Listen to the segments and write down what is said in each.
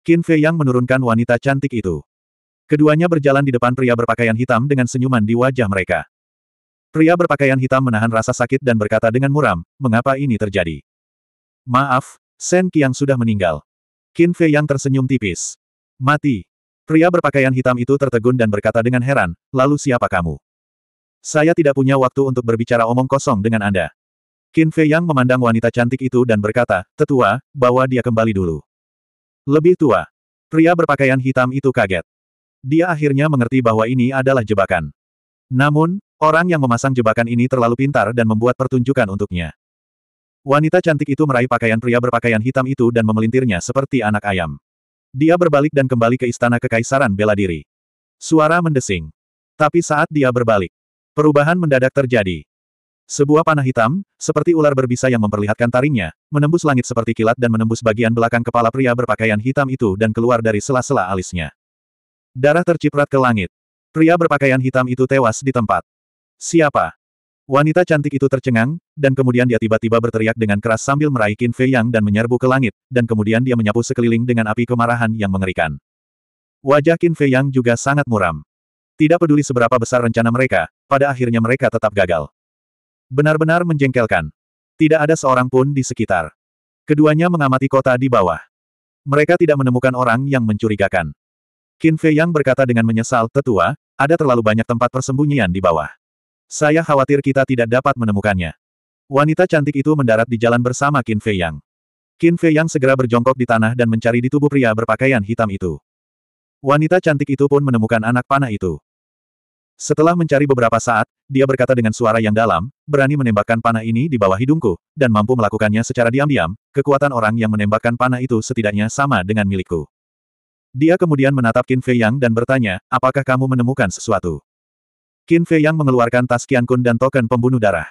Qin Fei yang menurunkan wanita cantik itu. Keduanya berjalan di depan pria berpakaian hitam dengan senyuman di wajah mereka. Pria berpakaian hitam menahan rasa sakit dan berkata dengan muram, mengapa ini terjadi? Maaf, Shen Qiang sudah meninggal. Qin Fei yang tersenyum tipis. Mati. Pria berpakaian hitam itu tertegun dan berkata dengan heran, lalu siapa kamu? Saya tidak punya waktu untuk berbicara omong kosong dengan Anda. Qin Fei yang memandang wanita cantik itu dan berkata, tetua, bawa dia kembali dulu. Lebih tua. Pria berpakaian hitam itu kaget. Dia akhirnya mengerti bahwa ini adalah jebakan. Namun, orang yang memasang jebakan ini terlalu pintar dan membuat pertunjukan untuknya. Wanita cantik itu meraih pakaian pria berpakaian hitam itu dan memelintirnya seperti anak ayam. Dia berbalik dan kembali ke istana kekaisaran bela diri. Suara mendesing. Tapi saat dia berbalik, perubahan mendadak terjadi. Sebuah panah hitam, seperti ular berbisa yang memperlihatkan taringnya, menembus langit seperti kilat dan menembus bagian belakang kepala pria berpakaian hitam itu dan keluar dari sela-sela alisnya. Darah terciprat ke langit. Pria berpakaian hitam itu tewas di tempat. Siapa? Wanita cantik itu tercengang, dan kemudian dia tiba-tiba berteriak dengan keras sambil meraih Qin Fei Yang dan menyerbu ke langit, dan kemudian dia menyapu sekeliling dengan api kemarahan yang mengerikan. Wajah Qin Fei Yang juga sangat muram. Tidak peduli seberapa besar rencana mereka, pada akhirnya mereka tetap gagal. Benar-benar menjengkelkan. Tidak ada seorang pun di sekitar. Keduanya mengamati kota di bawah. Mereka tidak menemukan orang yang mencurigakan. Qin Fei Yang berkata dengan menyesal, tetua, ada terlalu banyak tempat persembunyian di bawah. Saya khawatir kita tidak dapat menemukannya. Wanita cantik itu mendarat di jalan bersama Qin Fei Yang. Qin Fei Yang segera berjongkok di tanah dan mencari di tubuh pria berpakaian hitam itu. Wanita cantik itu pun menemukan anak panah itu. Setelah mencari beberapa saat, dia berkata dengan suara yang dalam, berani menembakkan panah ini di bawah hidungku, dan mampu melakukannya secara diam-diam, kekuatan orang yang menembakkan panah itu setidaknya sama dengan milikku. Dia kemudian menatap Qin Fei Yang dan bertanya, apakah kamu menemukan sesuatu? Qin Fei Yang mengeluarkan tas Qian Kun dan token pembunuh darah.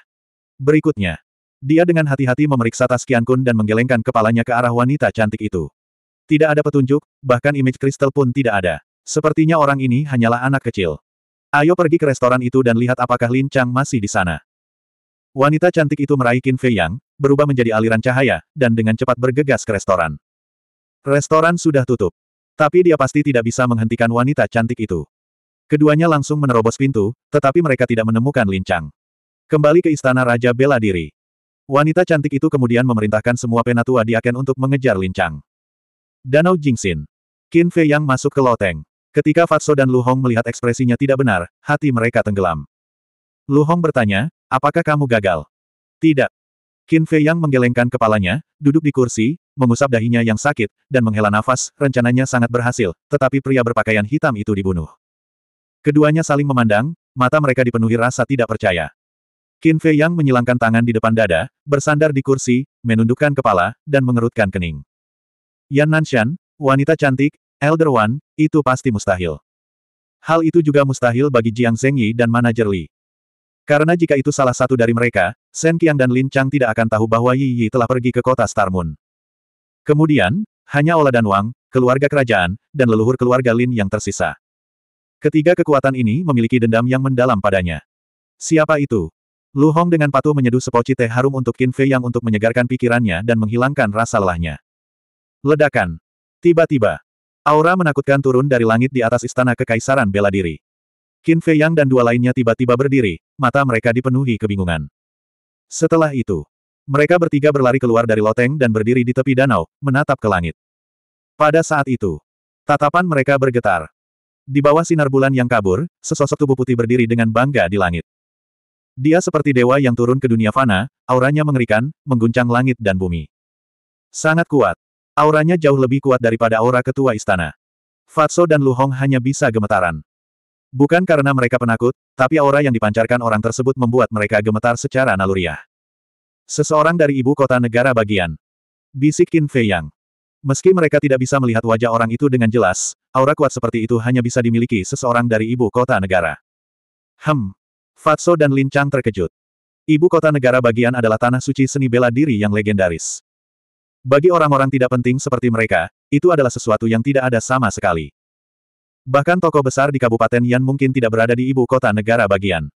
Berikutnya, dia dengan hati-hati memeriksa tas Qian Kun dan menggelengkan kepalanya ke arah wanita cantik itu. Tidak ada petunjuk, bahkan image kristal pun tidak ada. Sepertinya orang ini hanyalah anak kecil. Ayo pergi ke restoran itu dan lihat apakah Lin Chang masih di sana. Wanita cantik itu meraih Qin Fei Yang, berubah menjadi aliran cahaya, dan dengan cepat bergegas ke restoran. Restoran sudah tutup. Tapi dia pasti tidak bisa menghentikan wanita cantik itu. Keduanya langsung menerobos pintu, tetapi mereka tidak menemukan Lin Chang. Kembali ke istana Raja Bela Diri. Wanita cantik itu kemudian memerintahkan semua penatua di Aken untuk mengejar Lin Chang. Danau Jingxin. Qin Fei Yang masuk ke loteng. Ketika Fatso dan Lu Hong melihat ekspresinya tidak benar, hati mereka tenggelam. Lu Hong bertanya, apakah kamu gagal? Tidak. Qin Fei Yang menggelengkan kepalanya, duduk di kursi, mengusap dahinya yang sakit, dan menghela nafas, rencananya sangat berhasil, tetapi pria berpakaian hitam itu dibunuh. Keduanya saling memandang, mata mereka dipenuhi rasa tidak percaya. Qin Fei Yang menyilangkan tangan di depan dada, bersandar di kursi, menundukkan kepala, dan mengerutkan kening. Yan Nanshan, wanita cantik, Elder One, itu pasti mustahil. Hal itu juga mustahil bagi Jiang Zhengyi dan manajer Li. Karena jika itu salah satu dari mereka, Shen Qiang dan Lin Chang tidak akan tahu bahwa Yi Yi telah pergi ke kota Star Moon. Kemudian, hanya Ola dan Wang, keluarga kerajaan, dan leluhur keluarga Lin yang tersisa. Ketiga kekuatan ini memiliki dendam yang mendalam padanya. Siapa itu? Lu Hong dengan patuh menyeduh sepoci teh harum untuk Qin Fei yang untuk menyegarkan pikirannya dan menghilangkan rasa lelahnya. Ledakan. Tiba-tiba, Aura menakutkan turun dari langit di atas istana kekaisaran bela diri. Qin Fei Yang dan dua lainnya tiba-tiba berdiri, mata mereka dipenuhi kebingungan. Setelah itu, mereka bertiga berlari keluar dari loteng dan berdiri di tepi danau, menatap ke langit. Pada saat itu, tatapan mereka bergetar. Di bawah sinar bulan yang kabur, sesosok tubuh putih berdiri dengan bangga di langit. Dia seperti dewa yang turun ke dunia fana, auranya mengerikan, mengguncang langit dan bumi. Sangat kuat. Auranya jauh lebih kuat daripada aura ketua istana. Fatso dan Lu Hong hanya bisa gemetaran. Bukan karena mereka penakut, tapi aura yang dipancarkan orang tersebut membuat mereka gemetar secara naluriah. Seseorang dari ibu kota negara bagian. Bisik Qin Fei Yang. Meski mereka tidak bisa melihat wajah orang itu dengan jelas, aura kuat seperti itu hanya bisa dimiliki seseorang dari ibu kota negara. Hem. Fatso dan Lin Chang terkejut. Ibu kota negara bagian adalah tanah suci seni bela diri yang legendaris. Bagi orang-orang tidak penting seperti mereka, itu adalah sesuatu yang tidak ada sama sekali. Bahkan toko besar di Kabupaten Yan mungkin tidak berada di ibu kota negara bagian.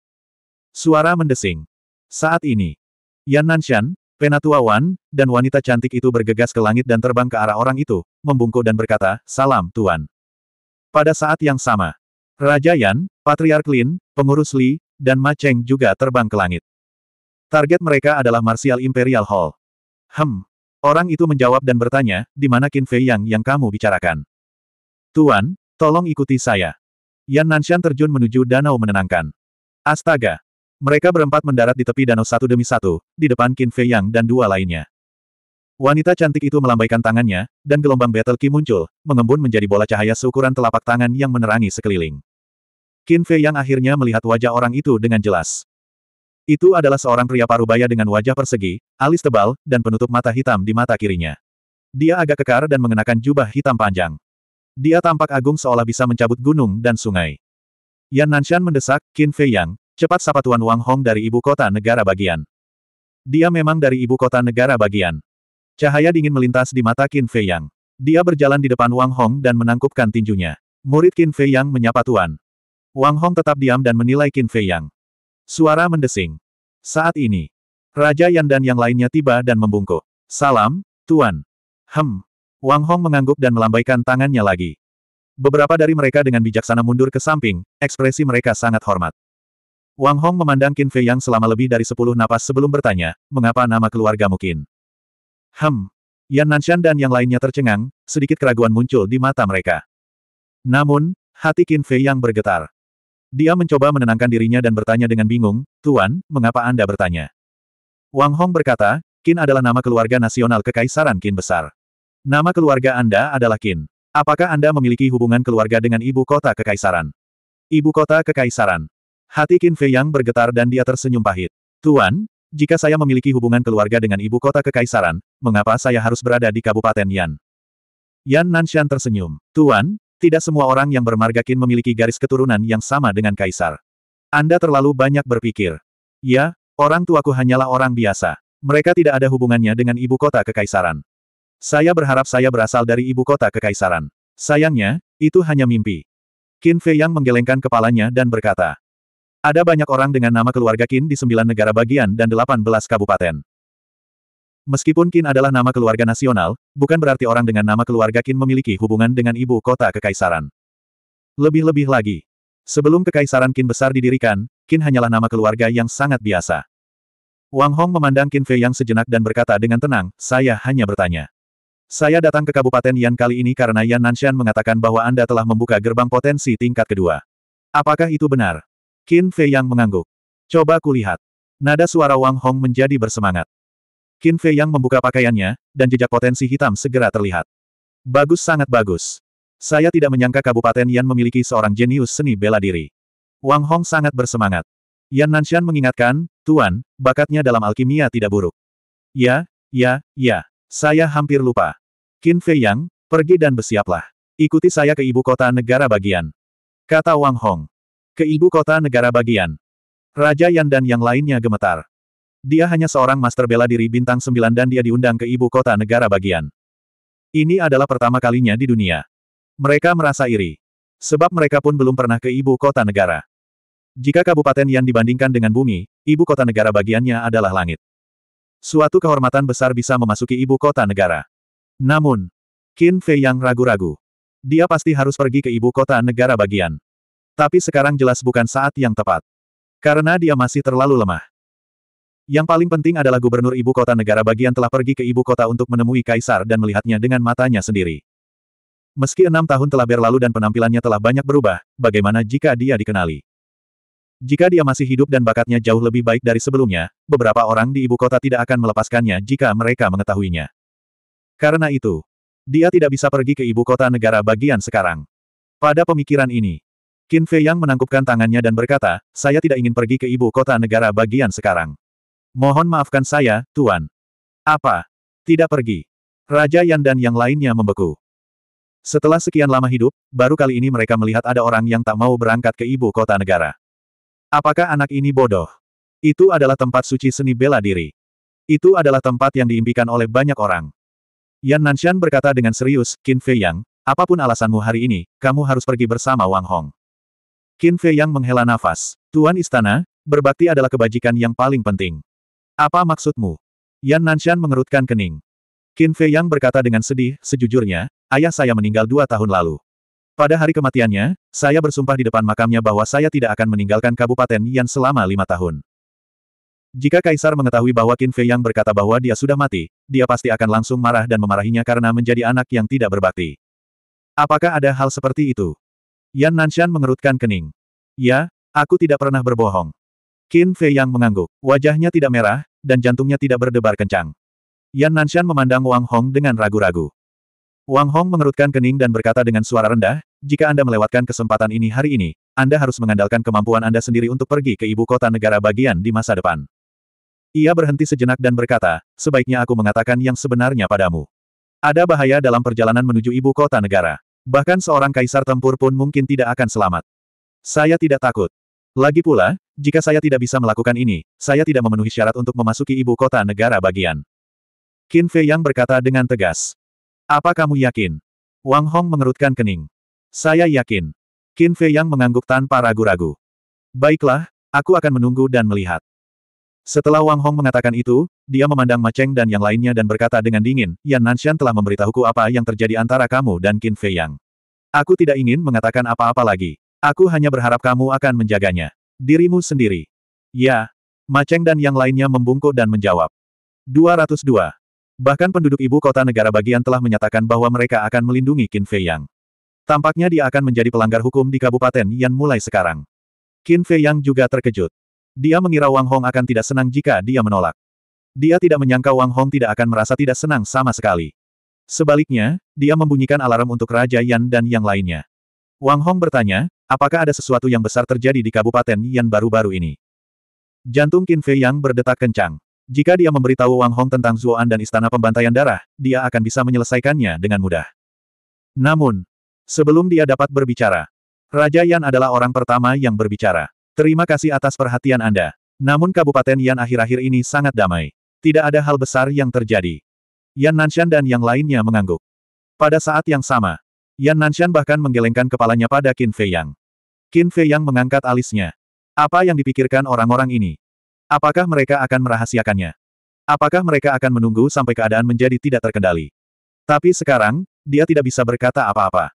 Suara mendesing. Saat ini, Yan Nanshan, penatua Wan, dan wanita cantik itu bergegas ke langit dan terbang ke arah orang itu, membungkuk dan berkata, Salam, Tuan. Pada saat yang sama, Raja Yan, Patriark Lin, pengurus Li, dan Ma Cheng juga terbang ke langit. Target mereka adalah Martial Imperial Hall. Hmm, Orang itu menjawab dan bertanya, di mana Qin Fei Yang yang kamu bicarakan? Tuan, tolong ikuti saya. Yan Nanshan terjun menuju danau menenangkan. Astaga! Mereka berempat mendarat di tepi danau satu demi satu, di depan Qin Fei Yang dan dua lainnya. Wanita cantik itu melambaikan tangannya, dan gelombang battle Qi muncul, mengembun menjadi bola cahaya seukuran telapak tangan yang menerangi sekeliling. Qin Fei Yang akhirnya melihat wajah orang itu dengan jelas. Itu adalah seorang pria parubaya dengan wajah persegi, alis tebal, dan penutup mata hitam di mata kirinya. Dia agak kekar dan mengenakan jubah hitam panjang. Dia tampak agung seolah bisa mencabut gunung dan sungai. Yan Nanshan mendesak, Qin Fei Yang, cepat sapa Tuan Wang Hong dari ibu kota negara bagian. Dia memang dari ibu kota negara bagian. Cahaya dingin melintas di mata Qin Fei Yang. Dia berjalan di depan Wang Hong dan menangkupkan tinjunya. Murid Qin Fei Yang menyapa Tuan. Wang Hong tetap diam dan menilai Qin Fei Yang. Suara mendesing. Saat ini, Raja Yan dan yang lainnya tiba dan membungkuk. Salam, Tuan. Hem. Wang Hong mengangguk dan melambaikan tangannya lagi. Beberapa dari mereka dengan bijaksana mundur ke samping, ekspresi mereka sangat hormat. Wang Hong memandang Qin Fei Yang selama lebih dari sepuluh napas sebelum bertanya, mengapa nama keluarga mungkin? Hem. Yan Nanshan dan yang lainnya tercengang, sedikit keraguan muncul di mata mereka. Namun, hati Qin Fei Yang bergetar. Dia mencoba menenangkan dirinya dan bertanya dengan bingung, Tuan, mengapa Anda bertanya? Wang Hong berkata, Qin adalah nama keluarga nasional Kekaisaran Qin Besar. Nama keluarga Anda adalah Qin. Apakah Anda memiliki hubungan keluarga dengan ibu kota Kekaisaran? Ibu kota Kekaisaran. Hati Qin Fei Yang bergetar dan dia tersenyum pahit. Tuan, jika saya memiliki hubungan keluarga dengan ibu kota Kekaisaran, mengapa saya harus berada di Kabupaten Yan? Yan Nanshan tersenyum. Tuan, tidak semua orang yang bermarga Qin memiliki garis keturunan yang sama dengan Kaisar. Anda terlalu banyak berpikir. Ya, orang tuaku hanyalah orang biasa. Mereka tidak ada hubungannya dengan ibu kota kekaisaran. Saya berharap saya berasal dari ibu kota kekaisaran. Sayangnya, itu hanya mimpi. Qin Fei yang menggelengkan kepalanya dan berkata, ada banyak orang dengan nama keluarga Qin di sembilan negara bagian dan delapan belas kabupaten. Meskipun Qin adalah nama keluarga nasional, bukan berarti orang dengan nama keluarga Qin memiliki hubungan dengan ibu kota kekaisaran. Lebih-lebih lagi, sebelum kekaisaran Qin besar didirikan, Qin hanyalah nama keluarga yang sangat biasa. Wang Hong memandang Qin Fei yang sejenak dan berkata dengan tenang, saya hanya bertanya. Saya datang ke Kabupaten Yan kali ini karena Yan Nanshan mengatakan bahwa Anda telah membuka gerbang potensi tingkat kedua. Apakah itu benar? Qin Fei yang mengangguk. Coba kulihat. Nada suara Wang Hong menjadi bersemangat. Qin Fei yang membuka pakaiannya, dan jejak potensi hitam segera terlihat. Bagus sangat bagus. Saya tidak menyangka Kabupaten Yan memiliki seorang jenius seni bela diri. Wang Hong sangat bersemangat. Yan Nanshan mengingatkan, Tuan, bakatnya dalam alkimia tidak buruk. Ya, ya, ya. Saya hampir lupa. Qin Fei Yang, pergi dan bersiaplah. Ikuti saya ke ibu kota negara bagian. Kata Wang Hong. Ke ibu kota negara bagian. Raja Yan dan yang lainnya gemetar. Dia hanya seorang master bela diri bintang sembilan dan dia diundang ke ibu kota negara bagian. Ini adalah pertama kalinya di dunia. Mereka merasa iri. Sebab mereka pun belum pernah ke ibu kota negara. Jika kabupaten yang dibandingkan dengan bumi, ibu kota negara bagiannya adalah langit. Suatu kehormatan besar bisa memasuki ibu kota negara. Namun, Qin Fei yang ragu-ragu. Dia pasti harus pergi ke ibu kota negara bagian. Tapi sekarang jelas bukan saat yang tepat. Karena dia masih terlalu lemah. Yang paling penting adalah gubernur ibu kota negara bagian telah pergi ke ibu kota untuk menemui kaisar dan melihatnya dengan matanya sendiri. Meski enam tahun telah berlalu dan penampilannya telah banyak berubah, bagaimana jika dia dikenali? Jika dia masih hidup dan bakatnya jauh lebih baik dari sebelumnya, beberapa orang di ibu kota tidak akan melepaskannya jika mereka mengetahuinya. Karena itu, dia tidak bisa pergi ke ibu kota negara bagian sekarang. Pada pemikiran ini, Qin Fei Yang menangkupkan tangannya dan berkata, saya tidak ingin pergi ke ibu kota negara bagian sekarang. Mohon maafkan saya, Tuan. Apa? Tidak pergi. Raja Yan dan yang lainnya membeku. Setelah sekian lama hidup, baru kali ini mereka melihat ada orang yang tak mau berangkat ke ibu kota negara. Apakah anak ini bodoh? Itu adalah tempat suci seni bela diri. Itu adalah tempat yang diimpikan oleh banyak orang. Yan Nanshan berkata dengan serius, Qin Fei Yang, apapun alasanmu hari ini, kamu harus pergi bersama Wang Hong. Qin Fei Yang menghela nafas. Tuan Istana, berbakti adalah kebajikan yang paling penting. Apa maksudmu? Yan Nanshan mengerutkan kening. Qin Fei Yang berkata dengan sedih, sejujurnya, ayah saya meninggal dua tahun lalu. Pada hari kematiannya, saya bersumpah di depan makamnya bahwa saya tidak akan meninggalkan Kabupaten Yan selama lima tahun. Jika Kaisar mengetahui bahwa Qin Fei Yang berkata bahwa dia sudah mati, dia pasti akan langsung marah dan memarahinya karena menjadi anak yang tidak berbakti. Apakah ada hal seperti itu? Yan Nanshan mengerutkan kening. Ya, aku tidak pernah berbohong. Qin Fei Yang mengangguk. Wajahnya tidak merah, dan jantungnya tidak berdebar kencang. Yan Nanshan memandang Wang Hong dengan ragu-ragu. Wang Hong mengerutkan kening dan berkata dengan suara rendah, jika Anda melewatkan kesempatan ini hari ini, Anda harus mengandalkan kemampuan Anda sendiri untuk pergi ke ibu kota negara bagian di masa depan. Ia berhenti sejenak dan berkata, sebaiknya aku mengatakan yang sebenarnya padamu. Ada bahaya dalam perjalanan menuju ibu kota negara. Bahkan seorang kaisar tempur pun mungkin tidak akan selamat. Saya tidak takut. Lagi pula, jika saya tidak bisa melakukan ini, saya tidak memenuhi syarat untuk memasuki ibu kota negara bagian. Qin Fei Yang berkata dengan tegas. Apa kamu yakin? Wang Hong mengerutkan kening. Saya yakin. Qin Fei Yang mengangguk tanpa ragu-ragu. Baiklah, aku akan menunggu dan melihat. Setelah Wang Hong mengatakan itu, dia memandang Ma dan yang lainnya dan berkata dengan dingin, Yan Nanshan telah memberitahuku apa yang terjadi antara kamu dan Qin Fei Yang. Aku tidak ingin mengatakan apa-apa lagi. Aku hanya berharap kamu akan menjaganya. Dirimu sendiri. Ya. Maceng dan yang lainnya membungkuk dan menjawab. 202. Bahkan penduduk ibu kota negara bagian telah menyatakan bahwa mereka akan melindungi Qin Fei Yang. Tampaknya dia akan menjadi pelanggar hukum di Kabupaten Yan mulai sekarang. Qin Fei Yang juga terkejut. Dia mengira Wang Hong akan tidak senang jika dia menolak. Dia tidak menyangka Wang Hong tidak akan merasa tidak senang sama sekali. Sebaliknya, dia membunyikan alarm untuk Raja Yan dan yang lainnya. Wang Hong bertanya, apakah ada sesuatu yang besar terjadi di Kabupaten Yan baru-baru ini? Jantung Qin Fei Yang berdetak kencang. Jika dia memberitahu Wang Hong tentang Zuoan dan Istana Pembantaian Darah, dia akan bisa menyelesaikannya dengan mudah. Namun, sebelum dia dapat berbicara, Raja Yan adalah orang pertama yang berbicara. Terima kasih atas perhatian Anda. Namun Kabupaten Yan akhir-akhir ini sangat damai. Tidak ada hal besar yang terjadi. Yan Nanshan dan yang lainnya mengangguk. Pada saat yang sama, Yan Nanshan bahkan menggelengkan kepalanya pada Qin Fei Yang. Qin Fei Yang mengangkat alisnya. Apa yang dipikirkan orang-orang ini? Apakah mereka akan merahasiakannya? Apakah mereka akan menunggu sampai keadaan menjadi tidak terkendali? Tapi sekarang, dia tidak bisa berkata apa-apa.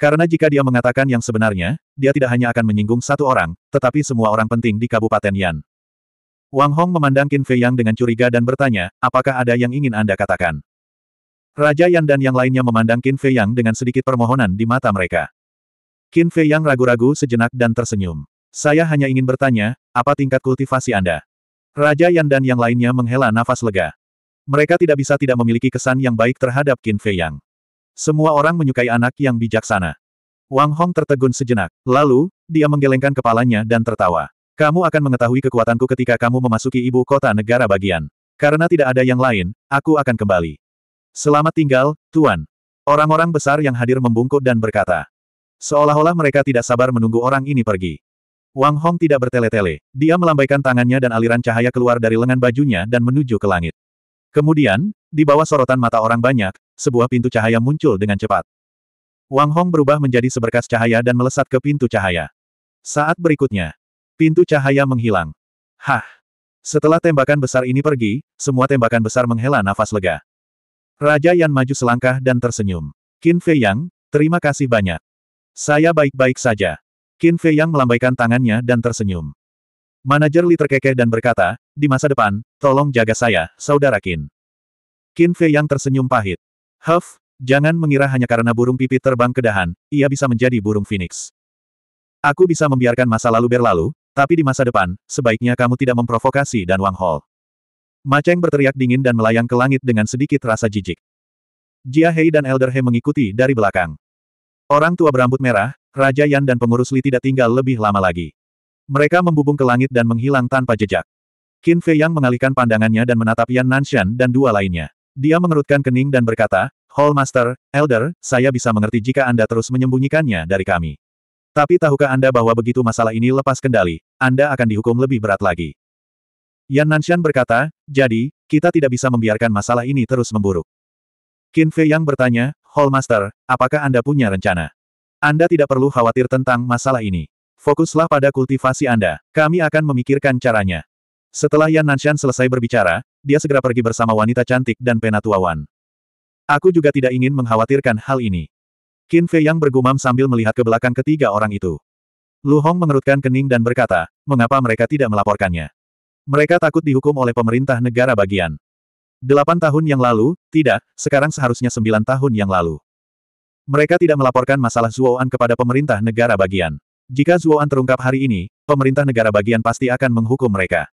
Karena jika dia mengatakan yang sebenarnya, dia tidak hanya akan menyinggung satu orang, tetapi semua orang penting di Kabupaten Yan. Wang Hong memandang Qin Fei Yang dengan curiga dan bertanya, apakah ada yang ingin Anda katakan? Raja Yan dan yang lainnya memandang Qin Fei Yang dengan sedikit permohonan di mata mereka. Qin Fei Yang ragu-ragu sejenak dan tersenyum. Saya hanya ingin bertanya, apa tingkat kultivasi Anda? Raja Yan dan yang lainnya menghela nafas lega. Mereka tidak bisa tidak memiliki kesan yang baik terhadap Qin Fei Yang. Semua orang menyukai anak yang bijaksana. Wang Hong tertegun sejenak. Lalu, dia menggelengkan kepalanya dan tertawa. Kamu akan mengetahui kekuatanku ketika kamu memasuki ibu kota negara bagian. Karena tidak ada yang lain, aku akan kembali. Selamat tinggal, Tuan. Orang-orang besar yang hadir membungkuk dan berkata. Seolah-olah mereka tidak sabar menunggu orang ini pergi. Wang Hong tidak bertele-tele. Dia melambaikan tangannya dan aliran cahaya keluar dari lengan bajunya dan menuju ke langit. Kemudian, di bawah sorotan mata orang banyak, sebuah pintu cahaya muncul dengan cepat. Wang Hong berubah menjadi seberkas cahaya dan melesat ke pintu cahaya. Saat berikutnya, pintu cahaya menghilang. Hah! Setelah tembakan besar ini pergi, semua tembakan besar menghela nafas lega. Raja Yan maju selangkah dan tersenyum. Qin Fei Yang, terima kasih banyak. Saya baik-baik saja. Qin Fei Yang melambaikan tangannya dan tersenyum. Manajer Li terkekeh dan berkata, di masa depan, tolong jaga saya, saudara Qin. Qin Fei Yang tersenyum pahit. Huff, jangan mengira hanya karena burung pipit terbang ke dahan, ia bisa menjadi burung phoenix. Aku bisa membiarkan masa lalu berlalu, tapi di masa depan, sebaiknya kamu tidak memprovokasi dan Wang Hall. Maceng berteriak dingin dan melayang ke langit dengan sedikit rasa jijik. Jia Hei dan Elder He mengikuti dari belakang. Orang tua berambut merah, Raja Yan dan pengurus Li tidak tinggal lebih lama lagi. Mereka membubung ke langit dan menghilang tanpa jejak. Qin Fei Yang mengalihkan pandangannya dan menatap Yan Nanshan dan dua lainnya. Dia mengerutkan kening dan berkata, Hall Master, Elder, saya bisa mengerti jika Anda terus menyembunyikannya dari kami. Tapi tahukah Anda bahwa begitu masalah ini lepas kendali, Anda akan dihukum lebih berat lagi. Yan Nanshan berkata, jadi, kita tidak bisa membiarkan masalah ini terus memburuk. Qin Fei Yang bertanya, Hallmaster, apakah Anda punya rencana? Anda tidak perlu khawatir tentang masalah ini. Fokuslah pada kultivasi Anda. Kami akan memikirkan caranya. Setelah Yan Nanshan selesai berbicara, dia segera pergi bersama wanita cantik dan penatua Wan. Aku juga tidak ingin mengkhawatirkan hal ini. Qin Fei Yang bergumam sambil melihat ke belakang ketiga orang itu. Lu Hong mengerutkan kening dan berkata, mengapa mereka tidak melaporkannya? Mereka takut dihukum oleh pemerintah negara bagian. Delapan tahun yang lalu, tidak, sekarang seharusnya sembilan tahun yang lalu. Mereka tidak melaporkan masalah Zuoan kepada pemerintah negara bagian. Jika Zuoan terungkap hari ini, pemerintah negara bagian pasti akan menghukum mereka.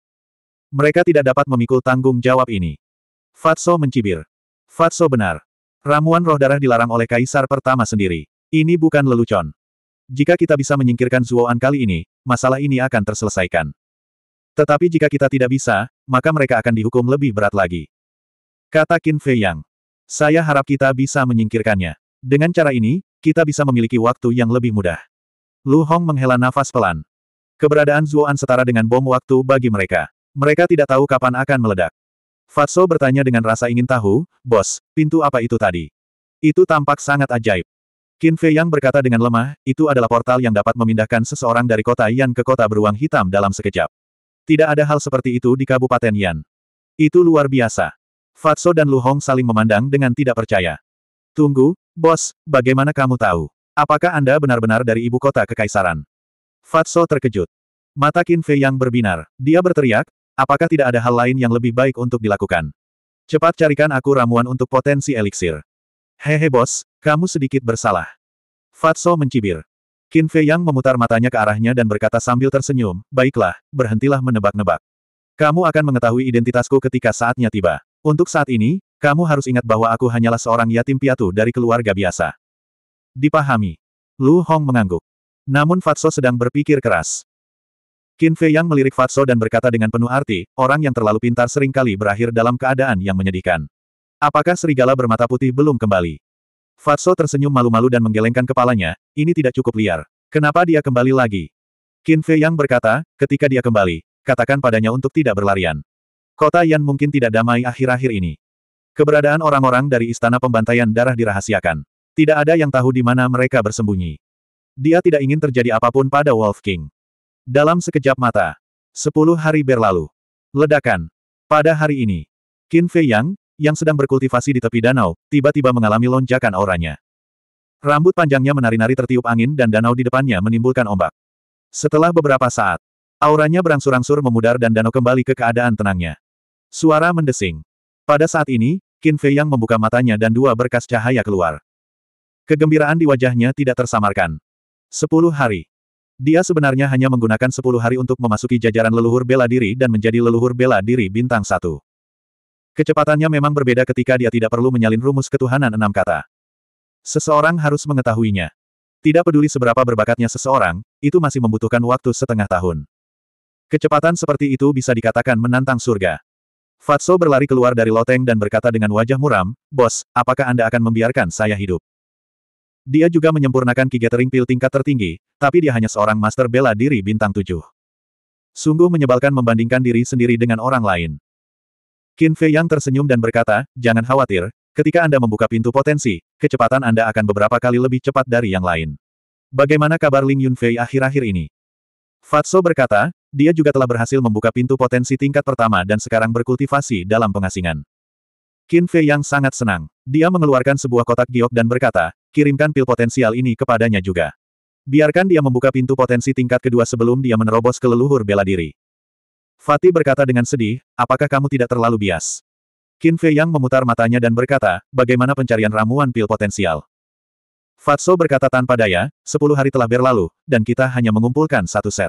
Mereka tidak dapat memikul tanggung jawab ini. Fatso mencibir. Fatso benar. Ramuan roh darah dilarang oleh kaisar pertama sendiri. Ini bukan lelucon. Jika kita bisa menyingkirkan Zuoan kali ini, masalah ini akan terselesaikan. Tetapi jika kita tidak bisa, maka mereka akan dihukum lebih berat lagi. Kata Qin Fei Yang. Saya harap kita bisa menyingkirkannya. Dengan cara ini, kita bisa memiliki waktu yang lebih mudah. Lu Hong menghela nafas pelan. Keberadaan Zuoan setara dengan bom waktu bagi mereka. Mereka tidak tahu kapan akan meledak. Fatso bertanya dengan rasa ingin tahu, Bos, pintu apa itu tadi? Itu tampak sangat ajaib. Qin Fei Yang berkata dengan lemah, itu adalah portal yang dapat memindahkan seseorang dari kota Yan ke kota beruang hitam dalam sekejap. Tidak ada hal seperti itu di Kabupaten Yan. Itu luar biasa. Fatso dan Lu Hong saling memandang dengan tidak percaya. Tunggu, bos, bagaimana kamu tahu? Apakah Anda benar-benar dari ibu kota kekaisaran? Fatso terkejut. Mata Qin Fei yang berbinar. Dia berteriak, apakah tidak ada hal lain yang lebih baik untuk dilakukan? Cepat carikan aku ramuan untuk potensi eliksir. Hehe bos, kamu sedikit bersalah. Fatso mencibir. Qin Fei Yang memutar matanya ke arahnya dan berkata sambil tersenyum, baiklah, berhentilah menebak-nebak. Kamu akan mengetahui identitasku ketika saatnya tiba. Untuk saat ini, kamu harus ingat bahwa aku hanyalah seorang yatim piatu dari keluarga biasa. Dipahami. Lu Hong mengangguk. Namun Fatso sedang berpikir keras. Qin Fei Yang melirik Fatso dan berkata dengan penuh arti, orang yang terlalu pintar seringkali berakhir dalam keadaan yang menyedihkan. Apakah serigala bermata putih belum kembali? Fatso tersenyum malu-malu dan menggelengkan kepalanya, ini tidak cukup liar. Kenapa dia kembali lagi? Qin Fei Yang berkata, ketika dia kembali, katakan padanya untuk tidak berlarian. Kota Yan mungkin tidak damai akhir-akhir ini. Keberadaan orang-orang dari Istana Pembantaian Darah dirahasiakan. Tidak ada yang tahu di mana mereka bersembunyi. Dia tidak ingin terjadi apapun pada Wolf King. Dalam sekejap mata, sepuluh hari berlalu. Ledakan. Pada hari ini, Qin Fei Yang, yang sedang berkultivasi di tepi danau, tiba-tiba mengalami lonjakan auranya. Rambut panjangnya menari-nari tertiup angin dan danau di depannya menimbulkan ombak. Setelah beberapa saat, auranya berangsur-angsur memudar dan danau kembali ke keadaan tenangnya. Suara mendesing. Pada saat ini, Qin Fei yang membuka matanya dan dua berkas cahaya keluar. Kegembiraan di wajahnya tidak tersamarkan. Sepuluh hari. Dia sebenarnya hanya menggunakan sepuluh hari untuk memasuki jajaran leluhur bela diri dan menjadi leluhur bela diri bintang satu. Kecepatannya memang berbeda ketika dia tidak perlu menyalin rumus ketuhanan enam kata. Seseorang harus mengetahuinya. Tidak peduli seberapa berbakatnya seseorang, itu masih membutuhkan waktu setengah tahun. Kecepatan seperti itu bisa dikatakan menantang surga. Fatso berlari keluar dari loteng dan berkata dengan wajah muram, Bos, apakah Anda akan membiarkan saya hidup? Dia juga menyempurnakan Ki pil tingkat tertinggi, tapi dia hanya seorang master bela diri bintang tujuh. Sungguh menyebalkan membandingkan diri sendiri dengan orang lain. Qin Fei yang tersenyum dan berkata, jangan khawatir, ketika Anda membuka pintu potensi, kecepatan Anda akan beberapa kali lebih cepat dari yang lain. Bagaimana kabar Ling Yunfei akhir-akhir ini? Fatso berkata, dia juga telah berhasil membuka pintu potensi tingkat pertama dan sekarang berkultivasi dalam pengasingan. Qin Fei yang sangat senang. Dia mengeluarkan sebuah kotak giok dan berkata, kirimkan pil potensial ini kepadanya juga. Biarkan dia membuka pintu potensi tingkat kedua sebelum dia menerobos ke leluhur bela diri. Fatih berkata dengan sedih, apakah kamu tidak terlalu bias? Qin Fei Yang memutar matanya dan berkata, bagaimana pencarian ramuan pil potensial? Fatso berkata tanpa daya, sepuluh hari telah berlalu, dan kita hanya mengumpulkan satu set.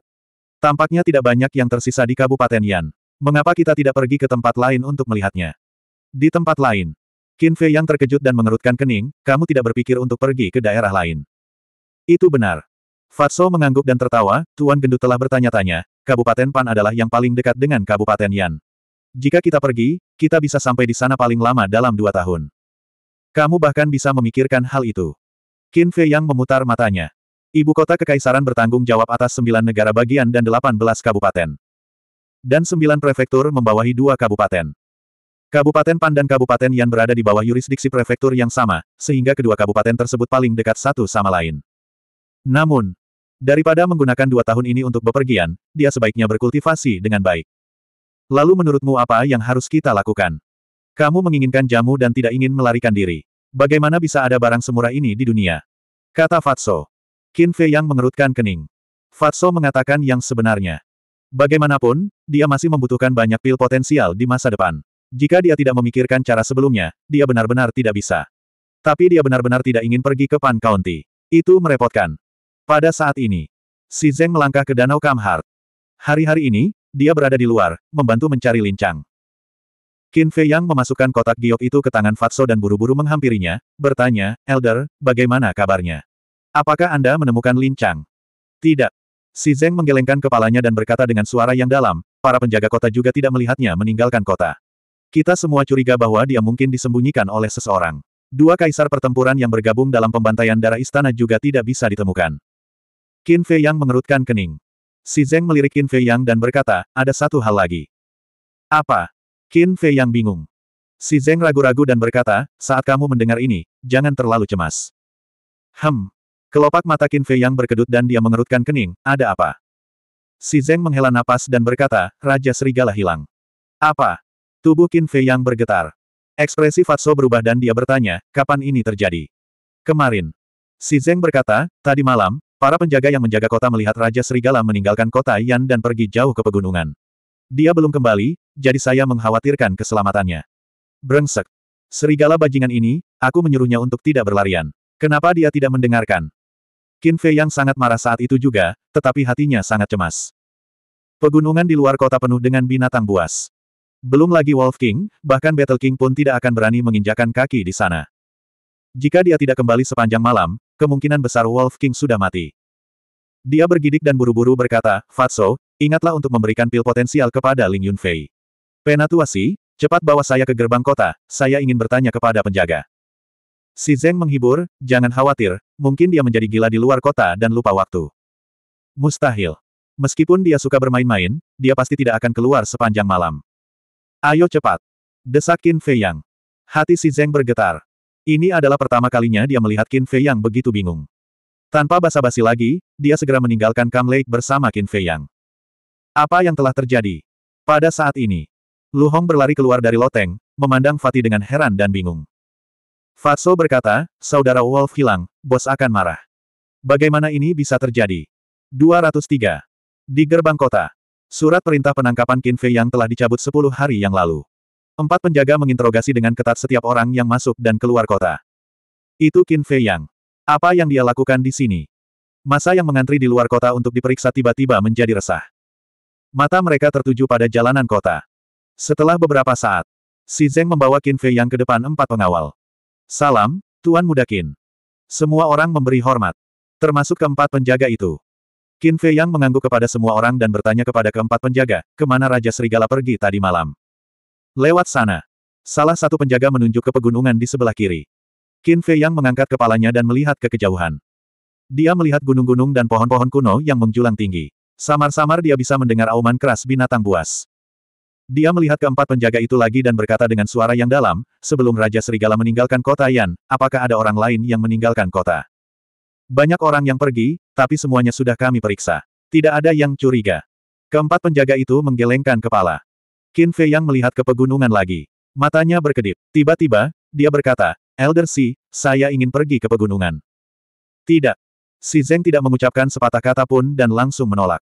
Tampaknya tidak banyak yang tersisa di Kabupaten Yan. Mengapa kita tidak pergi ke tempat lain untuk melihatnya? Di tempat lain, Qin Fei Yang terkejut dan mengerutkan kening, kamu tidak berpikir untuk pergi ke daerah lain. Itu benar. Fatso mengangguk dan tertawa, Tuan Gendut telah bertanya-tanya, Kabupaten Pan adalah yang paling dekat dengan Kabupaten Yan. Jika kita pergi, kita bisa sampai di sana paling lama dalam dua tahun. Kamu bahkan bisa memikirkan hal itu. Qin Fei Yang memutar matanya. Ibu kota kekaisaran bertanggung jawab atas sembilan negara bagian dan delapan belas kabupaten. Dan sembilan prefektur membawahi dua kabupaten. Kabupaten Pan dan Kabupaten Yan berada di bawah yurisdiksi prefektur yang sama, sehingga kedua kabupaten tersebut paling dekat satu sama lain. Namun, Daripada menggunakan dua tahun ini untuk bepergian, dia sebaiknya berkultivasi dengan baik. Lalu menurutmu apa yang harus kita lakukan? Kamu menginginkan jamu dan tidak ingin melarikan diri. Bagaimana bisa ada barang semurah ini di dunia? Kata Fatso. Qin Fei yang mengerutkan kening. Fatso mengatakan yang sebenarnya. Bagaimanapun, dia masih membutuhkan banyak pil potensial di masa depan. Jika dia tidak memikirkan cara sebelumnya, dia benar-benar tidak bisa. Tapi dia benar-benar tidak ingin pergi ke Pan County. Itu merepotkan. Pada saat ini, Si Zeng melangkah ke Danau Kamhar. Hari-hari ini, dia berada di luar, membantu mencari lincang. Qin Fei Yang memasukkan kotak giok itu ke tangan Fatso dan buru-buru menghampirinya, bertanya, Elder, bagaimana kabarnya? Apakah Anda menemukan lincang? Tidak. Si Zeng menggelengkan kepalanya dan berkata dengan suara yang dalam, para penjaga kota juga tidak melihatnya meninggalkan kota. Kita semua curiga bahwa dia mungkin disembunyikan oleh seseorang. Dua kaisar pertempuran yang bergabung dalam pembantaian darah istana juga tidak bisa ditemukan. Qin Fei Yang mengerutkan kening. Si Zeng melirik Qin Fei Yang dan berkata, ada satu hal lagi. Apa? Qin Fei Yang bingung. Si Zeng ragu-ragu dan berkata, saat kamu mendengar ini, jangan terlalu cemas. Hem. Kelopak mata Qin Fei Yang berkedut dan dia mengerutkan kening, ada apa? Si Zeng menghela napas dan berkata, Raja Serigala hilang. Apa? Tubuh Qin Fei Yang bergetar. Ekspresi Fatso berubah dan dia bertanya, kapan ini terjadi? Kemarin. Si Zeng berkata, tadi malam, Para penjaga yang menjaga kota melihat Raja Serigala meninggalkan kota Yan dan pergi jauh ke pegunungan. Dia belum kembali, jadi saya mengkhawatirkan keselamatannya. Brengsek. Serigala bajingan ini, aku menyuruhnya untuk tidak berlarian. Kenapa dia tidak mendengarkan? Qin Fei yang sangat marah saat itu juga, tetapi hatinya sangat cemas. Pegunungan di luar kota penuh dengan binatang buas. Belum lagi Wolf King, bahkan Battle King pun tidak akan berani menginjakan kaki di sana. Jika dia tidak kembali sepanjang malam, kemungkinan besar Wolf King sudah mati. Dia bergidik dan buru-buru berkata, Fatso, ingatlah untuk memberikan pil potensial kepada Ling Yunfei. Penatuasi, cepat bawa saya ke gerbang kota, saya ingin bertanya kepada penjaga. Si Zeng menghibur, jangan khawatir, mungkin dia menjadi gila di luar kota dan lupa waktu. Mustahil. Meskipun dia suka bermain-main, dia pasti tidak akan keluar sepanjang malam. Ayo cepat. desakin Fei Yang. Hati si Zeng bergetar. Ini adalah pertama kalinya dia melihat Qin Fei yang begitu bingung. Tanpa basa-basi lagi, dia segera meninggalkan Kam Lake bersama Qin Fei Yang. Apa yang telah terjadi? Pada saat ini, Lu Hong berlari keluar dari loteng, memandang Fatih dengan heran dan bingung. Fatso berkata, saudara Wolf hilang, bos akan marah. Bagaimana ini bisa terjadi? 203. Di gerbang kota. Surat perintah penangkapan Qin Fei yang telah dicabut 10 hari yang lalu. Empat penjaga menginterogasi dengan ketat setiap orang yang masuk dan keluar kota. Itu Qin Fei Yang. Apa yang dia lakukan di sini? Masa yang mengantri di luar kota untuk diperiksa tiba-tiba menjadi resah. Mata mereka tertuju pada jalanan kota. Setelah beberapa saat, Si Zeng membawa Qin Fei Yang ke depan empat pengawal. Salam, Tuan Muda Qin. Semua orang memberi hormat. Termasuk keempat penjaga itu. Qin Fei Yang mengangguk kepada semua orang dan bertanya kepada keempat penjaga, kemana Raja Serigala pergi tadi malam. Lewat sana. Salah satu penjaga menunjuk ke pegunungan di sebelah kiri. Qin Fei Yang mengangkat kepalanya dan melihat ke kejauhan. Dia melihat gunung-gunung dan pohon-pohon kuno yang menjulang tinggi. Samar-samar dia bisa mendengar auman keras binatang buas. Dia melihat keempat penjaga itu lagi dan berkata dengan suara yang dalam, sebelum Raja Serigala meninggalkan kota Yan, apakah ada orang lain yang meninggalkan kota? Banyak orang yang pergi, tapi semuanya sudah kami periksa. Tidak ada yang curiga. Keempat penjaga itu menggelengkan kepala. Qin Fei Yang melihat ke pegunungan lagi. Matanya berkedip. Tiba-tiba, dia berkata, Elder Si, saya ingin pergi ke pegunungan. Tidak. Si Zeng tidak mengucapkan sepatah kata pun dan langsung menolak.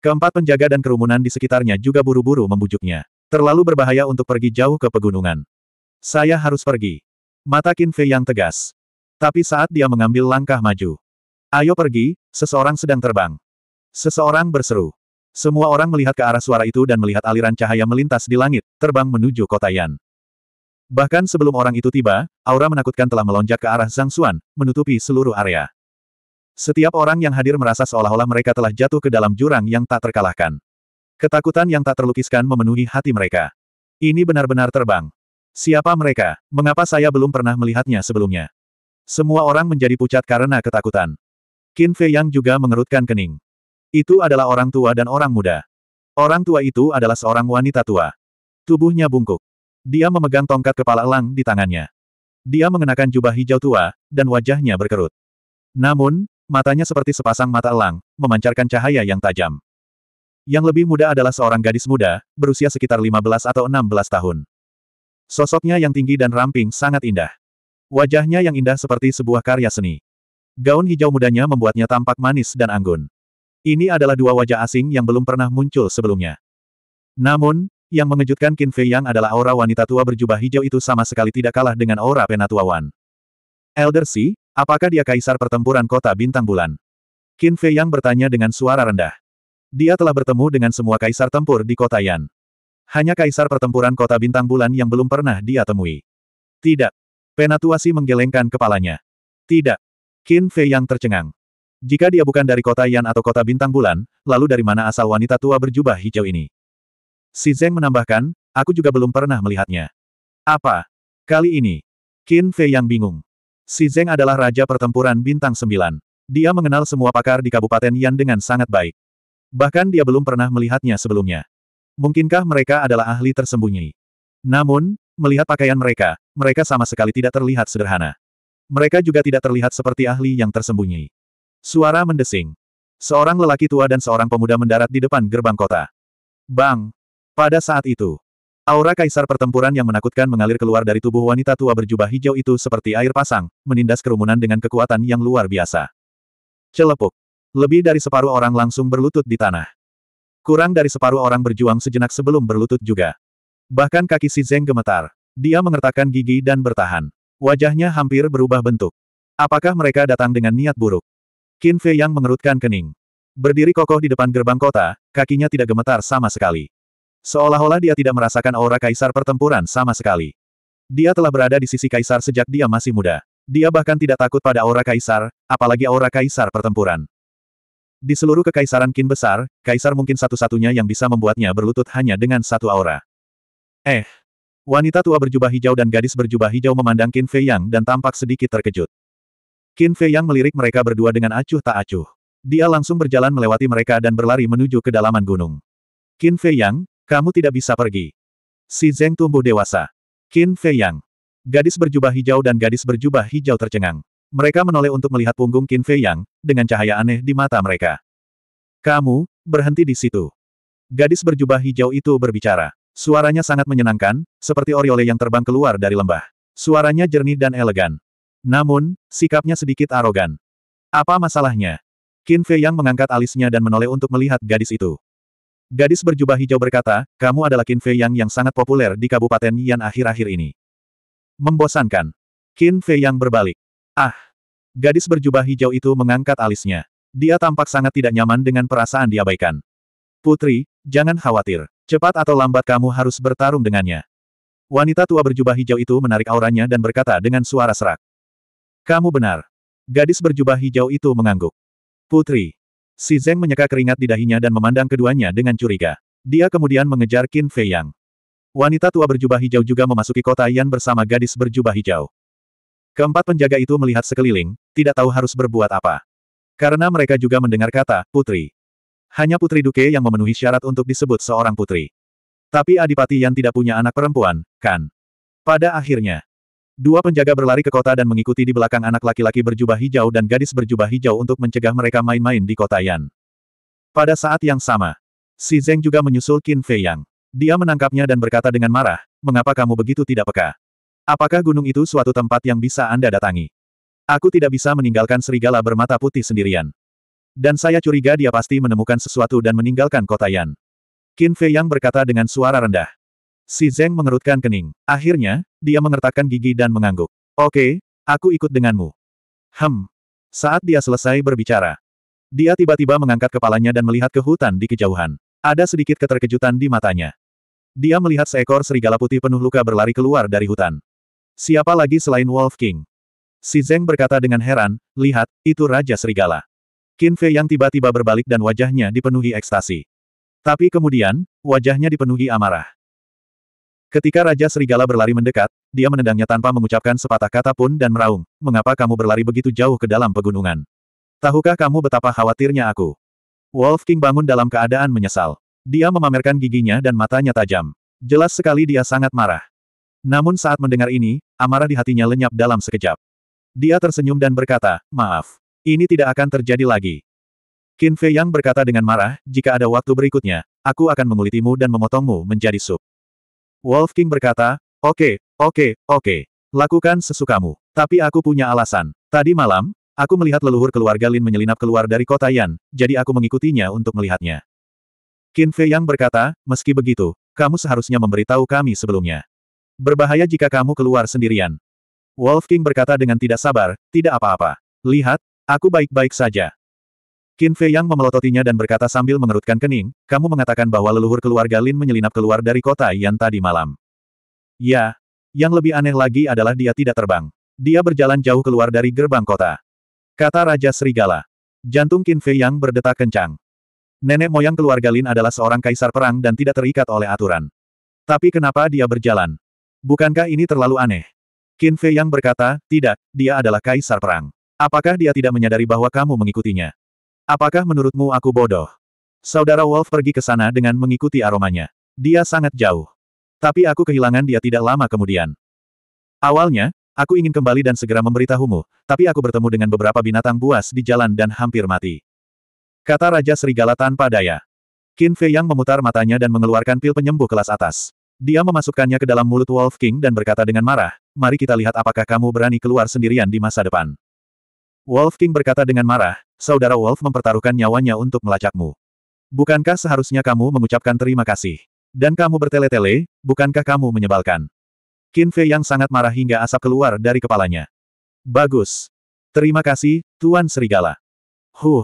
Keempat penjaga dan kerumunan di sekitarnya juga buru-buru membujuknya. Terlalu berbahaya untuk pergi jauh ke pegunungan. Saya harus pergi. Mata Qin Fei yang tegas. Tapi saat dia mengambil langkah maju. Ayo pergi, seseorang sedang terbang. Seseorang berseru. Semua orang melihat ke arah suara itu dan melihat aliran cahaya melintas di langit, terbang menuju kota Yan. Bahkan sebelum orang itu tiba, aura menakutkan telah melonjak ke arah Zhang Xuan, menutupi seluruh area. Setiap orang yang hadir merasa seolah-olah mereka telah jatuh ke dalam jurang yang tak terkalahkan. Ketakutan yang tak terlukiskan memenuhi hati mereka. Ini benar-benar terbang. Siapa mereka? Mengapa saya belum pernah melihatnya sebelumnya? Semua orang menjadi pucat karena ketakutan. Qin Fei Yang juga mengerutkan kening. Itu adalah orang tua dan orang muda. Orang tua itu adalah seorang wanita tua. Tubuhnya bungkuk. Dia memegang tongkat kepala elang di tangannya. Dia mengenakan jubah hijau tua, dan wajahnya berkerut. Namun, matanya seperti sepasang mata elang, memancarkan cahaya yang tajam. Yang lebih muda adalah seorang gadis muda, berusia sekitar 15 atau 16 tahun. Sosoknya yang tinggi dan ramping sangat indah. Wajahnya yang indah seperti sebuah karya seni. Gaun hijau mudanya membuatnya tampak manis dan anggun. Ini adalah dua wajah asing yang belum pernah muncul sebelumnya. Namun, yang mengejutkan Qin Fei Yang adalah aura wanita tua berjubah hijau itu sama sekali tidak kalah dengan aura penatua Wan. Elder Si, apakah dia kaisar pertempuran kota bintang bulan? Qin Fei Yang bertanya dengan suara rendah. Dia telah bertemu dengan semua kaisar tempur di kota Yan. Hanya kaisar pertempuran kota bintang bulan yang belum pernah dia temui. Tidak. Penatua Si menggelengkan kepalanya. Tidak. Qin Fei Yang tercengang. Jika dia bukan dari kota Yan atau kota Bintang Bulan, lalu dari mana asal wanita tua berjubah hijau ini? Si Zeng menambahkan, aku juga belum pernah melihatnya. Apa? Kali ini? Qin Fei yang bingung. Si Zeng adalah raja pertempuran bintang sembilan. Dia mengenal semua pakar di Kabupaten Yan dengan sangat baik. Bahkan dia belum pernah melihatnya sebelumnya. Mungkinkah mereka adalah ahli tersembunyi? Namun, melihat pakaian mereka, mereka sama sekali tidak terlihat sederhana. Mereka juga tidak terlihat seperti ahli yang tersembunyi. Suara mendesing. Seorang lelaki tua dan seorang pemuda mendarat di depan gerbang kota. Bang! Pada saat itu, aura kaisar pertempuran yang menakutkan mengalir keluar dari tubuh wanita tua berjubah hijau itu seperti air pasang, menindas kerumunan dengan kekuatan yang luar biasa. Celepuk. Lebih dari separuh orang langsung berlutut di tanah. Kurang dari separuh orang berjuang sejenak sebelum berlutut juga. Bahkan kaki si Zeng gemetar. Dia mengertakkan gigi dan bertahan. Wajahnya hampir berubah bentuk. Apakah mereka datang dengan niat buruk? Qin Fei yang mengerutkan kening. Berdiri kokoh di depan gerbang kota, kakinya tidak gemetar sama sekali. Seolah-olah dia tidak merasakan aura kaisar pertempuran sama sekali. Dia telah berada di sisi kaisar sejak dia masih muda. Dia bahkan tidak takut pada aura kaisar, apalagi aura kaisar pertempuran. Di seluruh kekaisaran Qin besar, kaisar mungkin satu-satunya yang bisa membuatnya berlutut hanya dengan satu aura. Eh. Wanita tua berjubah hijau dan gadis berjubah hijau memandang Qin Fei Yang dan tampak sedikit terkejut. Qin Fei Yang melirik mereka berdua dengan acuh tak acuh. Dia langsung berjalan melewati mereka dan berlari menuju kedalaman gunung. Qin Fei Yang, kamu tidak bisa pergi. Si Zeng tumbuh dewasa. Qin Fei Yang. Gadis berjubah hijau dan gadis berjubah hijau tercengang. Mereka menoleh untuk melihat punggung Qin Fei Yang, dengan cahaya aneh di mata mereka. Kamu, berhenti di situ. Gadis berjubah hijau itu berbicara. Suaranya sangat menyenangkan, seperti oriole yang terbang keluar dari lembah. Suaranya jernih dan elegan. Namun, sikapnya sedikit arogan. Apa masalahnya? Qin Fei Yang mengangkat alisnya dan menoleh untuk melihat gadis itu. Gadis berjubah hijau berkata, kamu adalah Qin Fei Yang yang sangat populer di Kabupaten Yan akhir-akhir ini. Membosankan. Qin Fei Yang berbalik. Ah! Gadis berjubah hijau itu mengangkat alisnya. Dia tampak sangat tidak nyaman dengan perasaan diabaikan. Putri, jangan khawatir. Cepat atau lambat kamu harus bertarung dengannya. Wanita tua berjubah hijau itu menarik auranya dan berkata dengan suara serak. Kamu benar. Gadis berjubah hijau itu mengangguk. Putri. Si Zeng menyeka keringat di dahinya dan memandang keduanya dengan curiga. Dia kemudian mengejar Qin Fei Yang. Wanita tua berjubah hijau juga memasuki kota Yan bersama gadis berjubah hijau. Keempat penjaga itu melihat sekeliling, tidak tahu harus berbuat apa. Karena mereka juga mendengar kata, putri. Hanya putri Duke yang memenuhi syarat untuk disebut seorang putri. Tapi Adipati Yan tidak punya anak perempuan, kan? Pada akhirnya, Dua penjaga berlari ke kota dan mengikuti di belakang anak laki-laki berjubah hijau dan gadis berjubah hijau untuk mencegah mereka main-main di kota Yan. Pada saat yang sama, si Zeng juga menyusul Qin Fei Yang. Dia menangkapnya dan berkata dengan marah, mengapa kamu begitu tidak peka? Apakah gunung itu suatu tempat yang bisa Anda datangi? Aku tidak bisa meninggalkan serigala bermata putih sendirian. Dan saya curiga dia pasti menemukan sesuatu dan meninggalkan kota Yan. Qin Fei Yang berkata dengan suara rendah. Si Zeng mengerutkan kening. Akhirnya, dia mengertakkan gigi dan mengangguk. Oke, aku ikut denganmu. Hem. Saat dia selesai berbicara, dia tiba-tiba mengangkat kepalanya dan melihat ke hutan di kejauhan. Ada sedikit keterkejutan di matanya. Dia melihat seekor serigala putih penuh luka berlari keluar dari hutan. Siapa lagi selain Wolf King? Si Zeng berkata dengan heran, lihat, itu Raja Serigala. Qin Fei yang tiba-tiba berbalik dan wajahnya dipenuhi ekstasi. Tapi kemudian, wajahnya dipenuhi amarah. Ketika Raja Serigala berlari mendekat, dia menendangnya tanpa mengucapkan sepatah kata pun dan meraung, mengapa kamu berlari begitu jauh ke dalam pegunungan? Tahukah kamu betapa khawatirnya aku? Wolf King bangun dalam keadaan menyesal. Dia memamerkan giginya dan matanya tajam. Jelas sekali dia sangat marah. Namun saat mendengar ini, amarah di hatinya lenyap dalam sekejap. Dia tersenyum dan berkata, maaf. Ini tidak akan terjadi lagi. Qin Fei Yang berkata dengan marah, jika ada waktu berikutnya, aku akan mengulitimu dan memotongmu menjadi sup. Wolf King berkata, Oke, okay, oke, okay, oke. Okay. Lakukan sesukamu. Tapi aku punya alasan. Tadi malam, aku melihat leluhur keluarga Lin menyelinap keluar dari kota Yan, jadi aku mengikutinya untuk melihatnya. Qin Fei Yang berkata, meski begitu, kamu seharusnya memberitahu kami sebelumnya. Berbahaya jika kamu keluar sendirian. Wolf King berkata dengan tidak sabar, tidak apa-apa. Lihat, aku baik-baik saja. Qin Fei Yang memelototinya dan berkata sambil mengerutkan kening, kamu mengatakan bahwa leluhur keluarga Lin menyelinap keluar dari kota yang tadi malam. Ya. Yang lebih aneh lagi adalah dia tidak terbang. Dia berjalan jauh keluar dari gerbang kota. Kata Raja Serigala. Jantung Qin Fei Yang berdetak kencang. Nenek moyang keluarga Lin adalah seorang kaisar perang dan tidak terikat oleh aturan. Tapi kenapa dia berjalan? Bukankah ini terlalu aneh? Qin Fei Yang berkata, tidak, dia adalah kaisar perang. Apakah dia tidak menyadari bahwa kamu mengikutinya? Apakah menurutmu aku bodoh? Saudara Wolf pergi ke sana dengan mengikuti aromanya. Dia sangat jauh. Tapi aku kehilangan dia tidak lama kemudian. Awalnya, aku ingin kembali dan segera memberitahumu, tapi aku bertemu dengan beberapa binatang buas di jalan dan hampir mati. Kata Raja Serigala tanpa daya. Qin Fei yang memutar matanya dan mengeluarkan pil penyembuh kelas atas. Dia memasukkannya ke dalam mulut Wolf King dan berkata dengan marah, mari kita lihat apakah kamu berani keluar sendirian di masa depan. Wolf King berkata dengan marah, saudara Wolf mempertaruhkan nyawanya untuk melacakmu. Bukankah seharusnya kamu mengucapkan terima kasih? Dan kamu bertele-tele, bukankah kamu menyebalkan? Qin Fei yang sangat marah hingga asap keluar dari kepalanya. Bagus. Terima kasih, Tuan Serigala. Huh.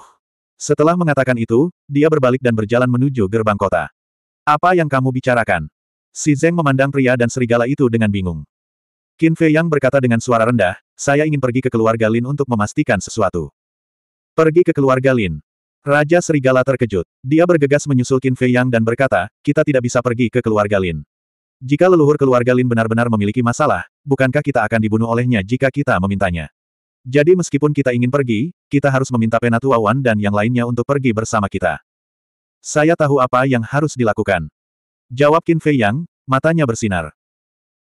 Setelah mengatakan itu, dia berbalik dan berjalan menuju gerbang kota. Apa yang kamu bicarakan? Si Zeng memandang pria dan serigala itu dengan bingung. Qin Fei yang berkata dengan suara rendah, saya ingin pergi ke keluarga Lin untuk memastikan sesuatu. Pergi ke keluarga Lin. Raja Serigala terkejut. Dia bergegas menyusul Qin Fei Yang dan berkata, kita tidak bisa pergi ke keluarga Lin. Jika leluhur keluarga Lin benar-benar memiliki masalah, bukankah kita akan dibunuh olehnya jika kita memintanya? Jadi meskipun kita ingin pergi, kita harus meminta Penatua Wan dan yang lainnya untuk pergi bersama kita. Saya tahu apa yang harus dilakukan. Jawab Qin Fei Yang, matanya bersinar.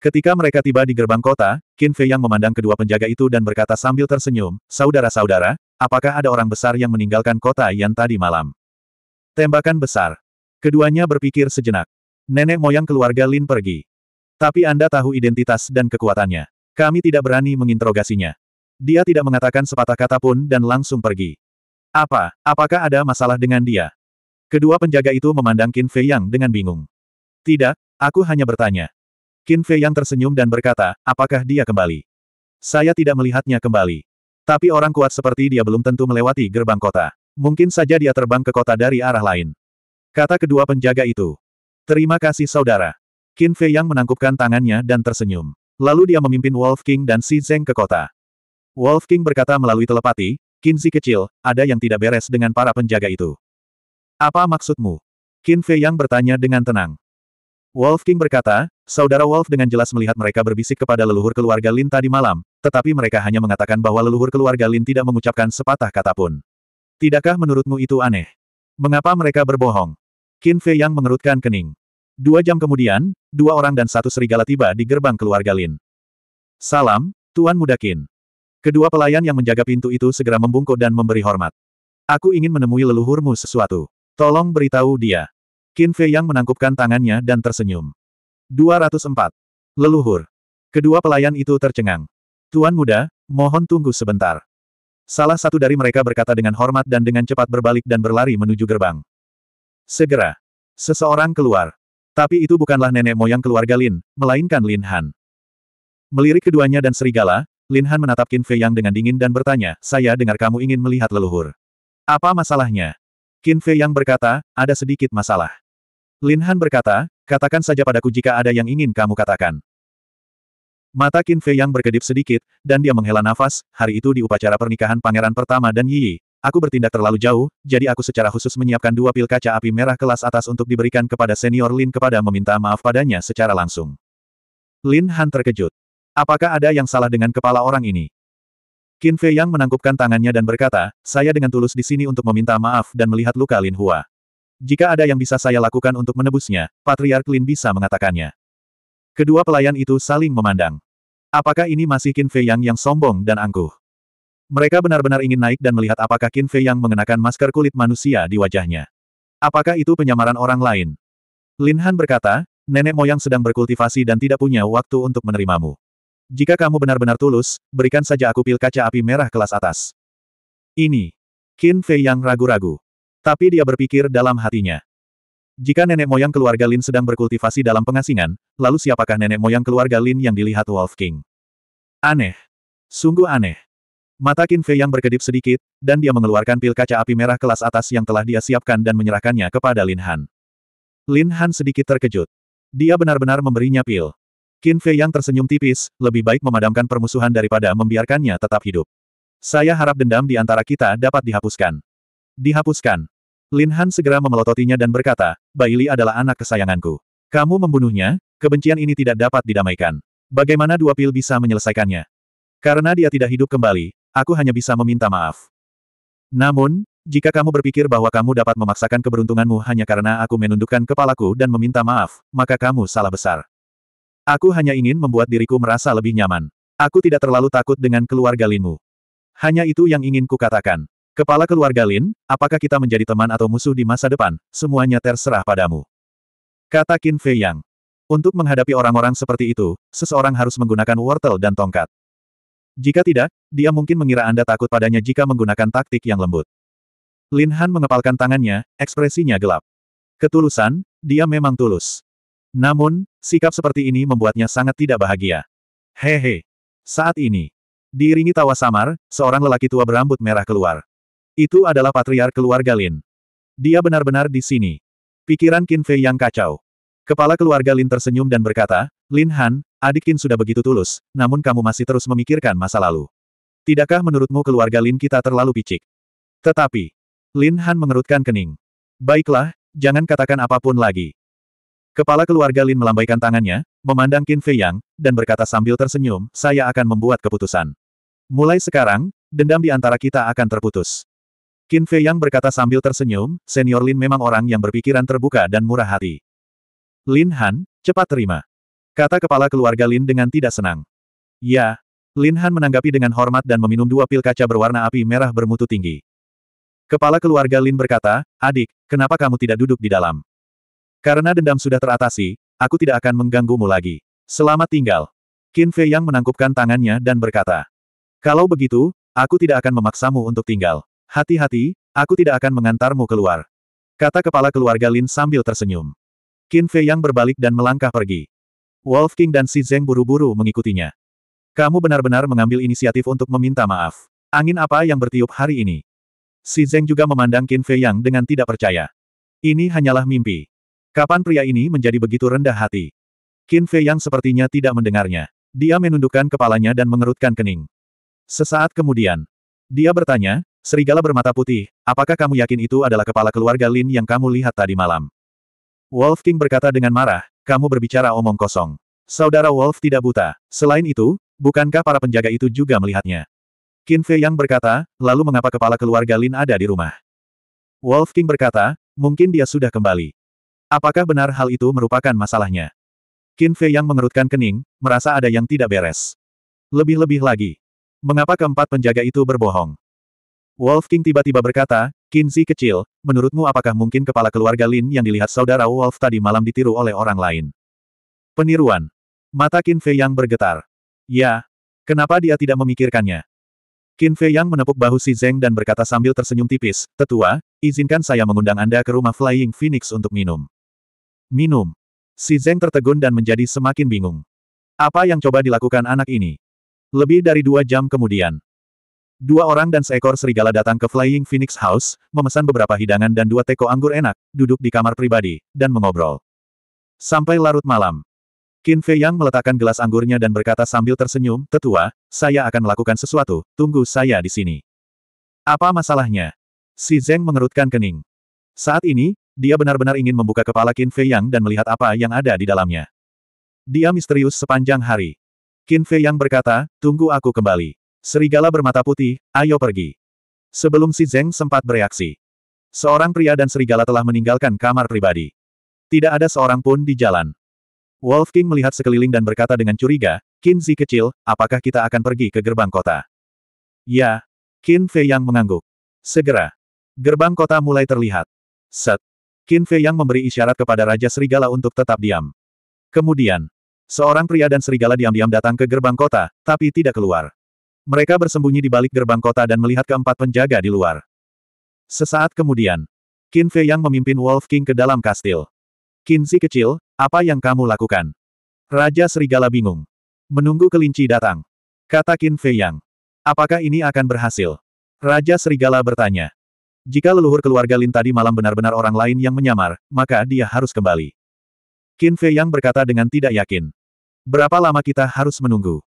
Ketika mereka tiba di gerbang kota, Qin Fei Yang memandang kedua penjaga itu dan berkata sambil tersenyum, Saudara-saudara, Apakah ada orang besar yang meninggalkan kota yang tadi malam? Tembakan besar. Keduanya berpikir sejenak. Nenek moyang keluarga Lin pergi. Tapi Anda tahu identitas dan kekuatannya. Kami tidak berani menginterogasinya. Dia tidak mengatakan sepatah kata pun dan langsung pergi. Apa, apakah ada masalah dengan dia? Kedua penjaga itu memandang Qin Fei Yang dengan bingung. Tidak, aku hanya bertanya. Qin Fei Yang tersenyum dan berkata, apakah dia kembali? Saya tidak melihatnya kembali. Tapi orang kuat seperti dia belum tentu melewati gerbang kota. Mungkin saja dia terbang ke kota dari arah lain. Kata kedua penjaga itu. Terima kasih saudara. Qin Fei yang menangkupkan tangannya dan tersenyum. Lalu dia memimpin Wolf King dan Si Zeng ke kota. Wolf King berkata melalui telepati, Qin Kinzi kecil, ada yang tidak beres dengan para penjaga itu. Apa maksudmu? Qin Fei yang bertanya dengan tenang. Wolf King berkata, saudara Wolf dengan jelas melihat mereka berbisik kepada leluhur keluarga Lin tadi malam, tetapi mereka hanya mengatakan bahwa leluhur keluarga Lin tidak mengucapkan sepatah kata pun. Tidakkah menurutmu itu aneh? Mengapa mereka berbohong? Qin Fei yang mengerutkan kening. Dua jam kemudian, dua orang dan satu serigala tiba di gerbang keluarga Lin. Salam, Tuan Muda Qin. Kedua pelayan yang menjaga pintu itu segera membungkuk dan memberi hormat. Aku ingin menemui leluhurmu sesuatu. Tolong beritahu dia. Qin Fei yang menangkupkan tangannya dan tersenyum. 204. Leluhur. Kedua pelayan itu tercengang. Tuan muda, mohon tunggu sebentar. Salah satu dari mereka berkata dengan hormat dan dengan cepat berbalik dan berlari menuju gerbang. Segera. Seseorang keluar. Tapi itu bukanlah nenek moyang keluarga Lin, melainkan Lin Han. Melirik keduanya dan serigala, Lin Han menatap Qin Fei Yang dengan dingin dan bertanya, saya dengar kamu ingin melihat leluhur. Apa masalahnya? Qin Fei Yang berkata, ada sedikit masalah. Lin Han berkata, katakan saja padaku jika ada yang ingin kamu katakan. Mata Qin Fei yang berkedip sedikit, dan dia menghela nafas, hari itu di upacara pernikahan pangeran pertama dan Yi, aku bertindak terlalu jauh, jadi aku secara khusus menyiapkan dua pil kaca api merah kelas atas untuk diberikan kepada senior Lin kepada meminta maaf padanya secara langsung. Lin Han terkejut. Apakah ada yang salah dengan kepala orang ini? Qin Fei Yang menangkupkan tangannya dan berkata, saya dengan tulus di sini untuk meminta maaf dan melihat luka Lin Hua. Jika ada yang bisa saya lakukan untuk menebusnya, Patriark Lin bisa mengatakannya. Kedua pelayan itu saling memandang. Apakah ini masih Qin Fei Yang yang sombong dan angkuh? Mereka benar-benar ingin naik dan melihat apakah Qin Fei Yang mengenakan masker kulit manusia di wajahnya. Apakah itu penyamaran orang lain? Lin Han berkata, nenek moyang sedang berkultivasi dan tidak punya waktu untuk menerimamu. Jika kamu benar-benar tulus, berikan saja aku pil kaca api merah kelas atas. Ini. Qin Fei Yang ragu-ragu. Tapi dia berpikir dalam hatinya. Jika nenek moyang keluarga Lin sedang berkultivasi dalam pengasingan, lalu siapakah nenek moyang keluarga Lin yang dilihat Wolf King? Aneh. Sungguh aneh. Mata Qin Fei yang berkedip sedikit, dan dia mengeluarkan pil kaca api merah kelas atas yang telah dia siapkan dan menyerahkannya kepada Lin Han. Lin Han sedikit terkejut. Dia benar-benar memberinya pil. Qin Fei yang tersenyum tipis, lebih baik memadamkan permusuhan daripada membiarkannya tetap hidup. Saya harap dendam di antara kita dapat dihapuskan. Dihapuskan. Lin Han segera memelototinya dan berkata, Baili adalah anak kesayanganku. Kamu membunuhnya, kebencian ini tidak dapat didamaikan. Bagaimana dua pil bisa menyelesaikannya? Karena dia tidak hidup kembali, aku hanya bisa meminta maaf. Namun, jika kamu berpikir bahwa kamu dapat memaksakan keberuntunganmu hanya karena aku menundukkan kepalaku dan meminta maaf, maka kamu salah besar. Aku hanya ingin membuat diriku merasa lebih nyaman. Aku tidak terlalu takut dengan keluarga Linmu. Hanya itu yang ingin kukatakan. Kepala keluarga Lin, apakah kita menjadi teman atau musuh di masa depan, semuanya terserah padamu. Kata Qin Fei Yang. Untuk menghadapi orang-orang seperti itu, seseorang harus menggunakan wortel dan tongkat. Jika tidak, dia mungkin mengira Anda takut padanya jika menggunakan taktik yang lembut. Lin Han mengepalkan tangannya, ekspresinya gelap. Ketulusan, dia memang tulus. Namun, sikap seperti ini membuatnya sangat tidak bahagia. Hehe. Saat ini, diiringi tawa samar, seorang lelaki tua berambut merah keluar. Itu adalah patriar keluarga Lin. Dia benar-benar di sini. Pikiran Qin Fei yang kacau. Kepala keluarga Lin tersenyum dan berkata, Lin Han, adik Qin sudah begitu tulus, namun kamu masih terus memikirkan masa lalu. Tidakkah menurutmu keluarga Lin kita terlalu picik? Tetapi, Lin Han mengerutkan kening. Baiklah, jangan katakan apapun lagi. Kepala keluarga Lin melambaikan tangannya, memandang Qin Fei Yang, dan berkata sambil tersenyum, saya akan membuat keputusan. Mulai sekarang, dendam di antara kita akan terputus. Qin Fei Yang berkata sambil tersenyum, senior Lin memang orang yang berpikiran terbuka dan murah hati. Lin Han, cepat terima. Kata kepala keluarga Lin dengan tidak senang. Ya. Lin Han menanggapi dengan hormat dan meminum dua pil kaca berwarna api merah bermutu tinggi. Kepala keluarga Lin berkata, adik, kenapa kamu tidak duduk di dalam? Karena dendam sudah teratasi, aku tidak akan mengganggumu lagi. Selamat tinggal. Qin Fei Yang menangkupkan tangannya dan berkata, kalau begitu, aku tidak akan memaksamu untuk tinggal. Hati-hati, aku tidak akan mengantarmu keluar. Kata kepala keluarga Lin sambil tersenyum. Qin Fei yang berbalik dan melangkah pergi. Wolf King dan Si Zeng buru-buru mengikutinya. Kamu benar-benar mengambil inisiatif untuk meminta maaf. Angin apa yang bertiup hari ini? Si Zeng juga memandang Qin Fei Yang dengan tidak percaya. Ini hanyalah mimpi. Kapan pria ini menjadi begitu rendah hati? Qin Fei Yang sepertinya tidak mendengarnya. Dia menundukkan kepalanya dan mengerutkan kening. Sesaat kemudian, dia bertanya, Serigala bermata putih, apakah kamu yakin itu adalah kepala keluarga Lin yang kamu lihat tadi malam? Wolf King berkata dengan marah, kamu berbicara omong kosong. Saudara Wolf tidak buta. Selain itu, bukankah para penjaga itu juga melihatnya? Qin Fei Yang berkata, lalu mengapa kepala keluarga Lin ada di rumah? Wolf King berkata, mungkin dia sudah kembali. Apakah benar hal itu merupakan masalahnya? Qin Fei Yang mengerutkan kening, merasa ada yang tidak beres. Lebih-lebih lagi. Mengapa keempat penjaga itu berbohong? Wolf King tiba-tiba berkata, Kinzi kecil, menurutmu apakah mungkin kepala keluarga Lin yang dilihat saudara Wolf tadi malam ditiru oleh orang lain? Peniruan. Mata Qin Fei Yang bergetar. Ya. Kenapa dia tidak memikirkannya? Qin Fei Yang menepuk bahu Si Zeng dan berkata sambil tersenyum tipis, Tetua, izinkan saya mengundang Anda ke rumah Flying Phoenix untuk minum. Minum. Si Zeng tertegun dan menjadi semakin bingung. Apa yang coba dilakukan anak ini? Lebih dari dua jam kemudian, Dua orang dan seekor serigala datang ke Flying Phoenix House, memesan beberapa hidangan dan dua teko anggur enak, duduk di kamar pribadi, dan mengobrol. Sampai larut malam. Qin Fei Yang meletakkan gelas anggurnya dan berkata sambil tersenyum, Tetua, saya akan melakukan sesuatu, tunggu saya di sini. Apa masalahnya? Si Zeng mengerutkan kening. Saat ini, dia benar-benar ingin membuka kepala Qin Fei Yang dan melihat apa yang ada di dalamnya. Dia misterius sepanjang hari. Qin Fei Yang berkata, tunggu aku kembali. Serigala bermata putih, ayo pergi. Sebelum si Zeng sempat bereaksi. Seorang pria dan serigala telah meninggalkan kamar pribadi. Tidak ada seorang pun di jalan. Wolf King melihat sekeliling dan berkata dengan curiga, Kinzi kecil, apakah kita akan pergi ke gerbang kota? Ya. Qin Fei Yang mengangguk. Segera. Gerbang kota mulai terlihat. Set. Qin Fei Yang memberi isyarat kepada Raja Serigala untuk tetap diam. Kemudian, seorang pria dan serigala diam-diam datang ke gerbang kota, tapi tidak keluar. Mereka bersembunyi di balik gerbang kota dan melihat keempat penjaga di luar. Sesaat kemudian, Qin Fei yang memimpin Wolf King ke dalam kastil. Qin Si kecil, apa yang kamu lakukan? Raja Serigala bingung. Menunggu kelinci datang. Kata Qin Fei Yang. Apakah ini akan berhasil? Raja Serigala bertanya. Jika leluhur keluarga Lin tadi malam benar-benar orang lain yang menyamar, maka dia harus kembali. Qin Fei Yang berkata dengan tidak yakin. Berapa lama kita harus menunggu?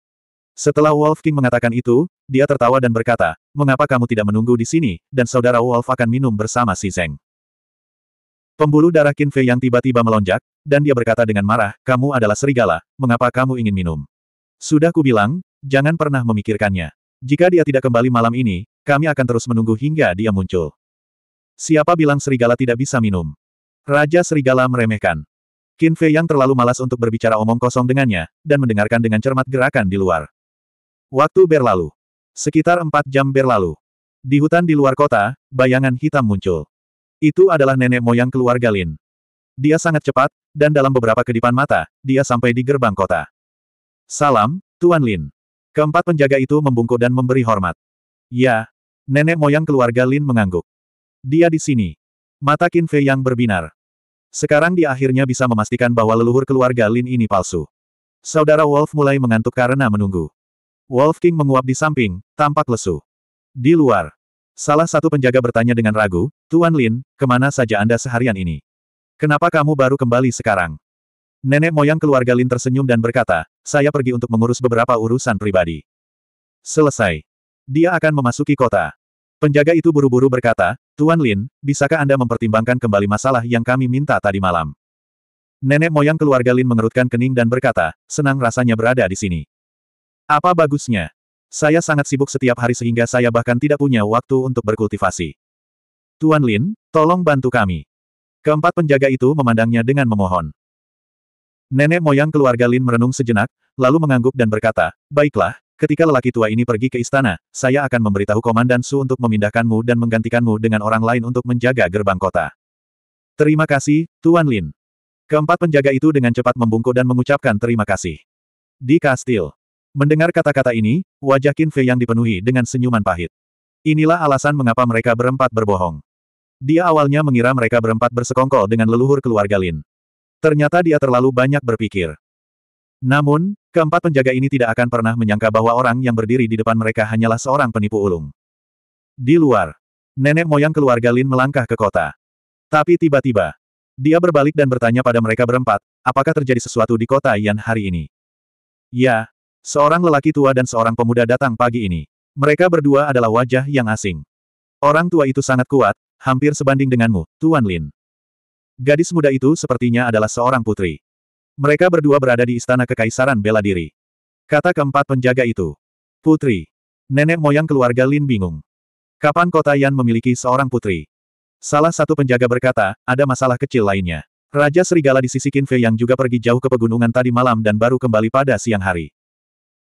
Setelah Wolf King mengatakan itu, dia tertawa dan berkata, mengapa kamu tidak menunggu di sini, dan saudara Wolf akan minum bersama si Zeng. Pembuluh darah Qin Fei yang tiba-tiba melonjak, dan dia berkata dengan marah, kamu adalah serigala, mengapa kamu ingin minum? Sudah kubilang, jangan pernah memikirkannya. Jika dia tidak kembali malam ini, kami akan terus menunggu hingga dia muncul. Siapa bilang serigala tidak bisa minum? Raja Serigala meremehkan. Qin Fei yang terlalu malas untuk berbicara omong kosong dengannya, dan mendengarkan dengan cermat gerakan di luar. Waktu berlalu. Sekitar empat jam berlalu. Di hutan di luar kota, bayangan hitam muncul. Itu adalah nenek moyang keluarga Lin. Dia sangat cepat, dan dalam beberapa kedipan mata, dia sampai di gerbang kota. Salam, Tuan Lin. Keempat penjaga itu membungkuk dan memberi hormat. Ya, nenek moyang keluarga Lin mengangguk. Dia di sini. Mata Qin Fei yang berbinar. Sekarang dia akhirnya bisa memastikan bahwa leluhur keluarga Lin ini palsu. Saudara Wolf mulai mengantuk karena menunggu. Wolf King menguap di samping, tampak lesu. Di luar. Salah satu penjaga bertanya dengan ragu, Tuan Lin, kemana saja Anda seharian ini? Kenapa kamu baru kembali sekarang? Nenek moyang keluarga Lin tersenyum dan berkata, saya pergi untuk mengurus beberapa urusan pribadi. Selesai. Dia akan memasuki kota. Penjaga itu buru-buru berkata, Tuan Lin, bisakah Anda mempertimbangkan kembali masalah yang kami minta tadi malam? Nenek moyang keluarga Lin mengerutkan kening dan berkata, senang rasanya berada di sini. Apa bagusnya? Saya sangat sibuk setiap hari sehingga saya bahkan tidak punya waktu untuk berkultivasi. Tuan Lin, tolong bantu kami. Keempat penjaga itu memandangnya dengan memohon. Nenek moyang keluarga Lin merenung sejenak, lalu mengangguk dan berkata, Baiklah, ketika lelaki tua ini pergi ke istana, saya akan memberitahu Komandan Su untuk memindahkanmu dan menggantikanmu dengan orang lain untuk menjaga gerbang kota. Terima kasih, Tuan Lin. Keempat penjaga itu dengan cepat membungkuk dan mengucapkan terima kasih. Di kastil, Mendengar kata-kata ini, wajah Qin Fei yang dipenuhi dengan senyuman pahit. Inilah alasan mengapa mereka berempat berbohong. Dia awalnya mengira mereka berempat bersekongkol dengan leluhur keluarga Lin. Ternyata dia terlalu banyak berpikir. Namun, keempat penjaga ini tidak akan pernah menyangka bahwa orang yang berdiri di depan mereka hanyalah seorang penipu ulung. Di luar, nenek moyang keluarga Lin melangkah ke kota. Tapi tiba-tiba, dia berbalik dan bertanya pada mereka berempat, apakah terjadi sesuatu di kota Yan hari ini? Ya, Seorang lelaki tua dan seorang pemuda datang pagi ini. Mereka berdua adalah wajah yang asing. Orang tua itu sangat kuat, hampir sebanding denganmu, Tuan Lin. Gadis muda itu sepertinya adalah seorang putri. Mereka berdua berada di istana kekaisaran bela diri. Kata keempat penjaga itu. Putri. Nenek moyang keluarga Lin bingung. Kapan kota Yan memiliki seorang putri? Salah satu penjaga berkata, ada masalah kecil lainnya. Raja Serigala di sisi Qin Fei yang juga pergi jauh ke pegunungan tadi malam dan baru kembali pada siang hari.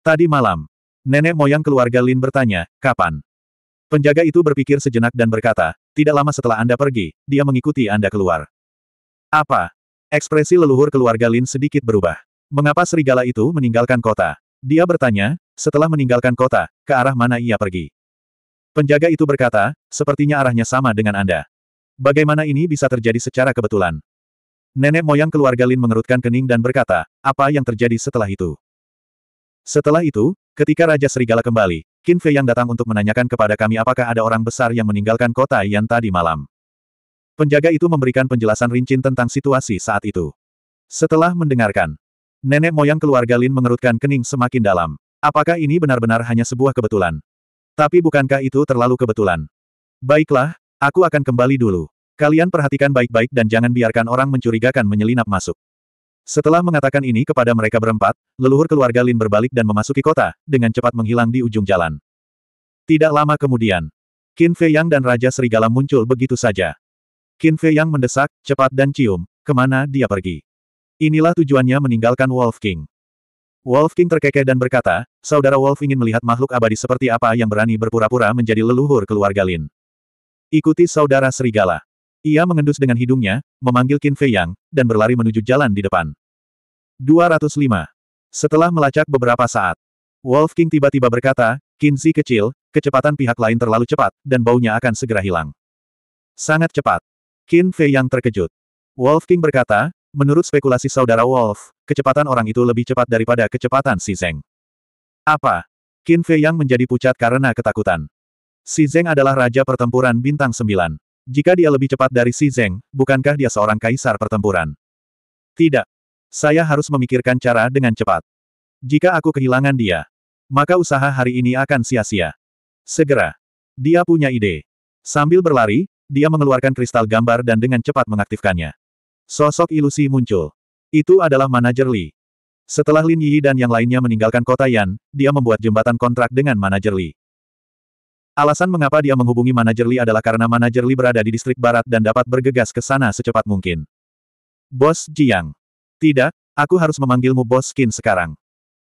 Tadi malam, nenek moyang keluarga Lin bertanya, kapan? Penjaga itu berpikir sejenak dan berkata, tidak lama setelah Anda pergi, dia mengikuti Anda keluar. Apa? Ekspresi leluhur keluarga Lin sedikit berubah. Mengapa serigala itu meninggalkan kota? Dia bertanya, setelah meninggalkan kota, ke arah mana ia pergi? Penjaga itu berkata, sepertinya arahnya sama dengan Anda. Bagaimana ini bisa terjadi secara kebetulan? Nenek moyang keluarga Lin mengerutkan kening dan berkata, apa yang terjadi setelah itu? Setelah itu, ketika Raja Serigala kembali, Qin Fei yang datang untuk menanyakan kepada kami apakah ada orang besar yang meninggalkan kota yang tadi malam. Penjaga itu memberikan penjelasan rinci tentang situasi saat itu. Setelah mendengarkan, nenek moyang keluarga Lin mengerutkan kening semakin dalam. Apakah ini benar-benar hanya sebuah kebetulan? Tapi bukankah itu terlalu kebetulan? Baiklah, aku akan kembali dulu. Kalian perhatikan baik-baik dan jangan biarkan orang mencurigakan menyelinap masuk. Setelah mengatakan ini kepada mereka berempat, leluhur keluarga Lin berbalik dan memasuki kota, dengan cepat menghilang di ujung jalan. Tidak lama kemudian, Qin Fei Yang dan Raja Serigala muncul begitu saja. Qin Fei Yang mendesak, cepat dan cium, kemana dia pergi. Inilah tujuannya meninggalkan Wolf King. Wolf King terkekeh dan berkata, saudara Wolf ingin melihat makhluk abadi seperti apa yang berani berpura-pura menjadi leluhur keluarga Lin. Ikuti saudara serigala. Ia mengendus dengan hidungnya, memanggil Qin Fei Yang, dan berlari menuju jalan di depan. 205. Setelah melacak beberapa saat, Wolf King tiba-tiba berkata, Zi kecil, kecepatan pihak lain terlalu cepat, dan baunya akan segera hilang. Sangat cepat. Qin Fei Yang terkejut. Wolf King berkata, menurut spekulasi saudara Wolf, kecepatan orang itu lebih cepat daripada kecepatan si Zeng. Apa? Qin Fei Yang menjadi pucat karena ketakutan. Si Zeng adalah raja pertempuran bintang sembilan. Jika dia lebih cepat dari Si Zeng, bukankah dia seorang kaisar pertempuran? Tidak. Saya harus memikirkan cara dengan cepat. Jika aku kehilangan dia, maka usaha hari ini akan sia-sia. Segera. Dia punya ide. Sambil berlari, dia mengeluarkan kristal gambar dan dengan cepat mengaktifkannya. Sosok ilusi muncul. Itu adalah manajer Li. Setelah Lin Yi dan yang lainnya meninggalkan kota Yan, dia membuat jembatan kontrak dengan manajer Li. Alasan mengapa dia menghubungi manajer Li adalah karena manajer Li berada di distrik barat dan dapat bergegas ke sana secepat mungkin. Bos Jiang. Tidak, aku harus memanggilmu Bos Qin sekarang.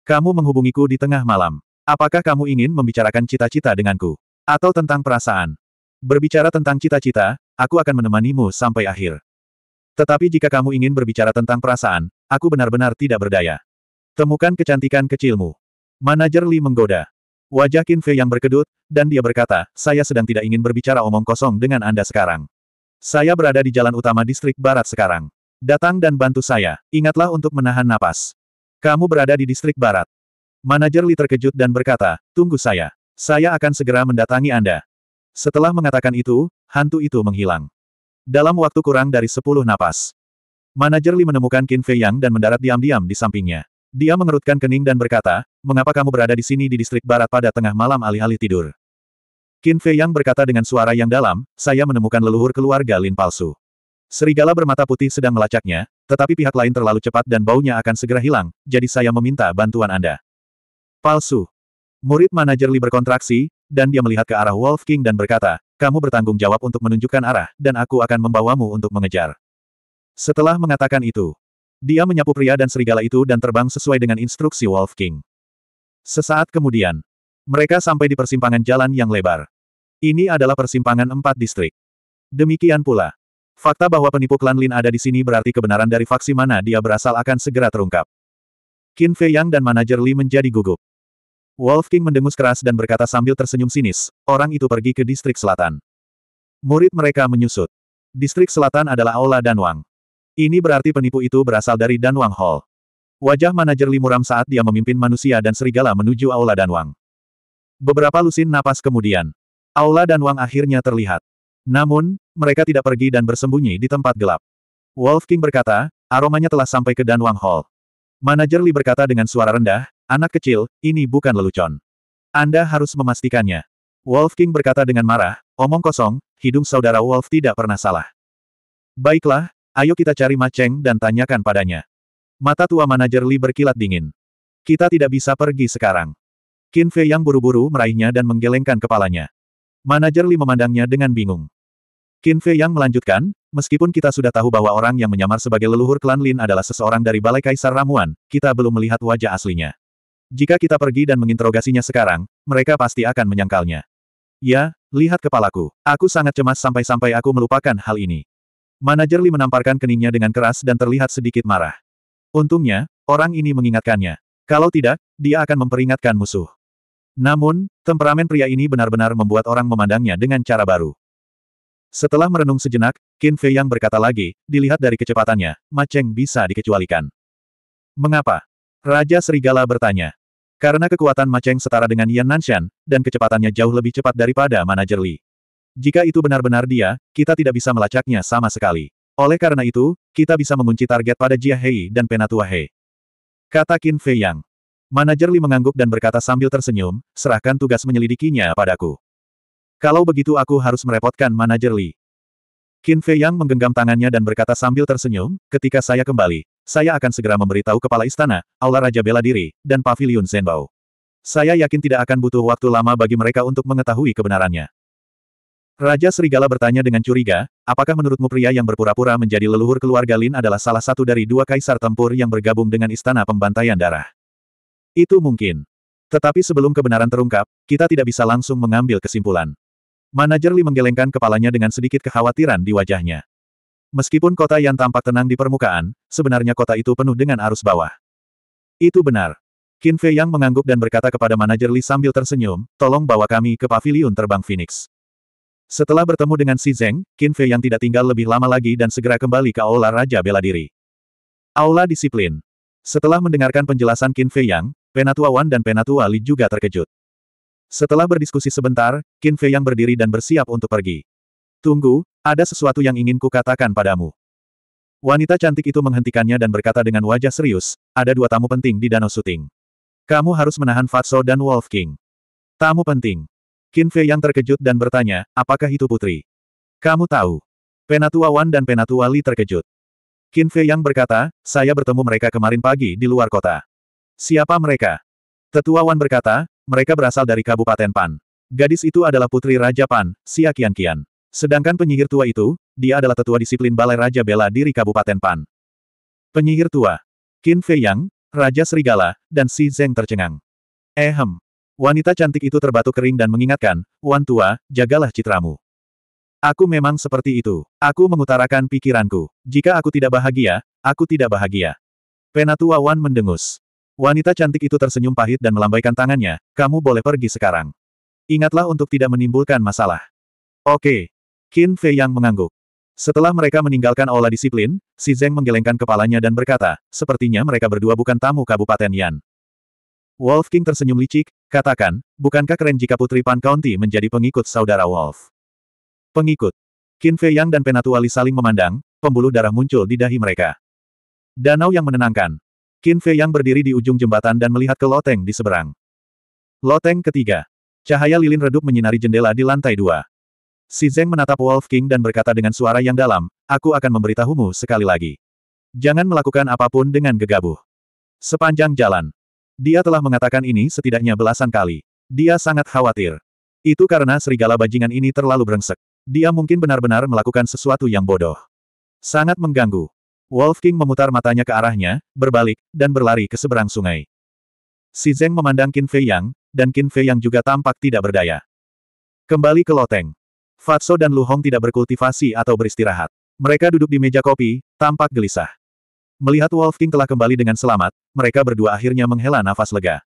Kamu menghubungiku di tengah malam. Apakah kamu ingin membicarakan cita-cita denganku? Atau tentang perasaan? Berbicara tentang cita-cita, aku akan menemanimu sampai akhir. Tetapi jika kamu ingin berbicara tentang perasaan, aku benar-benar tidak berdaya. Temukan kecantikan kecilmu. Manajer Li menggoda. Wajah Qin Fei yang berkedut, dan dia berkata, saya sedang tidak ingin berbicara omong kosong dengan Anda sekarang. Saya berada di jalan utama distrik barat sekarang. Datang dan bantu saya, ingatlah untuk menahan napas. Kamu berada di distrik barat. Manajer Li terkejut dan berkata, tunggu saya. Saya akan segera mendatangi Anda. Setelah mengatakan itu, hantu itu menghilang. Dalam waktu kurang dari sepuluh napas. Manajer Li menemukan Qin Fei Yang dan mendarat diam-diam di sampingnya. Dia mengerutkan kening dan berkata, mengapa kamu berada di sini di distrik barat pada tengah malam alih-alih tidur? Qin Fei Yang berkata dengan suara yang dalam, saya menemukan leluhur keluarga Lin palsu. Serigala bermata putih sedang melacaknya, tetapi pihak lain terlalu cepat dan baunya akan segera hilang, jadi saya meminta bantuan Anda. Palsu. Murid manajer Li berkontraksi, dan dia melihat ke arah Wolf King dan berkata, kamu bertanggung jawab untuk menunjukkan arah, dan aku akan membawamu untuk mengejar. Setelah mengatakan itu, dia menyapu pria dan serigala itu dan terbang sesuai dengan instruksi Wolf King. Sesaat kemudian, mereka sampai di persimpangan jalan yang lebar. Ini adalah persimpangan empat distrik. Demikian pula, fakta bahwa penipu klan Lin ada di sini berarti kebenaran dari faksi mana dia berasal akan segera terungkap. Qin Fei Yang dan manajer Li menjadi gugup. Wolf King mendengus keras dan berkata sambil tersenyum sinis, orang itu pergi ke distrik selatan. Murid mereka menyusut. Distrik selatan adalah Aula dan Wang. Ini berarti penipu itu berasal dari Danwang Hall. Wajah manajer limuram saat dia memimpin manusia dan serigala menuju Aula Danwang. Beberapa lusin napas kemudian. Aula Danwang akhirnya terlihat. Namun, mereka tidak pergi dan bersembunyi di tempat gelap. Wolf King berkata, aromanya telah sampai ke Danwang Hall. Manajer Li berkata dengan suara rendah, anak kecil, ini bukan lelucon. Anda harus memastikannya. Wolf King berkata dengan marah, omong kosong, hidung saudara Wolf tidak pernah salah. Baiklah, Ayo kita cari Ma Cheng dan tanyakan padanya. Mata tua manajer Li berkilat dingin. Kita tidak bisa pergi sekarang. Qin Fei yang buru-buru meraihnya dan menggelengkan kepalanya. Manajer Li memandangnya dengan bingung. Qin Fei yang melanjutkan, meskipun kita sudah tahu bahwa orang yang menyamar sebagai leluhur klan Lin adalah seseorang dari Balai Kaisar Ramuan, kita belum melihat wajah aslinya. Jika kita pergi dan menginterogasinya sekarang, mereka pasti akan menyangkalnya. Ya, lihat kepalaku. Aku sangat cemas sampai-sampai aku melupakan hal ini. Manajer Li menamparkan keningnya dengan keras dan terlihat sedikit marah. Untungnya, orang ini mengingatkannya. Kalau tidak, dia akan memperingatkan musuh. Namun, temperamen pria ini benar-benar membuat orang memandangnya dengan cara baru. Setelah merenung sejenak, Qin Fei yang berkata lagi, dilihat dari kecepatannya, Ma Cheng bisa dikecualikan. Mengapa? Raja Serigala bertanya. Karena kekuatan Ma Cheng setara dengan Yan Nanshan, dan kecepatannya jauh lebih cepat daripada manajer Li. Jika itu benar-benar dia, kita tidak bisa melacaknya sama sekali. Oleh karena itu, kita bisa mengunci target pada Jia Hei dan Penatua Hei. Kata Qin Fei Yang. Manajer Li mengangguk dan berkata sambil tersenyum, serahkan tugas menyelidikinya padaku. Kalau begitu aku harus merepotkan manajer Li. Qin Fei Yang menggenggam tangannya dan berkata sambil tersenyum, ketika saya kembali, saya akan segera memberitahu kepala istana, Aula Raja Bela Diri, dan pavilion Zenbao. Saya yakin tidak akan butuh waktu lama bagi mereka untuk mengetahui kebenarannya. Raja Serigala bertanya dengan curiga, apakah menurutmu pria yang berpura-pura menjadi leluhur keluarga Lin adalah salah satu dari dua kaisar tempur yang bergabung dengan istana pembantaian darah? Itu mungkin. Tetapi sebelum kebenaran terungkap, kita tidak bisa langsung mengambil kesimpulan. Manajer Li menggelengkan kepalanya dengan sedikit kekhawatiran di wajahnya. Meskipun kota yang tampak tenang di permukaan, sebenarnya kota itu penuh dengan arus bawah. Itu benar. Qin Fei Yang mengangguk dan berkata kepada manajer Li sambil tersenyum, tolong bawa kami ke pavilion terbang Phoenix. Setelah bertemu dengan Si Zeng, Qin Fei yang tidak tinggal lebih lama lagi dan segera kembali ke Aula Raja Bela Diri. Aula Disiplin Setelah mendengarkan penjelasan Qin Fei Yang, Penatua Wan dan Penatua Li juga terkejut. Setelah berdiskusi sebentar, Qin Fei Yang berdiri dan bersiap untuk pergi. Tunggu, ada sesuatu yang ingin ku katakan padamu. Wanita cantik itu menghentikannya dan berkata dengan wajah serius, ada dua tamu penting di Danau Suting. Kamu harus menahan Fatso dan Wolf King. Tamu penting. Qin Fei yang terkejut dan bertanya, apakah itu putri? Kamu tahu? Penatua Wan dan Penatua Li terkejut. Qin Fei yang berkata, saya bertemu mereka kemarin pagi di luar kota. Siapa mereka? Tetua Wan berkata, mereka berasal dari Kabupaten Pan. Gadis itu adalah putri Raja Pan, Xia Qian Qian. Sedangkan penyihir tua itu, dia adalah tetua disiplin Balai Raja Bela Diri Kabupaten Pan. Penyihir tua. Qin Fei Yang, Raja Serigala, dan Si Zeng tercengang. Ehem. Wanita cantik itu terbatuk kering dan mengingatkan, Wan tua, jagalah citramu. Aku memang seperti itu. Aku mengutarakan pikiranku. Jika aku tidak bahagia, aku tidak bahagia. Penatua Wan mendengus. Wanita cantik itu tersenyum pahit dan melambaikan tangannya, kamu boleh pergi sekarang. Ingatlah untuk tidak menimbulkan masalah. Oke. Qin Fei yang mengangguk. Setelah mereka meninggalkan olah disiplin, Si Zeng menggelengkan kepalanya dan berkata, sepertinya mereka berdua bukan tamu Kabupaten Yan. Wolf King tersenyum licik, katakan, bukankah keren jika Putri Pan County menjadi pengikut saudara Wolf? Pengikut. Qin Fei Yang dan Penatua Li saling memandang, pembuluh darah muncul di dahi mereka. Danau yang menenangkan. Qin Fei Yang berdiri di ujung jembatan dan melihat ke loteng di seberang. Loteng ketiga. Cahaya lilin redup menyinari jendela di lantai dua. Si Zeng menatap Wolf King dan berkata dengan suara yang dalam, aku akan memberitahumu sekali lagi. Jangan melakukan apapun dengan gegabah. Sepanjang jalan, dia telah mengatakan ini setidaknya belasan kali. Dia sangat khawatir. Itu karena serigala bajingan ini terlalu brengsek. Dia mungkin benar-benar melakukan sesuatu yang bodoh. Sangat mengganggu. Wolf King memutar matanya ke arahnya, berbalik, dan berlari ke seberang sungai. Si Zeng memandang Qin Fei Yang, dan Qin Fei Yang juga tampak tidak berdaya. Kembali ke loteng. Fatso dan Lu Hong tidak berkultivasi atau beristirahat. Mereka duduk di meja kopi, tampak gelisah. Melihat Wolf King telah kembali dengan selamat, mereka berdua akhirnya menghela nafas lega.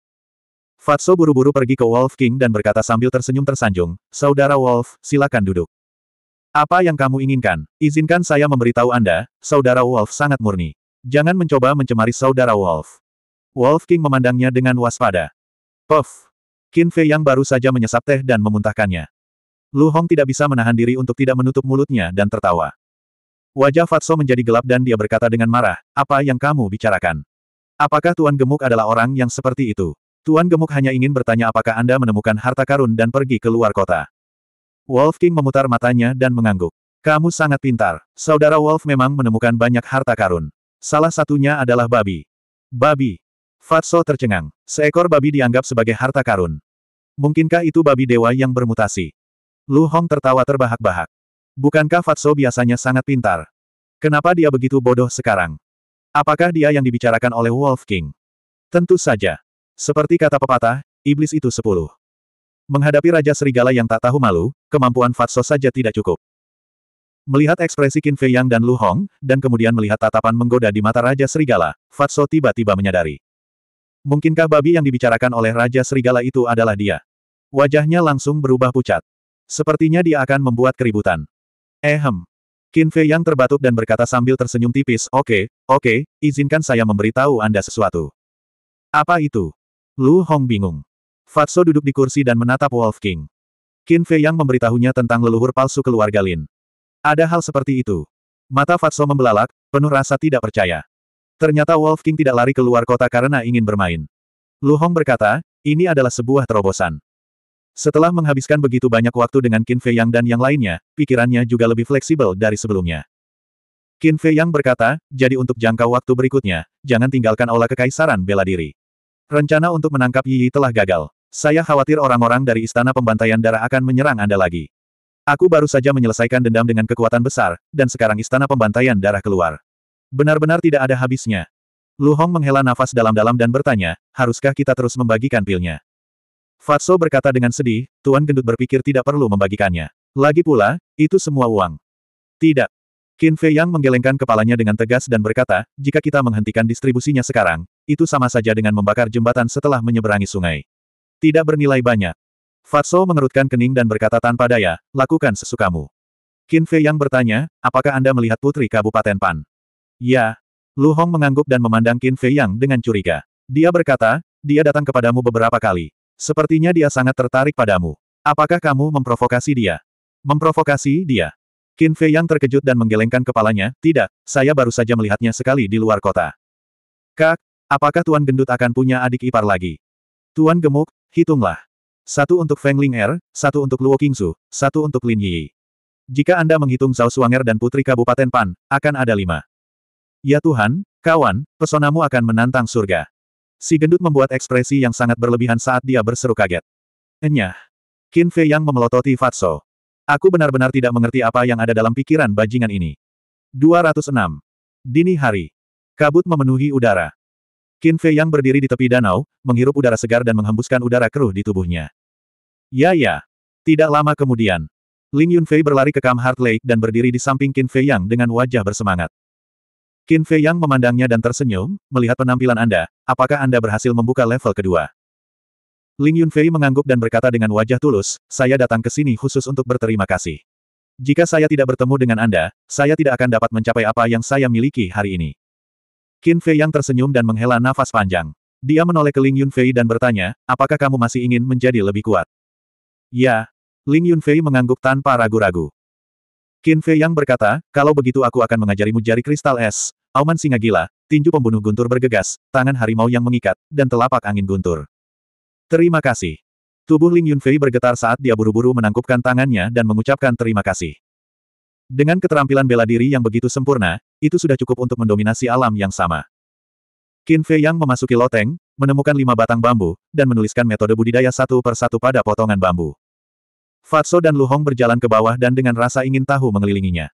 Fatso buru-buru pergi ke Wolf King dan berkata sambil tersenyum tersanjung, Saudara Wolf, silakan duduk. Apa yang kamu inginkan? Izinkan saya memberitahu Anda, Saudara Wolf sangat murni. Jangan mencoba mencemari Saudara Wolf. Wolf King memandangnya dengan waspada. Puff! Qin Fei yang baru saja menyesap teh dan memuntahkannya. Lu Hong tidak bisa menahan diri untuk tidak menutup mulutnya dan tertawa. Wajah Fatso menjadi gelap dan dia berkata dengan marah, apa yang kamu bicarakan? Apakah Tuan Gemuk adalah orang yang seperti itu? Tuan Gemuk hanya ingin bertanya apakah Anda menemukan harta karun dan pergi ke luar kota. Wolf King memutar matanya dan mengangguk. Kamu sangat pintar. Saudara Wolf memang menemukan banyak harta karun. Salah satunya adalah babi. Babi. Fatso tercengang. Seekor babi dianggap sebagai harta karun. Mungkinkah itu babi dewa yang bermutasi? Lu Hong tertawa terbahak-bahak. Bukankah Fatso biasanya sangat pintar? Kenapa dia begitu bodoh sekarang? Apakah dia yang dibicarakan oleh Wolf King? Tentu saja. Seperti kata pepatah, iblis itu sepuluh. Menghadapi Raja Serigala yang tak tahu malu, kemampuan Fatso saja tidak cukup. Melihat ekspresi Qin Fei Yang dan Lu Hong, dan kemudian melihat tatapan menggoda di mata Raja Serigala, Fatso tiba-tiba menyadari. Mungkinkah babi yang dibicarakan oleh Raja Serigala itu adalah dia? Wajahnya langsung berubah pucat. Sepertinya dia akan membuat keributan. Ehem. Hmm. Qin Fei yang terbatuk dan berkata sambil tersenyum tipis, oke, okay, oke, okay, izinkan saya memberitahu Anda sesuatu. Apa itu? Lu Hong bingung. Fatso duduk di kursi dan menatap Wolf King. Qin Fei yang memberitahunya tentang leluhur palsu keluarga Lin. Ada hal seperti itu. Mata Fatso membelalak, penuh rasa tidak percaya. Ternyata Wolf King tidak lari keluar kota karena ingin bermain. Lu Hong berkata, ini adalah sebuah terobosan. Setelah menghabiskan begitu banyak waktu dengan Qin Fei Yang dan yang lainnya, pikirannya juga lebih fleksibel dari sebelumnya. Qin Fei Yang berkata, jadi untuk jangka waktu berikutnya, jangan tinggalkan olah kekaisaran bela diri. Rencana untuk menangkap Yi telah gagal. Saya khawatir orang-orang dari Istana Pembantaian Darah akan menyerang Anda lagi. Aku baru saja menyelesaikan dendam dengan kekuatan besar, dan sekarang Istana Pembantaian Darah keluar. Benar-benar tidak ada habisnya. Lu Hong menghela nafas dalam-dalam dan bertanya, haruskah kita terus membagikan pilnya? Fatso berkata dengan sedih, Tuan Gendut berpikir tidak perlu membagikannya. Lagi pula, itu semua uang. Tidak. Qin Fei Yang menggelengkan kepalanya dengan tegas dan berkata, jika kita menghentikan distribusinya sekarang, itu sama saja dengan membakar jembatan setelah menyeberangi sungai. Tidak bernilai banyak. Fatso mengerutkan kening dan berkata tanpa daya, lakukan sesukamu. Qin Fei Yang bertanya, apakah Anda melihat putri Kabupaten Pan? Ya. Lu Hong mengangguk dan memandang Qin Fei Yang dengan curiga. Dia berkata, dia datang kepadamu beberapa kali. Sepertinya dia sangat tertarik padamu. Apakah kamu memprovokasi dia? Memprovokasi dia? Qin Fei yang terkejut dan menggelengkan kepalanya, tidak, saya baru saja melihatnya sekali di luar kota. Kak, apakah Tuan Gendut akan punya adik ipar lagi? Tuan Gemuk, hitunglah. Satu untuk Feng Ling Er, satu untuk Luo Qingzu, satu untuk Lin Yi. Jika Anda menghitung Zhao Suanger dan Putri Kabupaten Pan, akan ada lima. Ya Tuhan, kawan, pesonamu akan menantang surga. Si gendut membuat ekspresi yang sangat berlebihan saat dia berseru kaget. Enyah. Qin Fei yang memelototi Fatso. Aku benar-benar tidak mengerti apa yang ada dalam pikiran bajingan ini. 206. Dini hari. Kabut memenuhi udara. Qin Fei yang berdiri di tepi danau, menghirup udara segar dan menghembuskan udara keruh di tubuhnya. Ya ya. Tidak lama kemudian, Ling Yunfei berlari ke Kam Heart Lake dan berdiri di samping Qin Fei Yang dengan wajah bersemangat. Qin Fei Yang memandangnya dan tersenyum, melihat penampilan Anda, Apakah Anda berhasil membuka level kedua? Ling Yunfei mengangguk dan berkata dengan wajah tulus, saya datang ke sini khusus untuk berterima kasih. Jika saya tidak bertemu dengan Anda, saya tidak akan dapat mencapai apa yang saya miliki hari ini. Qin Fei yang tersenyum dan menghela nafas panjang. Dia menoleh ke Ling Yunfei dan bertanya, apakah kamu masih ingin menjadi lebih kuat? Ya. Ling Yunfei mengangguk tanpa ragu-ragu. Qin Fei yang berkata, kalau begitu aku akan mengajarimu jari kristal es, Auman singa gila, tinju pembunuh guntur bergegas, tangan harimau yang mengikat, dan telapak angin guntur. Terima kasih. Tubuh Ling Yunfei bergetar saat dia buru-buru menangkupkan tangannya dan mengucapkan terima kasih. Dengan keterampilan bela diri yang begitu sempurna, itu sudah cukup untuk mendominasi alam yang sama. Qin Fei Yang memasuki loteng, menemukan lima batang bambu, dan menuliskan metode budidaya satu per satu pada potongan bambu. Fatso dan Lu Hong berjalan ke bawah dan dengan rasa ingin tahu mengelilinginya.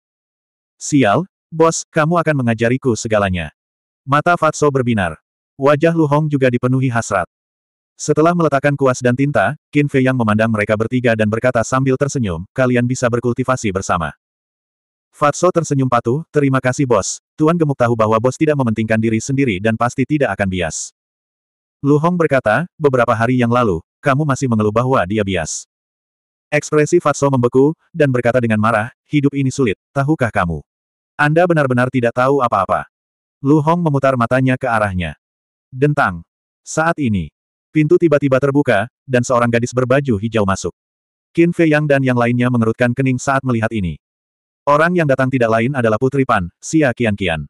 Sial, Bos, kamu akan mengajariku segalanya. Mata Fatso berbinar. Wajah Lu Hong juga dipenuhi hasrat. Setelah meletakkan kuas dan tinta, Qin Fei Yang memandang mereka bertiga dan berkata sambil tersenyum, kalian bisa berkultivasi bersama. Fatso tersenyum patuh, terima kasih bos. Tuan gemuk tahu bahwa bos tidak mementingkan diri sendiri dan pasti tidak akan bias. Lu Hong berkata, beberapa hari yang lalu, kamu masih mengeluh bahwa dia bias. Ekspresi Fatso membeku, dan berkata dengan marah, hidup ini sulit, tahukah kamu? Anda benar-benar tidak tahu apa-apa. Lu Hong memutar matanya ke arahnya. Dentang. Saat ini, pintu tiba-tiba terbuka, dan seorang gadis berbaju hijau masuk. Qin Fei Yang dan yang lainnya mengerutkan kening saat melihat ini. Orang yang datang tidak lain adalah Putri Pan, Xia Qian Qian.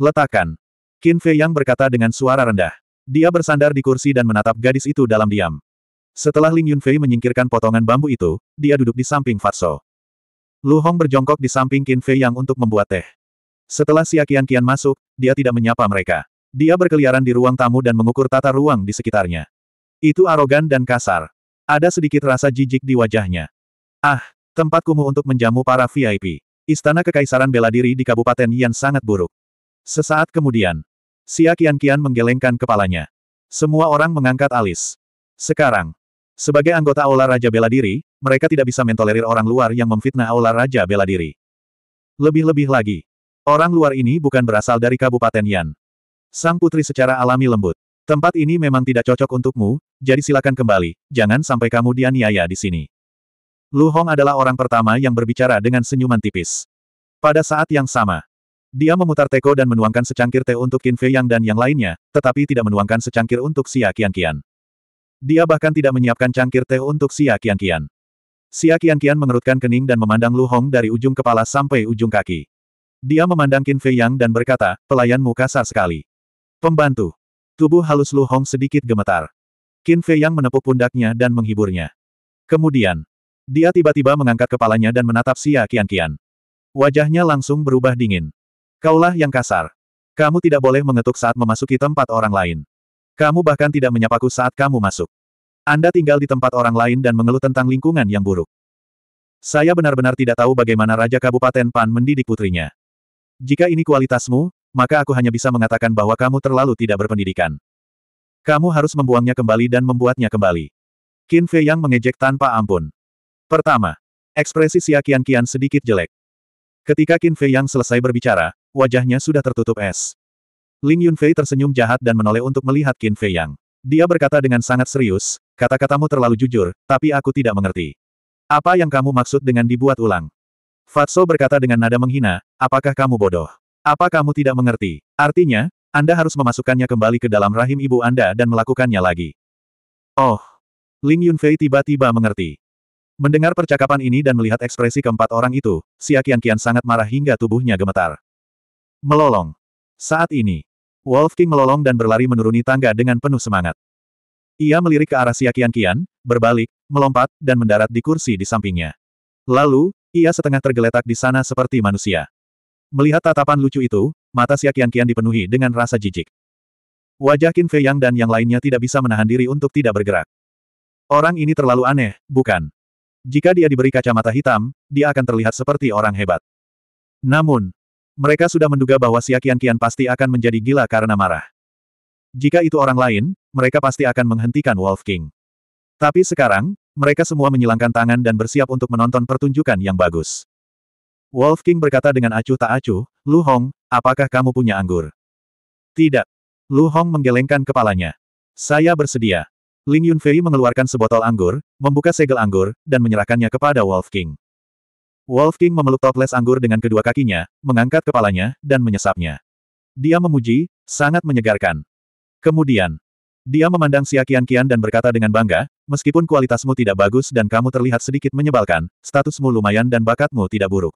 Letakkan. Qin Fei Yang berkata dengan suara rendah. Dia bersandar di kursi dan menatap gadis itu dalam diam. Setelah Ling Yunfei menyingkirkan potongan bambu itu, dia duduk di samping Fatso. Lu Hong berjongkok di samping Qin Fei Yang untuk membuat teh. Setelah Xia Qian Qian masuk, dia tidak menyapa mereka. Dia berkeliaran di ruang tamu dan mengukur tata ruang di sekitarnya. Itu arogan dan kasar. Ada sedikit rasa jijik di wajahnya. Ah, tempat kumuh untuk menjamu para VIP. Istana Kekaisaran bela diri di Kabupaten Yan sangat buruk. Sesaat kemudian, Xia Qian Qian menggelengkan kepalanya. Semua orang mengangkat alis. Sekarang, sebagai anggota Aula Raja Bela Diri, mereka tidak bisa mentolerir orang luar yang memfitnah Aula Raja Bela Diri. Lebih-lebih lagi, orang luar ini bukan berasal dari Kabupaten Yan. Sang putri secara alami lembut. Tempat ini memang tidak cocok untukmu, jadi silakan kembali, jangan sampai kamu dianiaya di sini. Lu Hong adalah orang pertama yang berbicara dengan senyuman tipis. Pada saat yang sama, dia memutar teko dan menuangkan secangkir teh untuk Qin Fei Yang dan yang lainnya, tetapi tidak menuangkan secangkir untuk Xia Qiankian. Dia bahkan tidak menyiapkan cangkir teh untuk Xia Qiankian. Xia qian mengerutkan kening dan memandang Lu Hong dari ujung kepala sampai ujung kaki. Dia memandang Qin Fei Yang dan berkata, pelayanmu kasar sekali. Pembantu. Tubuh halus Lu Hong sedikit gemetar. Qin Fei Yang menepuk pundaknya dan menghiburnya. Kemudian, dia tiba-tiba mengangkat kepalanya dan menatap Xia qian Wajahnya langsung berubah dingin. Kaulah yang kasar. Kamu tidak boleh mengetuk saat memasuki tempat orang lain. Kamu bahkan tidak menyapaku saat kamu masuk. Anda tinggal di tempat orang lain dan mengeluh tentang lingkungan yang buruk. Saya benar-benar tidak tahu bagaimana Raja Kabupaten Pan mendidik putrinya. Jika ini kualitasmu, maka aku hanya bisa mengatakan bahwa kamu terlalu tidak berpendidikan. Kamu harus membuangnya kembali dan membuatnya kembali. Qin Fei yang mengejek tanpa ampun. Pertama, ekspresi Xia Qian Qian sedikit jelek. Ketika Qin Fei yang selesai berbicara, wajahnya sudah tertutup es. Ling Yunfei tersenyum jahat dan menoleh untuk melihat Qin Fei yang. Dia berkata dengan sangat serius, Kata-katamu terlalu jujur, tapi aku tidak mengerti. Apa yang kamu maksud dengan dibuat ulang? Fatso berkata dengan nada menghina, apakah kamu bodoh? Apa kamu tidak mengerti? Artinya, Anda harus memasukkannya kembali ke dalam rahim ibu Anda dan melakukannya lagi. Oh. Ling Yunfei tiba-tiba mengerti. Mendengar percakapan ini dan melihat ekspresi keempat orang itu, siakian Kian sangat marah hingga tubuhnya gemetar. Melolong. Saat ini, Wolf King melolong dan berlari menuruni tangga dengan penuh semangat. Ia melirik ke arah Siakian Kian, berbalik, melompat, dan mendarat di kursi di sampingnya. Lalu, ia setengah tergeletak di sana seperti manusia. Melihat tatapan lucu itu, mata Siakian Kian dipenuhi dengan rasa jijik. Wajah Qin Fei Yang dan yang lainnya tidak bisa menahan diri untuk tidak bergerak. Orang ini terlalu aneh, bukan? Jika dia diberi kacamata hitam, dia akan terlihat seperti orang hebat. Namun, mereka sudah menduga bahwa Siakian Kian pasti akan menjadi gila karena marah. Jika itu orang lain, mereka pasti akan menghentikan Wolf King. Tapi sekarang, mereka semua menyilangkan tangan dan bersiap untuk menonton pertunjukan yang bagus. Wolf King berkata dengan acuh tak acuh, Lu Hong, apakah kamu punya anggur? Tidak. Lu Hong menggelengkan kepalanya. Saya bersedia. Ling Yunfei mengeluarkan sebotol anggur, membuka segel anggur, dan menyerahkannya kepada Wolf King. Wolf King memeluk toples anggur dengan kedua kakinya, mengangkat kepalanya, dan menyesapnya. Dia memuji, sangat menyegarkan. Kemudian, dia memandang Xia Qian-Qian dan berkata dengan bangga, meskipun kualitasmu tidak bagus dan kamu terlihat sedikit menyebalkan, statusmu lumayan dan bakatmu tidak buruk.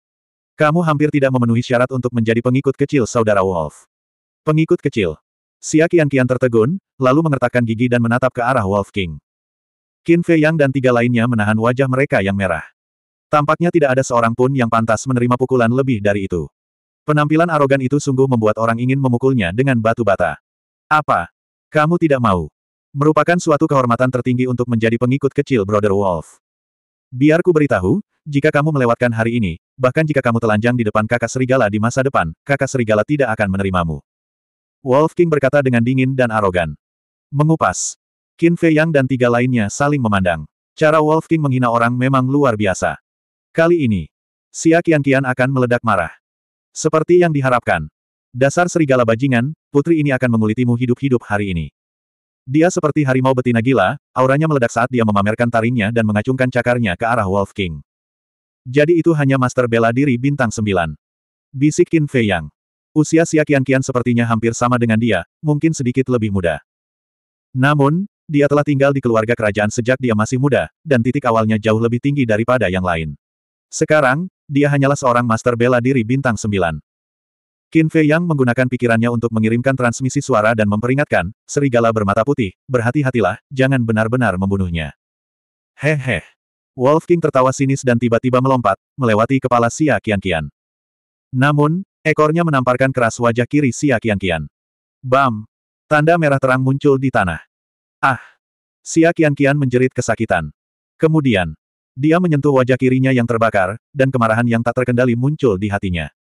Kamu hampir tidak memenuhi syarat untuk menjadi pengikut kecil saudara Wolf. Pengikut kecil. Xia Qian-Qian tertegun, lalu mengertakkan gigi dan menatap ke arah Wolf King. Qin Fei Yang dan tiga lainnya menahan wajah mereka yang merah. Tampaknya tidak ada seorang pun yang pantas menerima pukulan lebih dari itu. Penampilan arogan itu sungguh membuat orang ingin memukulnya dengan batu bata. Apa, kamu tidak mau. Merupakan suatu kehormatan tertinggi untuk menjadi pengikut kecil Brother Wolf. Biar ku beritahu, jika kamu melewatkan hari ini, bahkan jika kamu telanjang di depan kakak serigala di masa depan, kakak serigala tidak akan menerimamu. Wolf King berkata dengan dingin dan arogan. Mengupas. Qin Fei Yang dan tiga lainnya saling memandang. Cara Wolf King menghina orang memang luar biasa. Kali ini, Xia Kian akan meledak marah. Seperti yang diharapkan, Dasar serigala bajingan, putri ini akan mengulitimu hidup-hidup hari ini. Dia seperti harimau betina gila, auranya meledak saat dia memamerkan taringnya dan mengacungkan cakarnya ke arah Wolf King. Jadi itu hanya master bela diri bintang Sembilan. Bisik Qin Fei Yang. Usia Xia siakian sepertinya hampir sama dengan dia, mungkin sedikit lebih muda. Namun, dia telah tinggal di keluarga kerajaan sejak dia masih muda, dan titik awalnya jauh lebih tinggi daripada yang lain. Sekarang, dia hanyalah seorang master bela diri bintang Sembilan. Qin Fei Yang menggunakan pikirannya untuk mengirimkan transmisi suara dan memperingatkan, serigala bermata putih, berhati-hatilah, jangan benar-benar membunuhnya. Hehe. Wolf King tertawa sinis dan tiba-tiba melompat, melewati kepala Xia Kian. Namun, ekornya menamparkan keras wajah kiri Xia Kian. Bam! Tanda merah terang muncul di tanah. Ah! Xia Kian menjerit kesakitan. Kemudian, dia menyentuh wajah kirinya yang terbakar, dan kemarahan yang tak terkendali muncul di hatinya.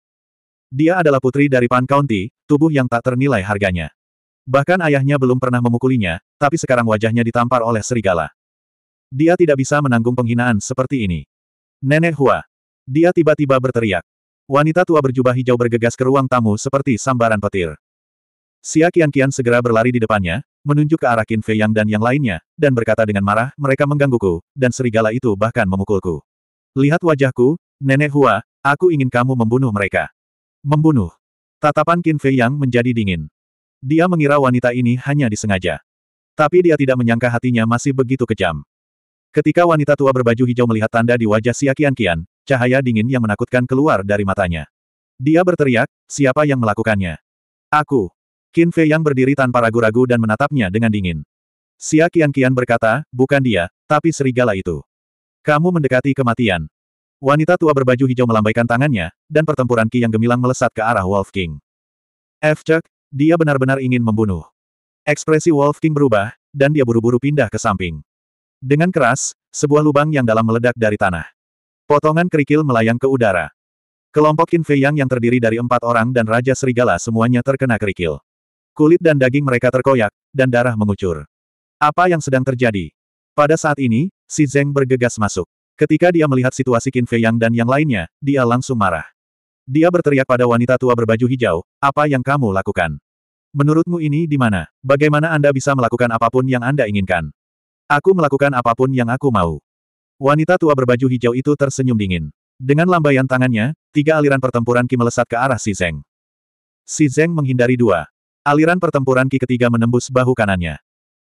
Dia adalah putri dari Pan County, tubuh yang tak ternilai harganya. Bahkan ayahnya belum pernah memukulinya, tapi sekarang wajahnya ditampar oleh serigala. Dia tidak bisa menanggung penghinaan seperti ini. Nenek Hua. Dia tiba-tiba berteriak. Wanita tua berjubah hijau bergegas ke ruang tamu seperti sambaran petir. Xia kian segera berlari di depannya, menunjuk ke arah Qin Fei Yang dan yang lainnya, dan berkata dengan marah, mereka menggangguku, dan serigala itu bahkan memukulku. Lihat wajahku, Nenek Hua, aku ingin kamu membunuh mereka. Membunuh. Tatapan Qin Fei yang menjadi dingin. Dia mengira wanita ini hanya disengaja. Tapi dia tidak menyangka hatinya masih begitu kejam. Ketika wanita tua berbaju hijau melihat tanda di wajah Xia Qian Qian, cahaya dingin yang menakutkan keluar dari matanya. Dia berteriak, siapa yang melakukannya? Aku. Qin Fei yang berdiri tanpa ragu-ragu dan menatapnya dengan dingin. Xia Qian Qian berkata, bukan dia, tapi serigala itu. Kamu mendekati kematian. Wanita tua berbaju hijau melambaikan tangannya, dan pertempuran Ki yang gemilang melesat ke arah Wolf King. Chuck, dia benar-benar ingin membunuh. Ekspresi Wolf King berubah, dan dia buru-buru pindah ke samping. Dengan keras, sebuah lubang yang dalam meledak dari tanah. Potongan kerikil melayang ke udara. Kelompok Qin Fei Yang yang terdiri dari empat orang dan Raja Serigala semuanya terkena kerikil. Kulit dan daging mereka terkoyak, dan darah mengucur. Apa yang sedang terjadi? Pada saat ini, si Zeng bergegas masuk. Ketika dia melihat situasi Qin Fei Yang dan yang lainnya, dia langsung marah. Dia berteriak pada wanita tua berbaju hijau, apa yang kamu lakukan? Menurutmu ini di mana? Bagaimana Anda bisa melakukan apapun yang Anda inginkan? Aku melakukan apapun yang aku mau. Wanita tua berbaju hijau itu tersenyum dingin. Dengan lambaian tangannya, tiga aliran pertempuran Ki melesat ke arah Si Zeng. Si Zeng menghindari dua. Aliran pertempuran Ki ketiga menembus bahu kanannya.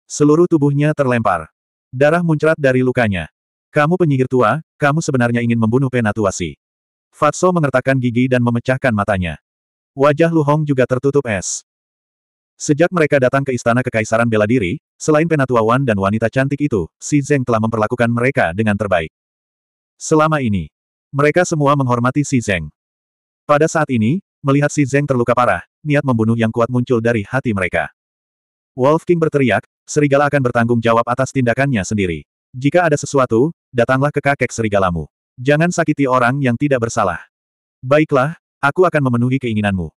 Seluruh tubuhnya terlempar. Darah muncrat dari lukanya. Kamu penyihir tua, kamu sebenarnya ingin membunuh Penatuasi. Fatso mengertakkan gigi dan memecahkan matanya. Wajah Lu Hong juga tertutup es. Sejak mereka datang ke Istana Kekaisaran Bela Diri, selain Penatua Wan dan wanita cantik itu, Si Zeng telah memperlakukan mereka dengan terbaik. Selama ini, mereka semua menghormati Si Zeng. Pada saat ini, melihat Si Zeng terluka parah, niat membunuh yang kuat muncul dari hati mereka. Wolf King berteriak, serigala akan bertanggung jawab atas tindakannya sendiri. Jika ada sesuatu, datanglah ke kakek serigalamu. Jangan sakiti orang yang tidak bersalah. Baiklah, aku akan memenuhi keinginanmu.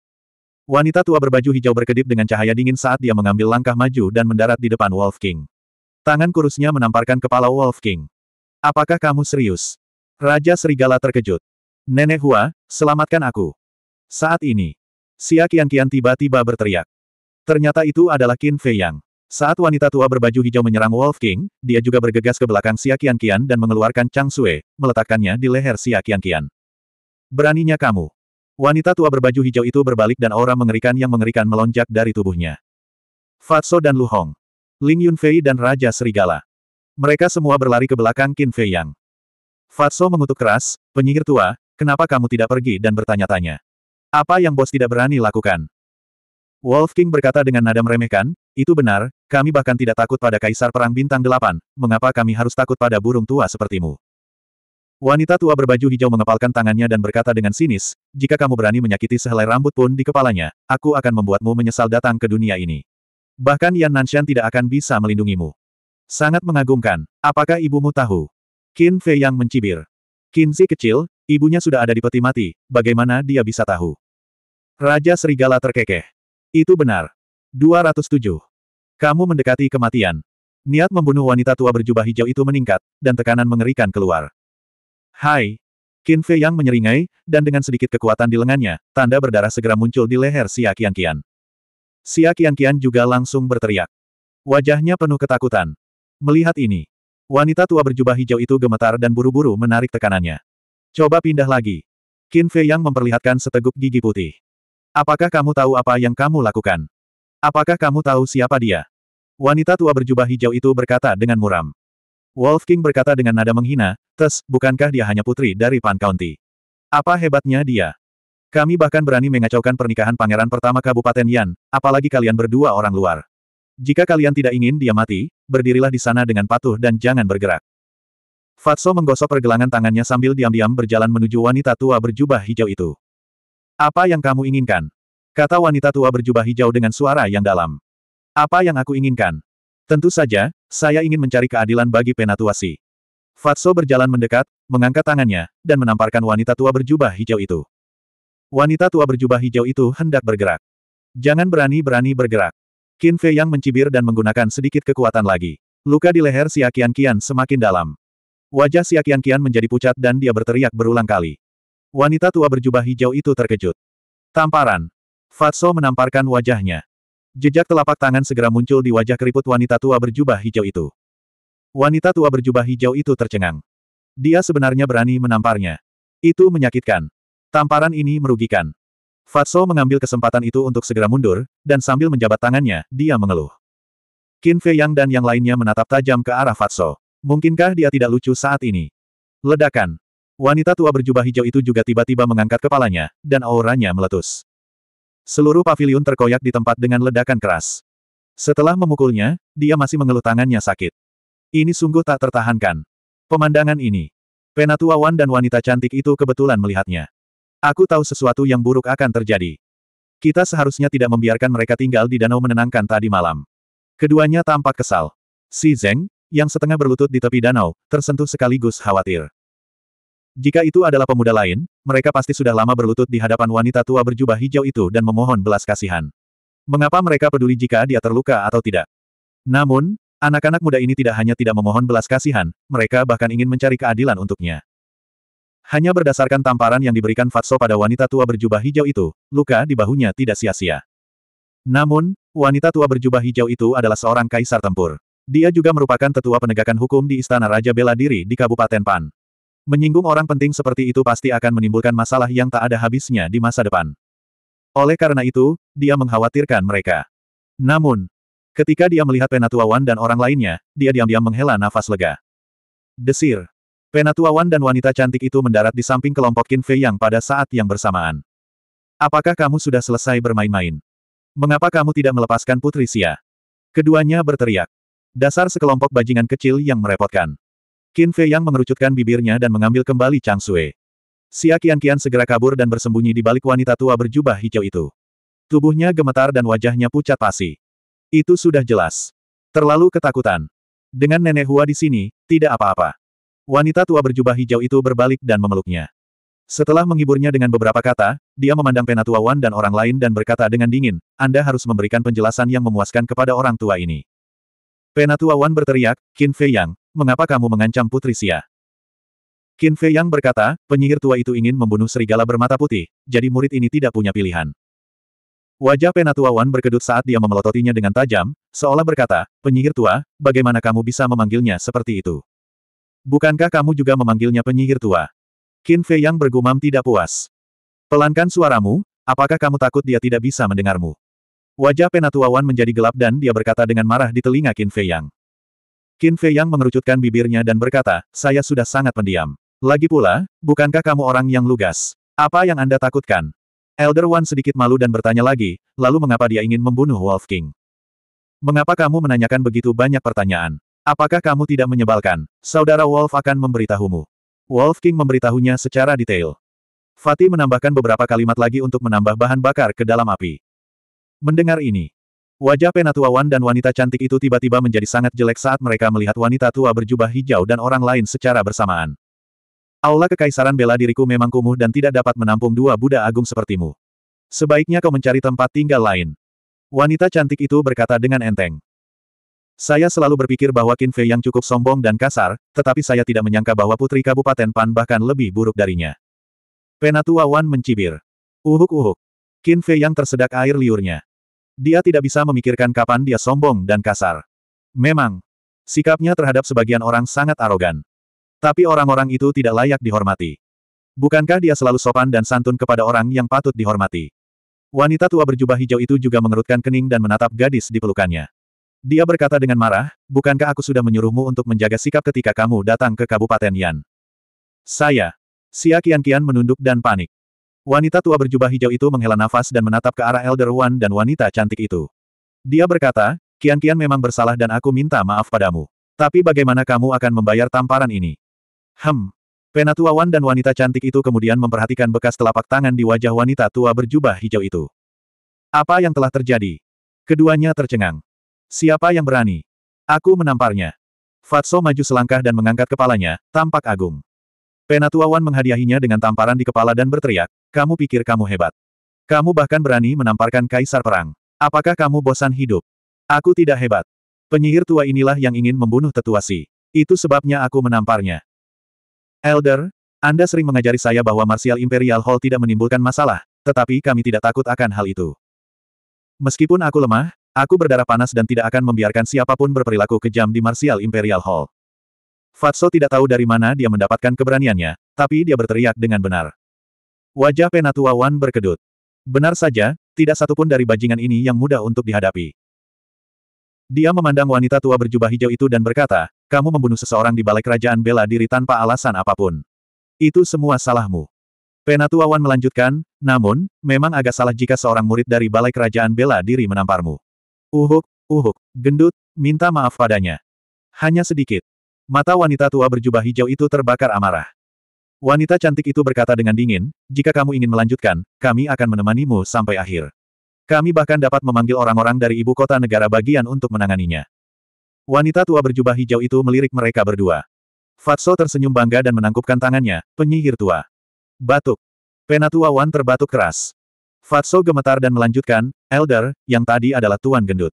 Wanita tua berbaju hijau berkedip dengan cahaya dingin saat dia mengambil langkah maju dan mendarat di depan Wolf King. Tangan kurusnya menamparkan kepala Wolf King. Apakah kamu serius? Raja Serigala terkejut. Nenek Hua, selamatkan aku. Saat ini, siak yang kian tiba-tiba berteriak. Ternyata itu adalah Qin Fei Yang. Saat wanita tua berbaju hijau menyerang Wolf King, dia juga bergegas ke belakang Xia Qian dan mengeluarkan Chang Sue, meletakkannya di leher Xia Qian. Beraninya kamu. Wanita tua berbaju hijau itu berbalik dan aura mengerikan yang mengerikan melonjak dari tubuhnya. Fatso dan Lu Hong. Ling Yunfei dan Raja Serigala. Mereka semua berlari ke belakang Qin Fei Yang. Fatso mengutuk keras, penyihir tua, kenapa kamu tidak pergi dan bertanya-tanya. Apa yang bos tidak berani lakukan? Wolf King berkata dengan nada meremehkan, itu benar, kami bahkan tidak takut pada kaisar perang bintang delapan, mengapa kami harus takut pada burung tua sepertimu? Wanita tua berbaju hijau mengepalkan tangannya dan berkata dengan sinis, jika kamu berani menyakiti sehelai rambut pun di kepalanya, aku akan membuatmu menyesal datang ke dunia ini. Bahkan Yan Nanshan tidak akan bisa melindungimu. Sangat mengagumkan, apakah ibumu tahu? Qin Fei yang mencibir. zi kecil, ibunya sudah ada di peti mati, bagaimana dia bisa tahu? Raja Serigala terkekeh. Itu benar. 207. Kamu mendekati kematian. Niat membunuh wanita tua berjubah hijau itu meningkat, dan tekanan mengerikan keluar. Hai! Qin Fei yang menyeringai, dan dengan sedikit kekuatan di lengannya, tanda berdarah segera muncul di leher Xia Kian. Xia Kian juga langsung berteriak. Wajahnya penuh ketakutan. Melihat ini, wanita tua berjubah hijau itu gemetar dan buru-buru menarik tekanannya. Coba pindah lagi. Qin Fei yang memperlihatkan seteguk gigi putih. Apakah kamu tahu apa yang kamu lakukan? Apakah kamu tahu siapa dia? Wanita tua berjubah hijau itu berkata dengan muram. Wolf King berkata dengan nada menghina, Tes, bukankah dia hanya putri dari Pan County? Apa hebatnya dia? Kami bahkan berani mengacaukan pernikahan pangeran pertama Kabupaten Yan, apalagi kalian berdua orang luar. Jika kalian tidak ingin dia mati, berdirilah di sana dengan patuh dan jangan bergerak. Fatso menggosok pergelangan tangannya sambil diam-diam berjalan menuju wanita tua berjubah hijau itu. Apa yang kamu inginkan? Kata wanita tua berjubah hijau dengan suara yang dalam. Apa yang aku inginkan? Tentu saja, saya ingin mencari keadilan bagi Penatuasi. Fatso berjalan mendekat, mengangkat tangannya, dan menamparkan wanita tua berjubah hijau itu. Wanita tua berjubah hijau itu hendak bergerak. Jangan berani-berani bergerak. Qin Fei Yang mencibir dan menggunakan sedikit kekuatan lagi. Luka di leher siakian Akian Kian semakin dalam. Wajah siakian kian Kian menjadi pucat dan dia berteriak berulang kali. Wanita tua berjubah hijau itu terkejut. Tamparan, Fatso menamparkan wajahnya. Jejak telapak tangan segera muncul di wajah keriput wanita tua berjubah hijau itu. Wanita tua berjubah hijau itu tercengang. Dia sebenarnya berani menamparnya. Itu menyakitkan. Tamparan ini merugikan. Fatso mengambil kesempatan itu untuk segera mundur, dan sambil menjabat tangannya, dia mengeluh. Qin Fei Yang dan yang lainnya menatap tajam ke arah Fatso. Mungkinkah dia tidak lucu saat ini? Ledakan. Wanita tua berjubah hijau itu juga tiba-tiba mengangkat kepalanya, dan auranya meletus. Seluruh pavilion terkoyak di tempat dengan ledakan keras. Setelah memukulnya, dia masih mengeluh tangannya sakit. Ini sungguh tak tertahankan. Pemandangan ini. Penatua Wan dan wanita cantik itu kebetulan melihatnya. Aku tahu sesuatu yang buruk akan terjadi. Kita seharusnya tidak membiarkan mereka tinggal di danau menenangkan tadi malam. Keduanya tampak kesal. Si Zeng, yang setengah berlutut di tepi danau, tersentuh sekaligus khawatir. Jika itu adalah pemuda lain, mereka pasti sudah lama berlutut di hadapan wanita tua berjubah hijau itu dan memohon belas kasihan. Mengapa mereka peduli jika dia terluka atau tidak? Namun, anak-anak muda ini tidak hanya tidak memohon belas kasihan, mereka bahkan ingin mencari keadilan untuknya. Hanya berdasarkan tamparan yang diberikan Fatso pada wanita tua berjubah hijau itu, luka di bahunya tidak sia-sia. Namun, wanita tua berjubah hijau itu adalah seorang kaisar tempur. Dia juga merupakan tetua penegakan hukum di Istana Raja Bela Diri di Kabupaten Pan. Menyinggung orang penting seperti itu pasti akan menimbulkan masalah yang tak ada habisnya di masa depan. Oleh karena itu, dia mengkhawatirkan mereka. Namun, ketika dia melihat Penatua Wan dan orang lainnya, dia diam-diam menghela nafas lega. Desir. Penatua Wan dan wanita cantik itu mendarat di samping kelompok Qin Fei yang pada saat yang bersamaan. Apakah kamu sudah selesai bermain-main? Mengapa kamu tidak melepaskan Putri Sia? Keduanya berteriak. Dasar sekelompok bajingan kecil yang merepotkan. Qin Fei Yang mengerucutkan bibirnya dan mengambil kembali Chang Sui. Xia qian segera kabur dan bersembunyi di balik wanita tua berjubah hijau itu. Tubuhnya gemetar dan wajahnya pucat pasi. Itu sudah jelas. Terlalu ketakutan. Dengan nenek Hua di sini, tidak apa-apa. Wanita tua berjubah hijau itu berbalik dan memeluknya. Setelah menghiburnya dengan beberapa kata, dia memandang penatua Wan dan orang lain dan berkata dengan dingin, Anda harus memberikan penjelasan yang memuaskan kepada orang tua ini. Penatua Wan berteriak, Qin Fei Yang, mengapa kamu mengancam Putri Xia? Qin Fei Yang berkata, penyihir tua itu ingin membunuh serigala bermata putih, jadi murid ini tidak punya pilihan. Wajah Penatua Wan berkedut saat dia memelototinya dengan tajam, seolah berkata, penyihir tua, bagaimana kamu bisa memanggilnya seperti itu? Bukankah kamu juga memanggilnya penyihir tua? Qin Fei Yang bergumam tidak puas. Pelankan suaramu, apakah kamu takut dia tidak bisa mendengarmu? Wajah Penatua Wan menjadi gelap dan dia berkata dengan marah di telinga Qin Fei Yang. Qin Fei Yang mengerucutkan bibirnya dan berkata, saya sudah sangat pendiam. Lagi pula, bukankah kamu orang yang lugas? Apa yang Anda takutkan? Elder Wan sedikit malu dan bertanya lagi, lalu mengapa dia ingin membunuh Wolf King? Mengapa kamu menanyakan begitu banyak pertanyaan? Apakah kamu tidak menyebalkan? Saudara Wolf akan memberitahumu. Wolf King memberitahunya secara detail. Fatih menambahkan beberapa kalimat lagi untuk menambah bahan bakar ke dalam api. Mendengar ini, wajah penatua Wan dan wanita cantik itu tiba-tiba menjadi sangat jelek saat mereka melihat wanita tua berjubah hijau dan orang lain secara bersamaan. Aula kekaisaran bela diriku memang kumuh dan tidak dapat menampung dua Buddha agung sepertimu. Sebaiknya kau mencari tempat tinggal lain. Wanita cantik itu berkata dengan enteng. Saya selalu berpikir bahwa Qin Fei yang cukup sombong dan kasar, tetapi saya tidak menyangka bahwa putri Kabupaten Pan bahkan lebih buruk darinya. Penatua Wan mencibir. Uhuk-uhuk. Qin Fei yang tersedak air liurnya. Dia tidak bisa memikirkan kapan dia sombong dan kasar. Memang, sikapnya terhadap sebagian orang sangat arogan. Tapi orang-orang itu tidak layak dihormati. Bukankah dia selalu sopan dan santun kepada orang yang patut dihormati? Wanita tua berjubah hijau itu juga mengerutkan kening dan menatap gadis di pelukannya. Dia berkata dengan marah, bukankah aku sudah menyuruhmu untuk menjaga sikap ketika kamu datang ke Kabupaten Yan? Saya. Sia Kian Kian menunduk dan panik. Wanita tua berjubah hijau itu menghela nafas dan menatap ke arah Elder Wan dan wanita cantik itu. Dia berkata, Kian-Kian memang bersalah dan aku minta maaf padamu. Tapi bagaimana kamu akan membayar tamparan ini? Hem. Penatua Wan dan wanita cantik itu kemudian memperhatikan bekas telapak tangan di wajah wanita tua berjubah hijau itu. Apa yang telah terjadi? Keduanya tercengang. Siapa yang berani? Aku menamparnya. Fatso maju selangkah dan mengangkat kepalanya, tampak agung. Penatua Wan menghadiahinya dengan tamparan di kepala dan berteriak, kamu pikir kamu hebat. Kamu bahkan berani menamparkan kaisar perang. Apakah kamu bosan hidup? Aku tidak hebat. Penyihir tua inilah yang ingin membunuh tetua si. Itu sebabnya aku menamparnya. Elder, Anda sering mengajari saya bahwa Martial Imperial Hall tidak menimbulkan masalah, tetapi kami tidak takut akan hal itu. Meskipun aku lemah, aku berdarah panas dan tidak akan membiarkan siapapun berperilaku kejam di Martial Imperial Hall. Fatso tidak tahu dari mana dia mendapatkan keberaniannya, tapi dia berteriak dengan benar. Wajah Penatua Wan berkedut. Benar saja, tidak satupun dari bajingan ini yang mudah untuk dihadapi. Dia memandang wanita tua berjubah hijau itu dan berkata, kamu membunuh seseorang di balai kerajaan bela diri tanpa alasan apapun. Itu semua salahmu. Penatua Wan melanjutkan, namun, memang agak salah jika seorang murid dari balai kerajaan bela diri menamparmu. Uhuk, uhuk, gendut, minta maaf padanya. Hanya sedikit. Mata wanita tua berjubah hijau itu terbakar amarah. Wanita cantik itu berkata dengan dingin, jika kamu ingin melanjutkan, kami akan menemanimu sampai akhir. Kami bahkan dapat memanggil orang-orang dari ibu kota negara bagian untuk menanganinya. Wanita tua berjubah hijau itu melirik mereka berdua. Fatso tersenyum bangga dan menangkupkan tangannya, penyihir tua. Batuk. Penatua Wan terbatuk keras. Fatso gemetar dan melanjutkan, Elder, yang tadi adalah Tuan Gendut.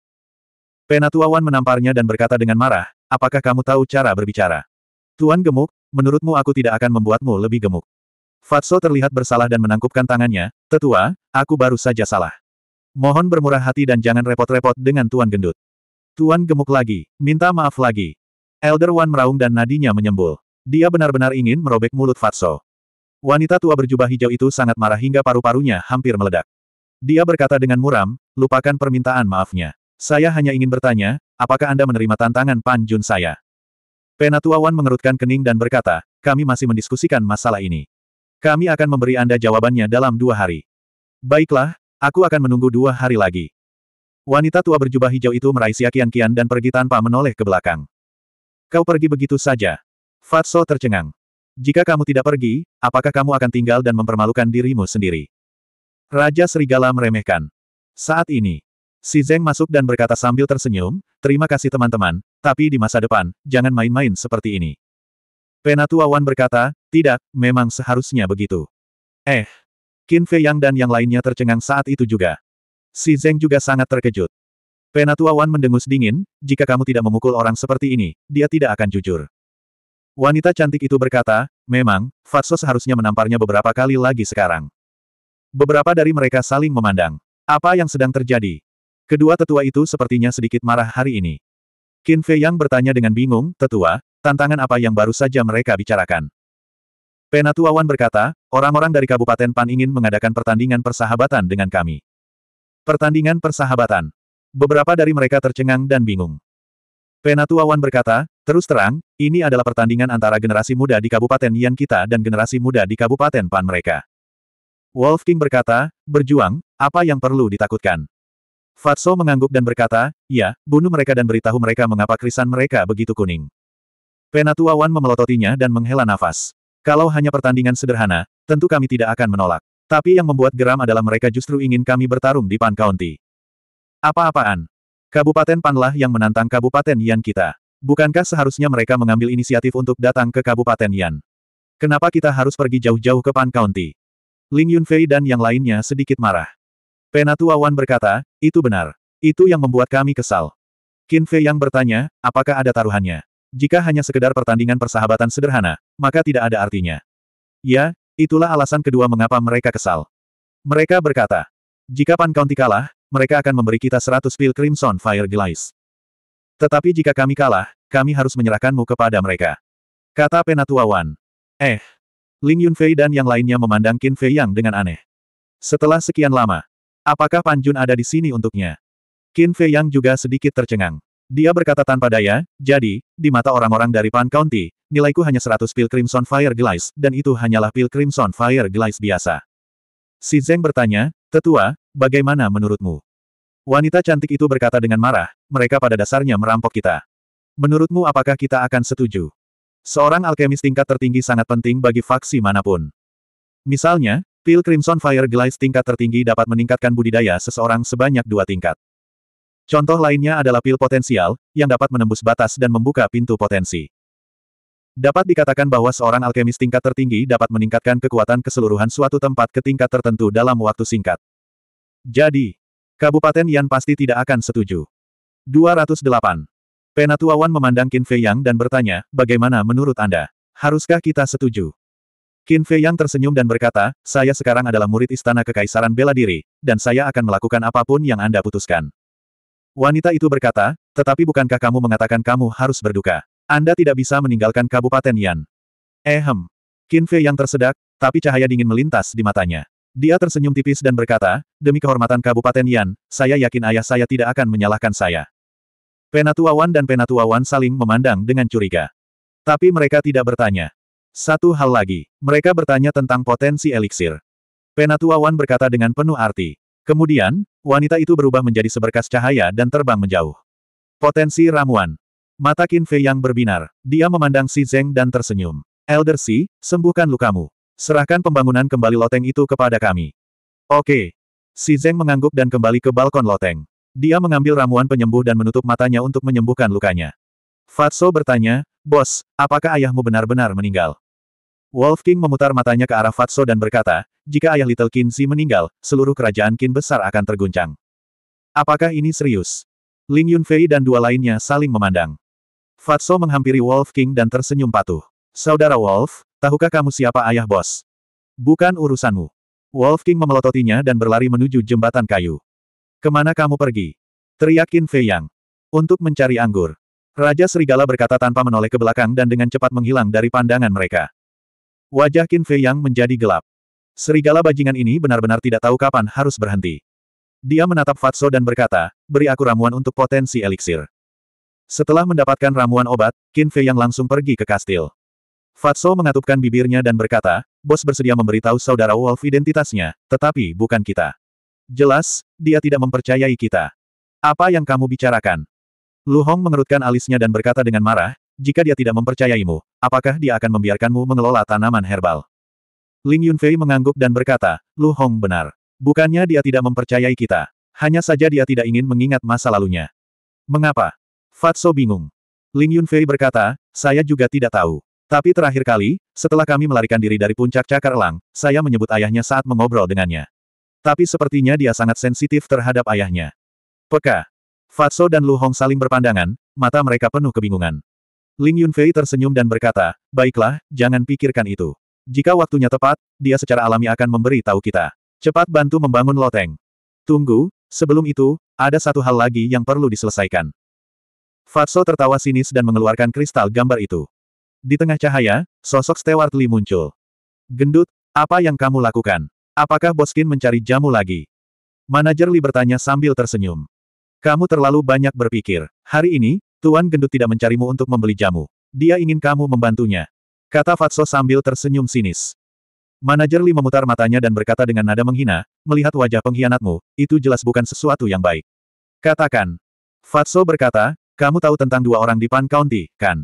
Penatua Wan menamparnya dan berkata dengan marah, Apakah kamu tahu cara berbicara? Tuan gemuk, menurutmu aku tidak akan membuatmu lebih gemuk. Fatso terlihat bersalah dan menangkupkan tangannya, tetua, aku baru saja salah. Mohon bermurah hati dan jangan repot-repot dengan Tuan gendut. Tuan gemuk lagi, minta maaf lagi. Elder Wan meraung dan nadinya menyembul. Dia benar-benar ingin merobek mulut Fatso. Wanita tua berjubah hijau itu sangat marah hingga paru-parunya hampir meledak. Dia berkata dengan muram, lupakan permintaan maafnya. Saya hanya ingin bertanya, apakah Anda menerima tantangan Pan Jun saya? Penatua Wan mengerutkan kening dan berkata, kami masih mendiskusikan masalah ini. Kami akan memberi Anda jawabannya dalam dua hari. Baiklah, aku akan menunggu dua hari lagi. Wanita tua berjubah hijau itu meraih siakian kian dan pergi tanpa menoleh ke belakang. Kau pergi begitu saja. Fatso tercengang. Jika kamu tidak pergi, apakah kamu akan tinggal dan mempermalukan dirimu sendiri? Raja Serigala meremehkan. Saat ini, Si Zeng masuk dan berkata sambil tersenyum, Terima kasih teman-teman, tapi di masa depan, jangan main-main seperti ini. Penatua Wan berkata, tidak, memang seharusnya begitu. Eh. Qin Fei Yang dan yang lainnya tercengang saat itu juga. Si Zeng juga sangat terkejut. Penatua Wan mendengus dingin, jika kamu tidak memukul orang seperti ini, dia tidak akan jujur. Wanita cantik itu berkata, memang, Fatso seharusnya menamparnya beberapa kali lagi sekarang. Beberapa dari mereka saling memandang. Apa yang sedang terjadi? Kedua tetua itu sepertinya sedikit marah hari ini. Qin Fei Yang bertanya dengan bingung, tetua, tantangan apa yang baru saja mereka bicarakan? Penatua Wan berkata, orang-orang dari Kabupaten Pan ingin mengadakan pertandingan persahabatan dengan kami. Pertandingan persahabatan. Beberapa dari mereka tercengang dan bingung. Penatua Wan berkata, terus terang, ini adalah pertandingan antara generasi muda di Kabupaten Yan kita dan generasi muda di Kabupaten Pan mereka. Wolf King berkata, berjuang, apa yang perlu ditakutkan? Fatso mengangguk dan berkata, ya, bunuh mereka dan beritahu mereka mengapa krisan mereka begitu kuning. Penatua Wan memelototinya dan menghela nafas. Kalau hanya pertandingan sederhana, tentu kami tidak akan menolak. Tapi yang membuat geram adalah mereka justru ingin kami bertarung di Pan County. Apa-apaan? Kabupaten Panlah yang menantang Kabupaten Yan kita. Bukankah seharusnya mereka mengambil inisiatif untuk datang ke Kabupaten Yan? Kenapa kita harus pergi jauh-jauh ke Pan County? Ling Yunfei dan yang lainnya sedikit marah. Penatua Wan berkata, itu benar. Itu yang membuat kami kesal. Qin Fei yang bertanya, apakah ada taruhannya? Jika hanya sekedar pertandingan persahabatan sederhana, maka tidak ada artinya. Ya, itulah alasan kedua mengapa mereka kesal. Mereka berkata, jika Pan County kalah, mereka akan memberi kita 100 pil Crimson Fire Glaze. Tetapi jika kami kalah, kami harus menyerahkanmu kepada mereka. Kata Penatua Wan. Eh. Ling Yunfei dan yang lainnya memandang Qin Fei Yang dengan aneh. Setelah sekian lama, Apakah Panjun ada di sini untuknya? Qin Fei Yang juga sedikit tercengang. Dia berkata tanpa daya, jadi, di mata orang-orang dari Pan County, nilaiku hanya 100 pil Crimson Fire Glaze, dan itu hanyalah pil Crimson Fire Glaze biasa. Si Zeng bertanya, Tetua, bagaimana menurutmu? Wanita cantik itu berkata dengan marah, mereka pada dasarnya merampok kita. Menurutmu apakah kita akan setuju? Seorang alkemis tingkat tertinggi sangat penting bagi faksi manapun. Misalnya, Pil Crimson Fire Glaze tingkat tertinggi dapat meningkatkan budidaya seseorang sebanyak dua tingkat. Contoh lainnya adalah pil potensial, yang dapat menembus batas dan membuka pintu potensi. Dapat dikatakan bahwa seorang alkemis tingkat tertinggi dapat meningkatkan kekuatan keseluruhan suatu tempat ke tingkat tertentu dalam waktu singkat. Jadi, Kabupaten Yan pasti tidak akan setuju. 208. Penatuawan memandang Qin Fei Yang dan bertanya, bagaimana menurut Anda? Haruskah kita setuju? Qin Fei Yang tersenyum dan berkata, saya sekarang adalah murid istana kekaisaran bela diri, dan saya akan melakukan apapun yang Anda putuskan. Wanita itu berkata, tetapi bukankah kamu mengatakan kamu harus berduka? Anda tidak bisa meninggalkan Kabupaten Yan. Ehem. Eh, Qin Fei Yang tersedak, tapi cahaya dingin melintas di matanya. Dia tersenyum tipis dan berkata, demi kehormatan Kabupaten Yan, saya yakin ayah saya tidak akan menyalahkan saya. Penatua Wan dan Penatua Wan saling memandang dengan curiga. Tapi mereka tidak bertanya. Satu hal lagi, mereka bertanya tentang potensi eliksir. Penatua Wan berkata dengan penuh arti. Kemudian, wanita itu berubah menjadi seberkas cahaya dan terbang menjauh. Potensi ramuan. Mata Qin Fei yang berbinar. Dia memandang Si Zeng dan tersenyum. Elder Si, sembuhkan lukamu. Serahkan pembangunan kembali loteng itu kepada kami. Oke. Si Zeng mengangguk dan kembali ke balkon loteng. Dia mengambil ramuan penyembuh dan menutup matanya untuk menyembuhkan lukanya. Fatso bertanya, Bos, apakah ayahmu benar-benar meninggal? Wolf King memutar matanya ke arah Fatso dan berkata, jika ayah Little Kinsey meninggal, seluruh kerajaan Kin besar akan terguncang. Apakah ini serius? Ling Yunfei dan dua lainnya saling memandang. Fatso menghampiri Wolf King dan tersenyum patuh. Saudara Wolf, tahukah kamu siapa ayah bos? Bukan urusanmu. Wolf King memelototinya dan berlari menuju jembatan kayu. Kemana kamu pergi? Teriak Qin Fei Yang. Untuk mencari anggur. Raja Serigala berkata tanpa menoleh ke belakang dan dengan cepat menghilang dari pandangan mereka. Wajah Qin Fei yang menjadi gelap. Serigala bajingan ini benar-benar tidak tahu kapan harus berhenti. Dia menatap Fatso dan berkata, beri aku ramuan untuk potensi eliksir. Setelah mendapatkan ramuan obat, Qin Fei yang langsung pergi ke kastil. Fatso mengatupkan bibirnya dan berkata, bos bersedia memberitahu saudara Wolf identitasnya, tetapi bukan kita. Jelas, dia tidak mempercayai kita. Apa yang kamu bicarakan? Lu Hong mengerutkan alisnya dan berkata dengan marah, jika dia tidak mempercayaimu, apakah dia akan membiarkanmu mengelola tanaman herbal? Ling Yunfei mengangguk dan berkata, Lu Hong benar. Bukannya dia tidak mempercayai kita. Hanya saja dia tidak ingin mengingat masa lalunya. Mengapa? Fatso bingung. Ling Yunfei berkata, saya juga tidak tahu. Tapi terakhir kali, setelah kami melarikan diri dari puncak cakar elang, saya menyebut ayahnya saat mengobrol dengannya. Tapi sepertinya dia sangat sensitif terhadap ayahnya. Peka, Fatso dan Lu Hong saling berpandangan, mata mereka penuh kebingungan. Ling Yunfei tersenyum dan berkata, baiklah, jangan pikirkan itu. Jika waktunya tepat, dia secara alami akan memberi tahu kita. Cepat bantu membangun loteng. Tunggu, sebelum itu, ada satu hal lagi yang perlu diselesaikan. Fatso tertawa sinis dan mengeluarkan kristal gambar itu. Di tengah cahaya, sosok Stewart Lee muncul. Gendut, apa yang kamu lakukan? Apakah Boskin mencari jamu lagi? Manajer Lee bertanya sambil tersenyum. Kamu terlalu banyak berpikir. Hari ini, Tuan Gendut tidak mencarimu untuk membeli jamu. Dia ingin kamu membantunya. Kata Fatso sambil tersenyum sinis. Manajer Li memutar matanya dan berkata dengan nada menghina, melihat wajah pengkhianatmu, itu jelas bukan sesuatu yang baik. Katakan. Fatso berkata, kamu tahu tentang dua orang di Pan County, kan?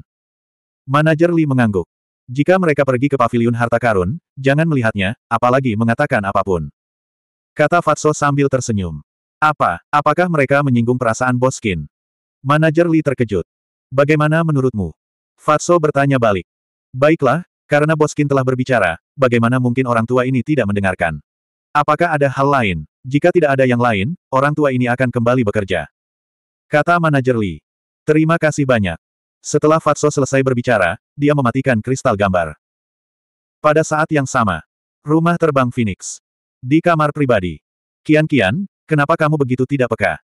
Manajer Li mengangguk. Jika mereka pergi ke paviliun harta karun, jangan melihatnya, apalagi mengatakan apapun. Kata Fatso sambil tersenyum. Apa, apakah mereka menyinggung perasaan Boskin? Manajer Li terkejut. Bagaimana menurutmu? Fatso bertanya balik. Baiklah, karena Boskin telah berbicara, bagaimana mungkin orang tua ini tidak mendengarkan? Apakah ada hal lain? Jika tidak ada yang lain, orang tua ini akan kembali bekerja. Kata manajer Li. Terima kasih banyak. Setelah Fatso selesai berbicara, dia mematikan kristal gambar. Pada saat yang sama, rumah terbang Phoenix. Di kamar pribadi. Kian-kian, Kenapa kamu begitu tidak peka?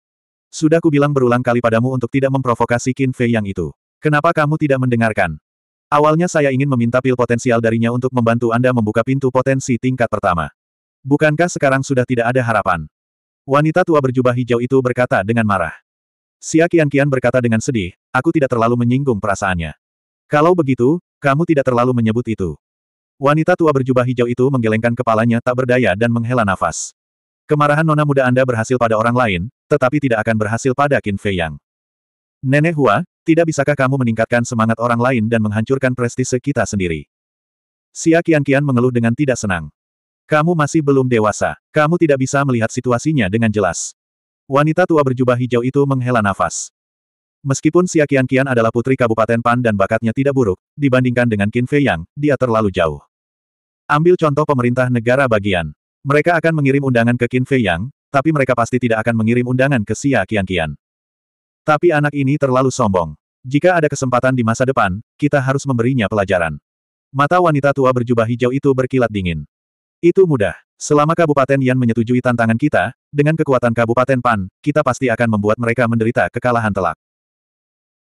Sudah kubilang berulang kali padamu untuk tidak memprovokasi Qin Fei yang itu. Kenapa kamu tidak mendengarkan? Awalnya saya ingin meminta pil potensial darinya untuk membantu Anda membuka pintu potensi tingkat pertama. Bukankah sekarang sudah tidak ada harapan? Wanita tua berjubah hijau itu berkata dengan marah. Siakian Kian berkata dengan sedih, aku tidak terlalu menyinggung perasaannya. Kalau begitu, kamu tidak terlalu menyebut itu. Wanita tua berjubah hijau itu menggelengkan kepalanya tak berdaya dan menghela nafas. Kemarahan nona muda Anda berhasil pada orang lain, tetapi tidak akan berhasil pada Qin Fei Yang. Nenek Hua, tidak bisakah kamu meningkatkan semangat orang lain dan menghancurkan prestise kita sendiri? Xia kian mengeluh dengan tidak senang. Kamu masih belum dewasa. Kamu tidak bisa melihat situasinya dengan jelas. Wanita tua berjubah hijau itu menghela nafas. Meskipun Xia kian adalah putri Kabupaten Pan dan bakatnya tidak buruk, dibandingkan dengan Qin Fei Yang, dia terlalu jauh. Ambil contoh pemerintah negara bagian. Mereka akan mengirim undangan ke Qin Fei Yang, tapi mereka pasti tidak akan mengirim undangan ke Xia Qianqian. Tapi anak ini terlalu sombong. Jika ada kesempatan di masa depan, kita harus memberinya pelajaran. Mata wanita tua berjubah hijau itu berkilat dingin. Itu mudah. Selama Kabupaten Yan menyetujui tantangan kita, dengan kekuatan Kabupaten Pan, kita pasti akan membuat mereka menderita kekalahan telak.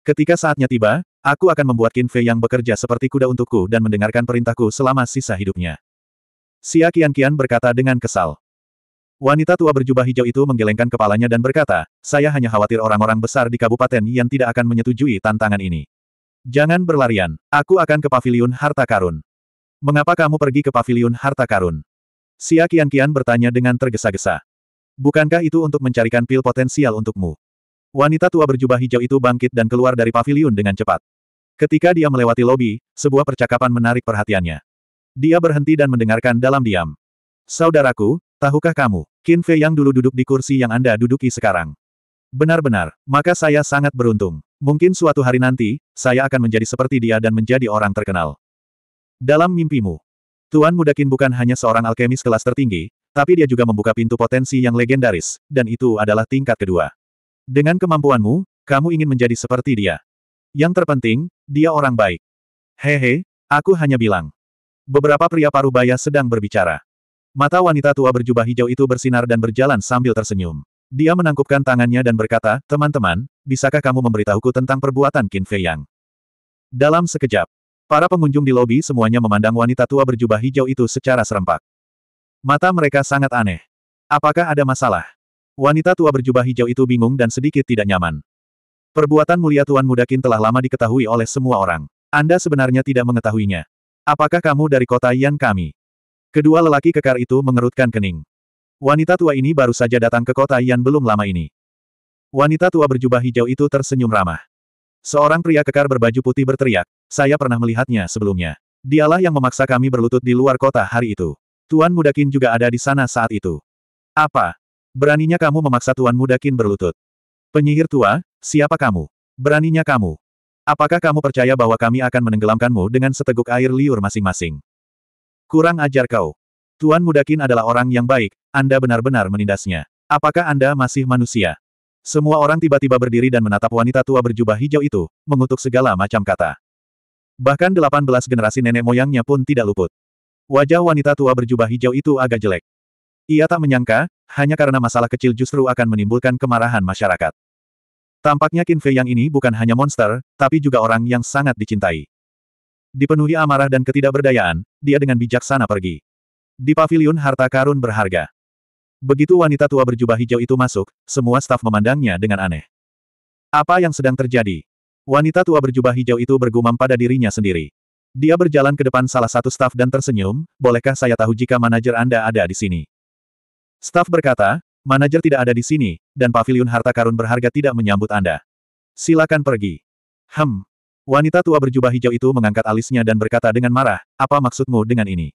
Ketika saatnya tiba, aku akan membuat Qin Fei yang bekerja seperti kuda untukku dan mendengarkan perintahku selama sisa hidupnya. Xia kian berkata dengan kesal. Wanita tua berjubah hijau itu menggelengkan kepalanya dan berkata, saya hanya khawatir orang-orang besar di kabupaten yang tidak akan menyetujui tantangan ini. Jangan berlarian, aku akan ke paviliun harta karun. Mengapa kamu pergi ke paviliun harta karun? Xia kian bertanya dengan tergesa-gesa. Bukankah itu untuk mencarikan pil potensial untukmu? Wanita tua berjubah hijau itu bangkit dan keluar dari paviliun dengan cepat. Ketika dia melewati lobi, sebuah percakapan menarik perhatiannya. Dia berhenti dan mendengarkan dalam diam. Saudaraku, tahukah kamu, Qin Fei yang dulu duduk di kursi yang Anda duduki sekarang? Benar-benar, maka saya sangat beruntung. Mungkin suatu hari nanti, saya akan menjadi seperti dia dan menjadi orang terkenal. Dalam mimpimu, Tuan Muda Qin bukan hanya seorang alkemis kelas tertinggi, tapi dia juga membuka pintu potensi yang legendaris, dan itu adalah tingkat kedua. Dengan kemampuanmu, kamu ingin menjadi seperti dia. Yang terpenting, dia orang baik. Hehe, aku hanya bilang. Beberapa pria parubaya sedang berbicara. Mata wanita tua berjubah hijau itu bersinar dan berjalan sambil tersenyum. Dia menangkupkan tangannya dan berkata, teman-teman, bisakah kamu memberitahuku tentang perbuatan Qin Fei Yang? Dalam sekejap, para pengunjung di lobi semuanya memandang wanita tua berjubah hijau itu secara serempak. Mata mereka sangat aneh. Apakah ada masalah? Wanita tua berjubah hijau itu bingung dan sedikit tidak nyaman. Perbuatan mulia Tuan Mudakin telah lama diketahui oleh semua orang. Anda sebenarnya tidak mengetahuinya. Apakah kamu dari kota Yan kami? Kedua lelaki kekar itu mengerutkan kening. Wanita tua ini baru saja datang ke kota Yan belum lama ini. Wanita tua berjubah hijau itu tersenyum ramah. Seorang pria kekar berbaju putih berteriak, saya pernah melihatnya sebelumnya. Dialah yang memaksa kami berlutut di luar kota hari itu. Tuan Mudakin juga ada di sana saat itu. Apa? Beraninya kamu memaksa Tuan Mudakin berlutut? Penyihir tua, siapa kamu? Beraninya kamu? Apakah kamu percaya bahwa kami akan menenggelamkanmu dengan seteguk air liur masing-masing? Kurang ajar kau. Tuan Mudakin adalah orang yang baik, Anda benar-benar menindasnya. Apakah Anda masih manusia? Semua orang tiba-tiba berdiri dan menatap wanita tua berjubah hijau itu, mengutuk segala macam kata. Bahkan 18 generasi nenek moyangnya pun tidak luput. Wajah wanita tua berjubah hijau itu agak jelek. Ia tak menyangka, hanya karena masalah kecil justru akan menimbulkan kemarahan masyarakat. Tampaknya Qin Fei yang ini bukan hanya monster, tapi juga orang yang sangat dicintai. Dipenuhi amarah dan ketidakberdayaan, dia dengan bijaksana pergi. Di paviliun harta karun berharga. Begitu wanita tua berjubah hijau itu masuk, semua staf memandangnya dengan aneh. Apa yang sedang terjadi? Wanita tua berjubah hijau itu bergumam pada dirinya sendiri. Dia berjalan ke depan salah satu staf dan tersenyum, bolehkah saya tahu jika manajer Anda ada di sini? Staf berkata, Manajer tidak ada di sini, dan pavilion harta karun berharga tidak menyambut Anda. Silakan pergi. Hem. Wanita tua berjubah hijau itu mengangkat alisnya dan berkata dengan marah, apa maksudmu dengan ini?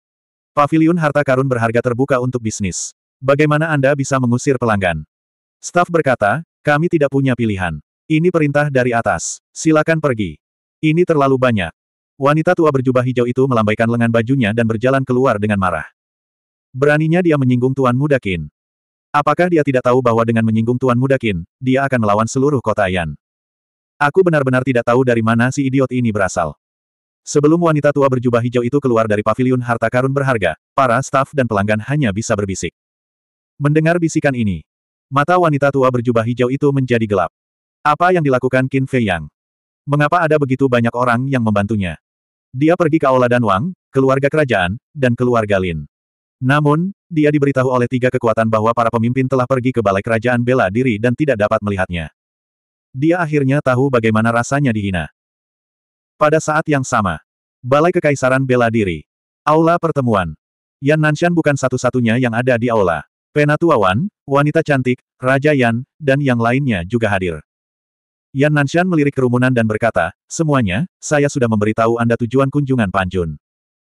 Pavilion harta karun berharga terbuka untuk bisnis. Bagaimana Anda bisa mengusir pelanggan? Staf berkata, kami tidak punya pilihan. Ini perintah dari atas. Silakan pergi. Ini terlalu banyak. Wanita tua berjubah hijau itu melambaikan lengan bajunya dan berjalan keluar dengan marah. Beraninya dia menyinggung Tuan Muda Apakah dia tidak tahu bahwa dengan menyinggung Tuan Mudakin, dia akan melawan seluruh kota Yan? Aku benar-benar tidak tahu dari mana si idiot ini berasal. Sebelum wanita tua berjubah hijau itu keluar dari paviliun harta karun berharga, para staf dan pelanggan hanya bisa berbisik. Mendengar bisikan ini, mata wanita tua berjubah hijau itu menjadi gelap. Apa yang dilakukan Qin Fei Yang? Mengapa ada begitu banyak orang yang membantunya? Dia pergi ke Aula dan Wang, keluarga kerajaan, dan keluarga Lin. Namun, dia diberitahu oleh tiga kekuatan bahwa para pemimpin telah pergi ke balai kerajaan bela diri dan tidak dapat melihatnya. Dia akhirnya tahu bagaimana rasanya dihina. Pada saat yang sama, Balai Kekaisaran Bela Diri, Aula Pertemuan, Yan Nanshan bukan satu-satunya yang ada di aula. Penatua wan, wanita cantik, Raja Yan, dan yang lainnya juga hadir. Yan Nanshan melirik kerumunan dan berkata, Semuanya, saya sudah memberitahu Anda tujuan kunjungan Panjun.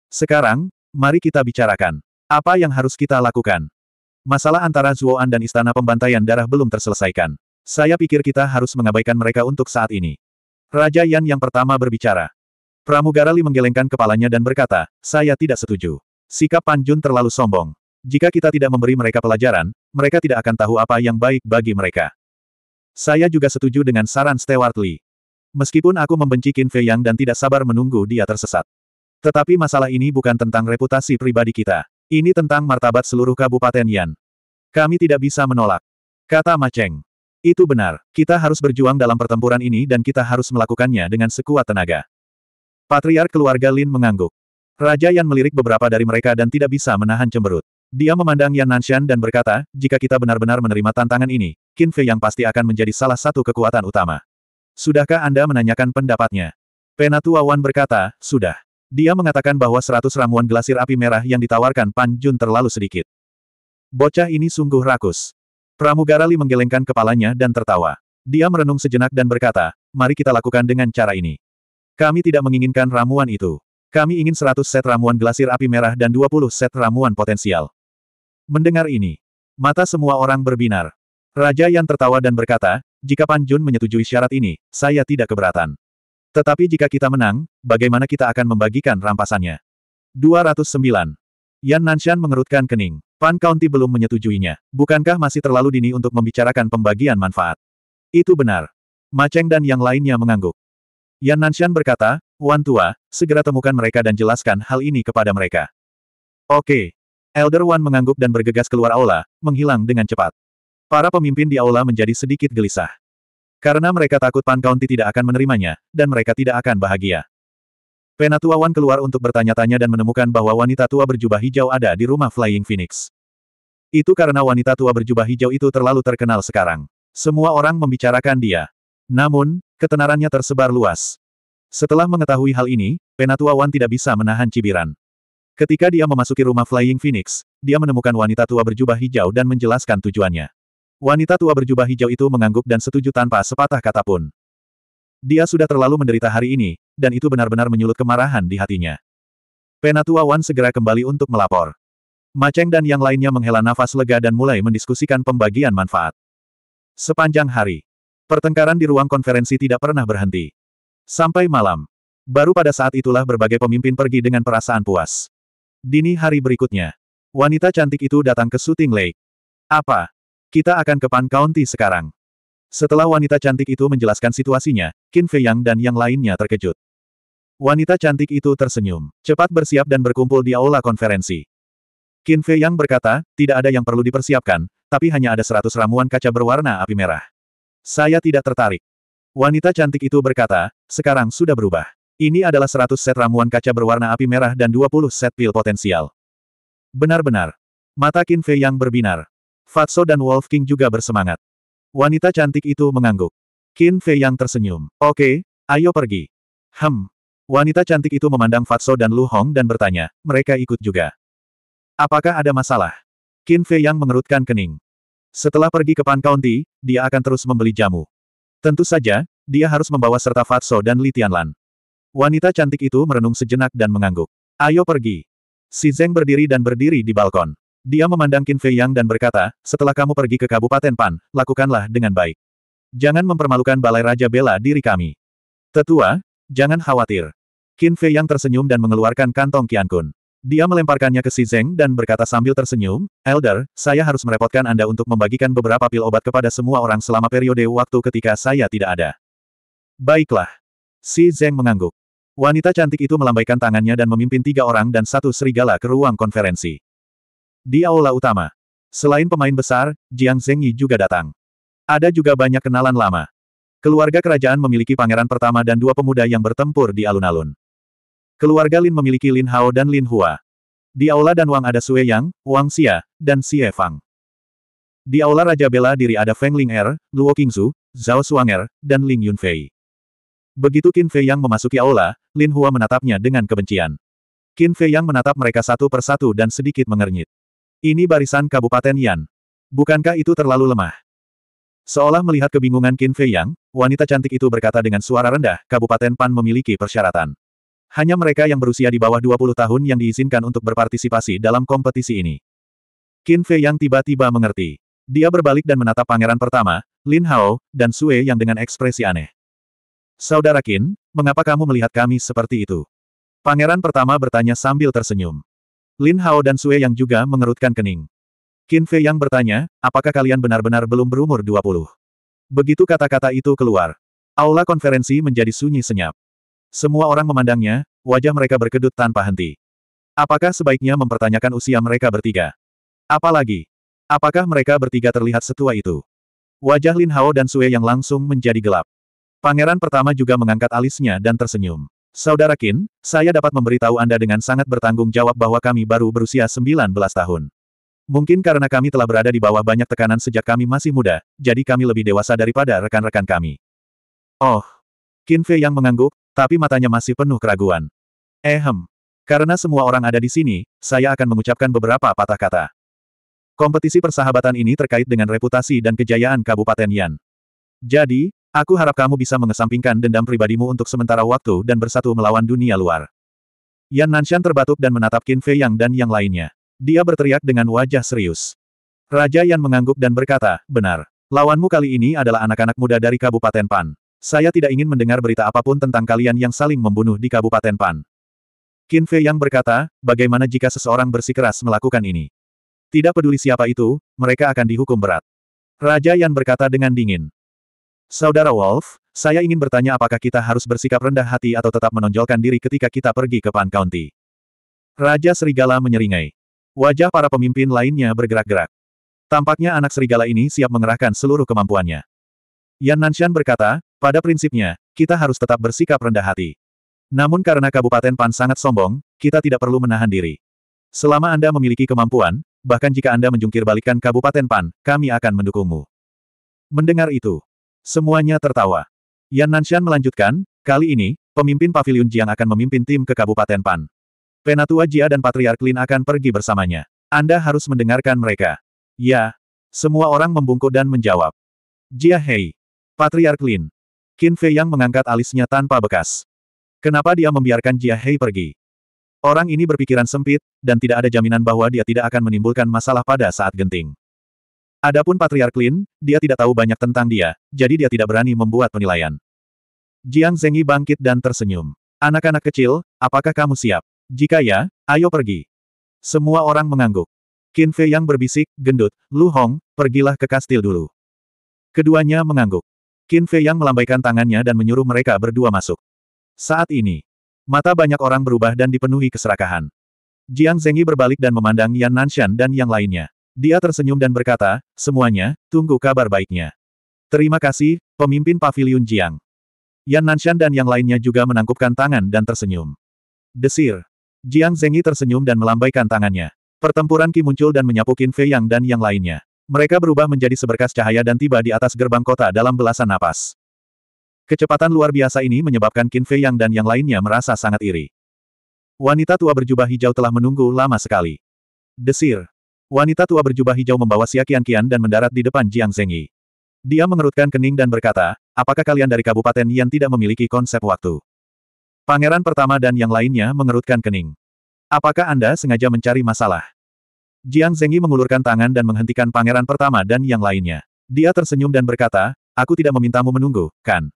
Sekarang, mari kita bicarakan. Apa yang harus kita lakukan? Masalah antara Zhuoan dan Istana Pembantaian Darah belum terselesaikan. Saya pikir kita harus mengabaikan mereka untuk saat ini. Raja Yan yang pertama berbicara. Pramugara Li menggelengkan kepalanya dan berkata, saya tidak setuju. Sikap Panjun terlalu sombong. Jika kita tidak memberi mereka pelajaran, mereka tidak akan tahu apa yang baik bagi mereka. Saya juga setuju dengan saran Stewart Li. Meskipun aku membenci Qin Fei Yang dan tidak sabar menunggu dia tersesat. Tetapi masalah ini bukan tentang reputasi pribadi kita. Ini tentang martabat seluruh Kabupaten Yan. Kami tidak bisa menolak. Kata Maceng. Itu benar, kita harus berjuang dalam pertempuran ini dan kita harus melakukannya dengan sekuat tenaga. Patriark keluarga Lin mengangguk. Raja Yan melirik beberapa dari mereka dan tidak bisa menahan cemberut. Dia memandang Yan Nanshan dan berkata, jika kita benar-benar menerima tantangan ini, Qin Fei yang pasti akan menjadi salah satu kekuatan utama. Sudahkah Anda menanyakan pendapatnya? Penatua Wan berkata, sudah. Dia mengatakan bahwa seratus ramuan glasir api merah yang ditawarkan Pan Jun terlalu sedikit. Bocah ini sungguh rakus. Pramugara Li menggelengkan kepalanya dan tertawa. Dia merenung sejenak dan berkata, mari kita lakukan dengan cara ini. Kami tidak menginginkan ramuan itu. Kami ingin seratus set ramuan glasir api merah dan dua puluh set ramuan potensial. Mendengar ini, mata semua orang berbinar. Raja yang tertawa dan berkata, jika Pan Jun menyetujui syarat ini, saya tidak keberatan. Tetapi jika kita menang, bagaimana kita akan membagikan rampasannya? 209. Yan Nanshan mengerutkan kening. Pan County belum menyetujuinya. Bukankah masih terlalu dini untuk membicarakan pembagian manfaat? Itu benar. Maceng dan yang lainnya mengangguk. Yan Nanshan berkata, Wan Tua, segera temukan mereka dan jelaskan hal ini kepada mereka. Oke. Elder Wan mengangguk dan bergegas keluar aula, menghilang dengan cepat. Para pemimpin di aula menjadi sedikit gelisah. Karena mereka takut Pan County tidak akan menerimanya, dan mereka tidak akan bahagia. Penatua Wan keluar untuk bertanya-tanya dan menemukan bahwa wanita tua berjubah hijau ada di rumah Flying Phoenix. Itu karena wanita tua berjubah hijau itu terlalu terkenal sekarang. Semua orang membicarakan dia. Namun, ketenarannya tersebar luas. Setelah mengetahui hal ini, Penatua Wan tidak bisa menahan cibiran. Ketika dia memasuki rumah Flying Phoenix, dia menemukan wanita tua berjubah hijau dan menjelaskan tujuannya. Wanita tua berjubah hijau itu mengangguk dan setuju tanpa sepatah kata pun. Dia sudah terlalu menderita hari ini, dan itu benar-benar menyulut kemarahan di hatinya. Penatua Wan segera kembali untuk melapor. Maceng dan yang lainnya menghela nafas lega dan mulai mendiskusikan pembagian manfaat. Sepanjang hari, pertengkaran di ruang konferensi tidak pernah berhenti. Sampai malam, baru pada saat itulah berbagai pemimpin pergi dengan perasaan puas. Dini hari berikutnya, wanita cantik itu datang ke syuting Lake. Apa, kita akan ke Pan County sekarang. Setelah wanita cantik itu menjelaskan situasinya, Qin Fei Yang dan yang lainnya terkejut. Wanita cantik itu tersenyum. Cepat bersiap dan berkumpul di aula konferensi. Qin Fei Yang berkata, tidak ada yang perlu dipersiapkan, tapi hanya ada seratus ramuan kaca berwarna api merah. Saya tidak tertarik. Wanita cantik itu berkata, sekarang sudah berubah. Ini adalah seratus set ramuan kaca berwarna api merah dan dua puluh set pil potensial. Benar-benar. Mata Qin Fei Yang berbinar. Fatso dan Wolf King juga bersemangat. Wanita cantik itu mengangguk. Qin Fei yang tersenyum. Oke, ayo pergi. Hem. Wanita cantik itu memandang Fatso dan Lu Hong dan bertanya, mereka ikut juga. Apakah ada masalah? Qin Fei yang mengerutkan kening. Setelah pergi ke Pan County, dia akan terus membeli jamu. Tentu saja, dia harus membawa serta Fatso dan Li Tianlan. Wanita cantik itu merenung sejenak dan mengangguk. Ayo pergi. Si Zeng berdiri dan berdiri di balkon. Dia memandang Qin Fei Yang dan berkata, setelah kamu pergi ke Kabupaten Pan, lakukanlah dengan baik. Jangan mempermalukan Balai Raja bela diri kami. Tetua, jangan khawatir. Qin Fei Yang tersenyum dan mengeluarkan kantong Qian Kun. Dia melemparkannya ke Si Zeng dan berkata sambil tersenyum, Elder, saya harus merepotkan Anda untuk membagikan beberapa pil obat kepada semua orang selama periode waktu ketika saya tidak ada. Baiklah. Si Zeng mengangguk. Wanita cantik itu melambaikan tangannya dan memimpin tiga orang dan satu serigala ke ruang konferensi. Di aula utama. Selain pemain besar, Jiang Zhengyi juga datang. Ada juga banyak kenalan lama. Keluarga kerajaan memiliki pangeran pertama dan dua pemuda yang bertempur di alun-alun. Keluarga Lin memiliki Lin Hao dan Lin Hua. Di aula dan Wang ada Sue Yang, Wang Xia, dan Xie Fang. Di aula Raja Bela Diri ada Feng Ling Er, Luo Qingzu, Zhao Suanger, dan Ling Yunfei. Begitu Qin Fei Yang memasuki aula, Lin Hua menatapnya dengan kebencian. Qin Fei Yang menatap mereka satu persatu dan sedikit mengernyit. Ini barisan Kabupaten Yan. Bukankah itu terlalu lemah? Seolah melihat kebingungan Qin Fei Yang, wanita cantik itu berkata dengan suara rendah, Kabupaten Pan memiliki persyaratan. Hanya mereka yang berusia di bawah 20 tahun yang diizinkan untuk berpartisipasi dalam kompetisi ini. Qin Fei Yang tiba-tiba mengerti. Dia berbalik dan menatap pangeran pertama, Lin Hao, dan Sue yang dengan ekspresi aneh. Saudara Qin, mengapa kamu melihat kami seperti itu? Pangeran pertama bertanya sambil tersenyum. Lin Hao dan Sue yang juga mengerutkan kening. Qin Fei yang bertanya, apakah kalian benar-benar belum berumur 20? Begitu kata-kata itu keluar. Aula konferensi menjadi sunyi senyap. Semua orang memandangnya, wajah mereka berkedut tanpa henti. Apakah sebaiknya mempertanyakan usia mereka bertiga? Apalagi, apakah mereka bertiga terlihat setua itu? Wajah Lin Hao dan Sue yang langsung menjadi gelap. Pangeran pertama juga mengangkat alisnya dan tersenyum. Saudara Kin, saya dapat memberitahu Anda dengan sangat bertanggung jawab bahwa kami baru berusia 19 tahun. Mungkin karena kami telah berada di bawah banyak tekanan sejak kami masih muda, jadi kami lebih dewasa daripada rekan-rekan kami. Oh. Kin Fei yang mengangguk, tapi matanya masih penuh keraguan. Ehem. Eh, karena semua orang ada di sini, saya akan mengucapkan beberapa patah kata. Kompetisi persahabatan ini terkait dengan reputasi dan kejayaan Kabupaten Yan. Jadi, Aku harap kamu bisa mengesampingkan dendam pribadimu untuk sementara waktu dan bersatu melawan dunia luar. Yan Nanshan terbatuk dan menatap Qin Fei Yang dan yang lainnya. Dia berteriak dengan wajah serius. Raja Yan mengangguk dan berkata, benar. Lawanmu kali ini adalah anak-anak muda dari Kabupaten Pan. Saya tidak ingin mendengar berita apapun tentang kalian yang saling membunuh di Kabupaten Pan. Qin Fei Yang berkata, bagaimana jika seseorang bersikeras melakukan ini? Tidak peduli siapa itu, mereka akan dihukum berat. Raja Yan berkata dengan dingin. Saudara Wolf, saya ingin bertanya apakah kita harus bersikap rendah hati atau tetap menonjolkan diri ketika kita pergi ke Pan County. Raja Serigala menyeringai. Wajah para pemimpin lainnya bergerak-gerak. Tampaknya anak serigala ini siap mengerahkan seluruh kemampuannya. Yan Nanshan berkata, pada prinsipnya, kita harus tetap bersikap rendah hati. Namun karena Kabupaten Pan sangat sombong, kita tidak perlu menahan diri. Selama Anda memiliki kemampuan, bahkan jika Anda menjungkir balikan Kabupaten Pan, kami akan mendukungmu. Mendengar itu, Semuanya tertawa. Yan Nanshan melanjutkan, kali ini, pemimpin Paviliun Jiang akan memimpin tim ke Kabupaten Pan. Penatua Jia dan Patriark Lin akan pergi bersamanya. Anda harus mendengarkan mereka. Ya. Semua orang membungkuk dan menjawab. Jia Hei. Patriark Lin. Qin Fei yang mengangkat alisnya tanpa bekas. Kenapa dia membiarkan Jia Hei pergi? Orang ini berpikiran sempit, dan tidak ada jaminan bahwa dia tidak akan menimbulkan masalah pada saat genting. Adapun Patriark Lin, dia tidak tahu banyak tentang dia, jadi dia tidak berani membuat penilaian. Jiang Zengyi bangkit dan tersenyum. Anak-anak kecil, apakah kamu siap? Jika ya, ayo pergi. Semua orang mengangguk. Qin Fei yang berbisik, gendut, Lu Hong, pergilah ke kastil dulu. Keduanya mengangguk. Qin Fei yang melambaikan tangannya dan menyuruh mereka berdua masuk. Saat ini, mata banyak orang berubah dan dipenuhi keserakahan. Jiang Zengyi berbalik dan memandang Yan Nanshan dan yang lainnya. Dia tersenyum dan berkata, semuanya, tunggu kabar baiknya. Terima kasih, pemimpin Paviliun Jiang. Yan Nanshan dan yang lainnya juga menangkupkan tangan dan tersenyum. Desir. Jiang Zengyi tersenyum dan melambaikan tangannya. Pertempuran Qi muncul dan menyapu Qin Fei Yang dan yang lainnya. Mereka berubah menjadi seberkas cahaya dan tiba di atas gerbang kota dalam belasan napas. Kecepatan luar biasa ini menyebabkan Qin Fei Yang dan yang lainnya merasa sangat iri. Wanita tua berjubah hijau telah menunggu lama sekali. Desir. Wanita tua berjubah hijau membawa Xia Qianqian dan mendarat di depan Jiang Zengyi. Dia mengerutkan kening dan berkata, apakah kalian dari kabupaten yang tidak memiliki konsep waktu? Pangeran pertama dan yang lainnya mengerutkan kening. Apakah Anda sengaja mencari masalah? Jiang Zengyi mengulurkan tangan dan menghentikan pangeran pertama dan yang lainnya. Dia tersenyum dan berkata, aku tidak memintamu menunggu, kan?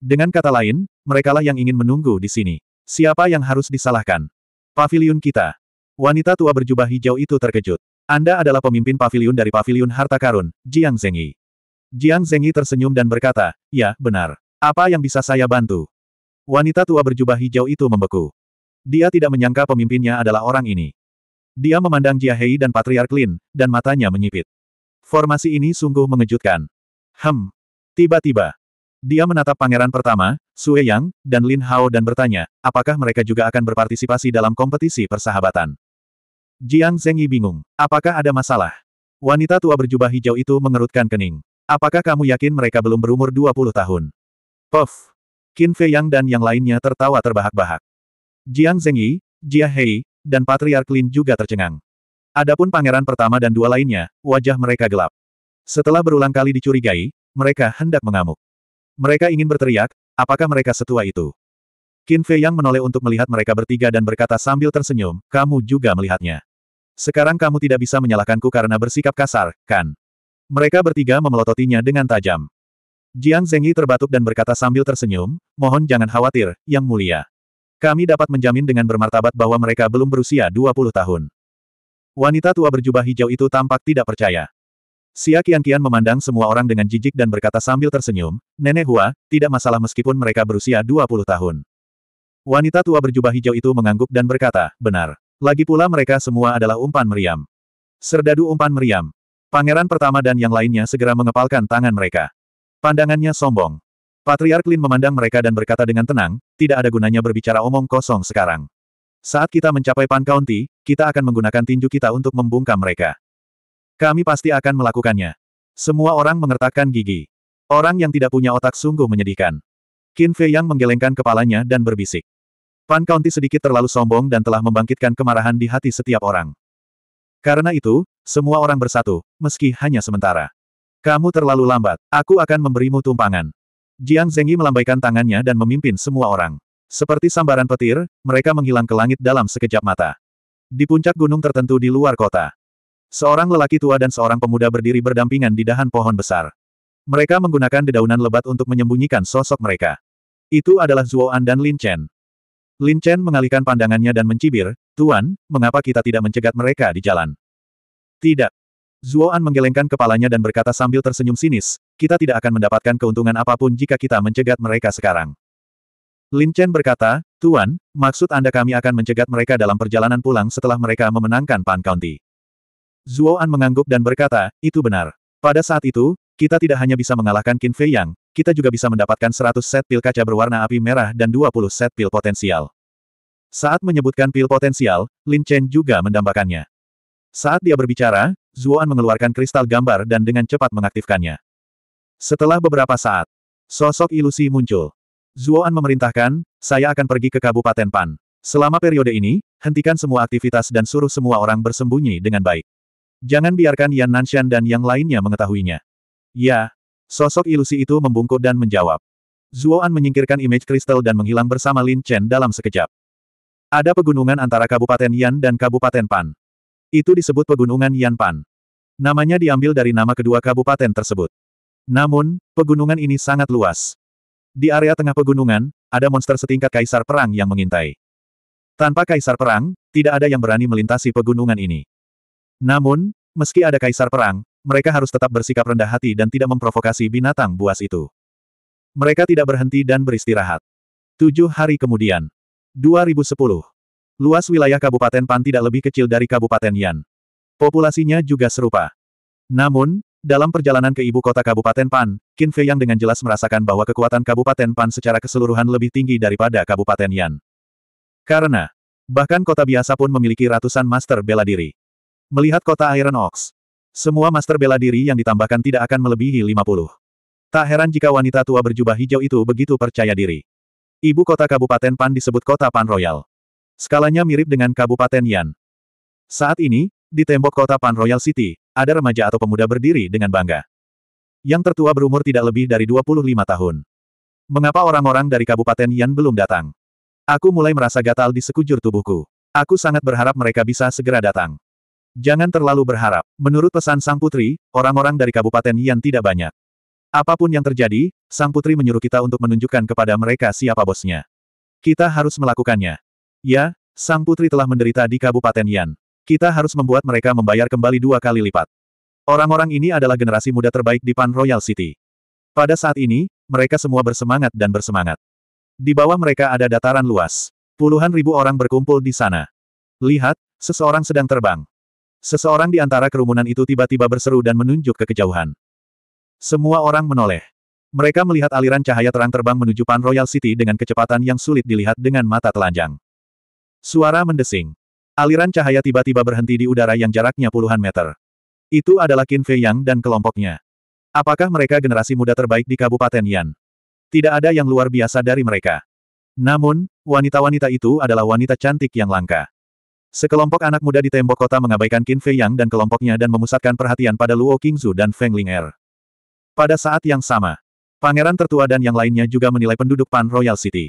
Dengan kata lain, merekalah yang ingin menunggu di sini. Siapa yang harus disalahkan? Paviliun kita. Wanita tua berjubah hijau itu terkejut. Anda adalah pemimpin pavilion dari pavilion harta karun, Jiang Zengyi. Jiang Zengyi tersenyum dan berkata, ya, benar. Apa yang bisa saya bantu? Wanita tua berjubah hijau itu membeku. Dia tidak menyangka pemimpinnya adalah orang ini. Dia memandang Jia Hei dan Patriark Lin, dan matanya menyipit. Formasi ini sungguh mengejutkan. Hem. Tiba-tiba, dia menatap pangeran pertama, Sue Yang, dan Lin Hao dan bertanya, apakah mereka juga akan berpartisipasi dalam kompetisi persahabatan. Jiang Zengyi bingung. Apakah ada masalah? Wanita tua berjubah hijau itu mengerutkan kening. Apakah kamu yakin mereka belum berumur 20 tahun? Puff! Qin Fei Yang dan yang lainnya tertawa terbahak-bahak. Jiang Zengyi, Jia Hei, dan Patriark Lin juga tercengang. Adapun pangeran pertama dan dua lainnya, wajah mereka gelap. Setelah berulang kali dicurigai, mereka hendak mengamuk. Mereka ingin berteriak, apakah mereka setua itu? Qin Fei Yang menoleh untuk melihat mereka bertiga dan berkata sambil tersenyum, kamu juga melihatnya. Sekarang kamu tidak bisa menyalahkanku karena bersikap kasar, kan? Mereka bertiga memelototinya dengan tajam. Jiang Zengyi terbatuk dan berkata sambil tersenyum, mohon jangan khawatir, Yang Mulia. Kami dapat menjamin dengan bermartabat bahwa mereka belum berusia 20 tahun. Wanita tua berjubah hijau itu tampak tidak percaya. Xia kian memandang semua orang dengan jijik dan berkata sambil tersenyum, Nenek Hua, tidak masalah meskipun mereka berusia 20 tahun. Wanita tua berjubah hijau itu mengangguk dan berkata, benar. Lagi pula mereka semua adalah umpan meriam. Serdadu umpan meriam. Pangeran pertama dan yang lainnya segera mengepalkan tangan mereka. Pandangannya sombong. Patriark Lin memandang mereka dan berkata dengan tenang, tidak ada gunanya berbicara omong kosong sekarang. Saat kita mencapai Pan County, kita akan menggunakan tinju kita untuk membungkam mereka. Kami pasti akan melakukannya. Semua orang mengertakkan gigi. Orang yang tidak punya otak sungguh menyedihkan. Qin Fei yang menggelengkan kepalanya dan berbisik. Pan County sedikit terlalu sombong dan telah membangkitkan kemarahan di hati setiap orang. Karena itu, semua orang bersatu, meski hanya sementara. Kamu terlalu lambat, aku akan memberimu tumpangan. Jiang Zengyi melambaikan tangannya dan memimpin semua orang. Seperti sambaran petir, mereka menghilang ke langit dalam sekejap mata. Di puncak gunung tertentu di luar kota. Seorang lelaki tua dan seorang pemuda berdiri berdampingan di dahan pohon besar. Mereka menggunakan dedaunan lebat untuk menyembunyikan sosok mereka. Itu adalah An dan Lin Chen. Lin Chen mengalihkan pandangannya dan mencibir, Tuan, mengapa kita tidak mencegat mereka di jalan? Tidak. Zuo An menggelengkan kepalanya dan berkata sambil tersenyum sinis, kita tidak akan mendapatkan keuntungan apapun jika kita mencegat mereka sekarang. Lin Chen berkata, Tuan, maksud Anda kami akan mencegat mereka dalam perjalanan pulang setelah mereka memenangkan Pan County. Zuo An mengangguk dan berkata, itu benar. Pada saat itu, kita tidak hanya bisa mengalahkan Qin Fei Yang, kita juga bisa mendapatkan 100 set pil kaca berwarna api merah dan 20 set pil potensial. Saat menyebutkan pil potensial, Lin Chen juga mendambakannya. Saat dia berbicara, Zuoan mengeluarkan kristal gambar dan dengan cepat mengaktifkannya. Setelah beberapa saat, sosok ilusi muncul. Zuoan memerintahkan, saya akan pergi ke Kabupaten Pan. Selama periode ini, hentikan semua aktivitas dan suruh semua orang bersembunyi dengan baik. Jangan biarkan Yan Nanshan dan yang lainnya mengetahuinya. Ya. Sosok ilusi itu membungkuk dan menjawab. Zuoan menyingkirkan image kristal dan menghilang bersama Lin Chen dalam sekejap. Ada pegunungan antara Kabupaten Yan dan Kabupaten Pan. Itu disebut Pegunungan Yan Pan. Namanya diambil dari nama kedua kabupaten tersebut. Namun, pegunungan ini sangat luas. Di area tengah pegunungan, ada monster setingkat kaisar perang yang mengintai. Tanpa kaisar perang, tidak ada yang berani melintasi pegunungan ini. Namun, meski ada kaisar perang, mereka harus tetap bersikap rendah hati dan tidak memprovokasi binatang buas itu. Mereka tidak berhenti dan beristirahat. Tujuh hari kemudian. 2010. Luas wilayah Kabupaten Pan tidak lebih kecil dari Kabupaten Yan. Populasinya juga serupa. Namun, dalam perjalanan ke ibu kota Kabupaten Pan, Qin Fei yang dengan jelas merasakan bahwa kekuatan Kabupaten Pan secara keseluruhan lebih tinggi daripada Kabupaten Yan. Karena, bahkan kota biasa pun memiliki ratusan master bela diri. Melihat kota Iron Ox, semua master bela diri yang ditambahkan tidak akan melebihi 50. Tak heran jika wanita tua berjubah hijau itu begitu percaya diri. Ibu kota Kabupaten Pan disebut kota Pan Royal. Skalanya mirip dengan Kabupaten Yan. Saat ini, di tembok kota Pan Royal City, ada remaja atau pemuda berdiri dengan bangga. Yang tertua berumur tidak lebih dari 25 tahun. Mengapa orang-orang dari Kabupaten Yan belum datang? Aku mulai merasa gatal di sekujur tubuhku. Aku sangat berharap mereka bisa segera datang. Jangan terlalu berharap. Menurut pesan sang putri, orang-orang dari Kabupaten Yan tidak banyak. Apapun yang terjadi, sang putri menyuruh kita untuk menunjukkan kepada mereka siapa bosnya. Kita harus melakukannya. Ya, sang putri telah menderita di Kabupaten Yan. Kita harus membuat mereka membayar kembali dua kali lipat. Orang-orang ini adalah generasi muda terbaik di Pan Royal City. Pada saat ini, mereka semua bersemangat dan bersemangat. Di bawah mereka ada dataran luas. Puluhan ribu orang berkumpul di sana. Lihat, seseorang sedang terbang. Seseorang di antara kerumunan itu tiba-tiba berseru dan menunjuk ke kejauhan. Semua orang menoleh. Mereka melihat aliran cahaya terang terbang menuju Pan Royal City dengan kecepatan yang sulit dilihat dengan mata telanjang. Suara mendesing. Aliran cahaya tiba-tiba berhenti di udara yang jaraknya puluhan meter. Itu adalah Qin Fei Yang dan kelompoknya. Apakah mereka generasi muda terbaik di Kabupaten Yan? Tidak ada yang luar biasa dari mereka. Namun, wanita-wanita itu adalah wanita cantik yang langka. Sekelompok anak muda di tembok kota mengabaikan Qin Fei Yang dan kelompoknya dan memusatkan perhatian pada Luo Qingzu dan Feng Ling Er. Pada saat yang sama, pangeran tertua dan yang lainnya juga menilai penduduk Pan Royal City.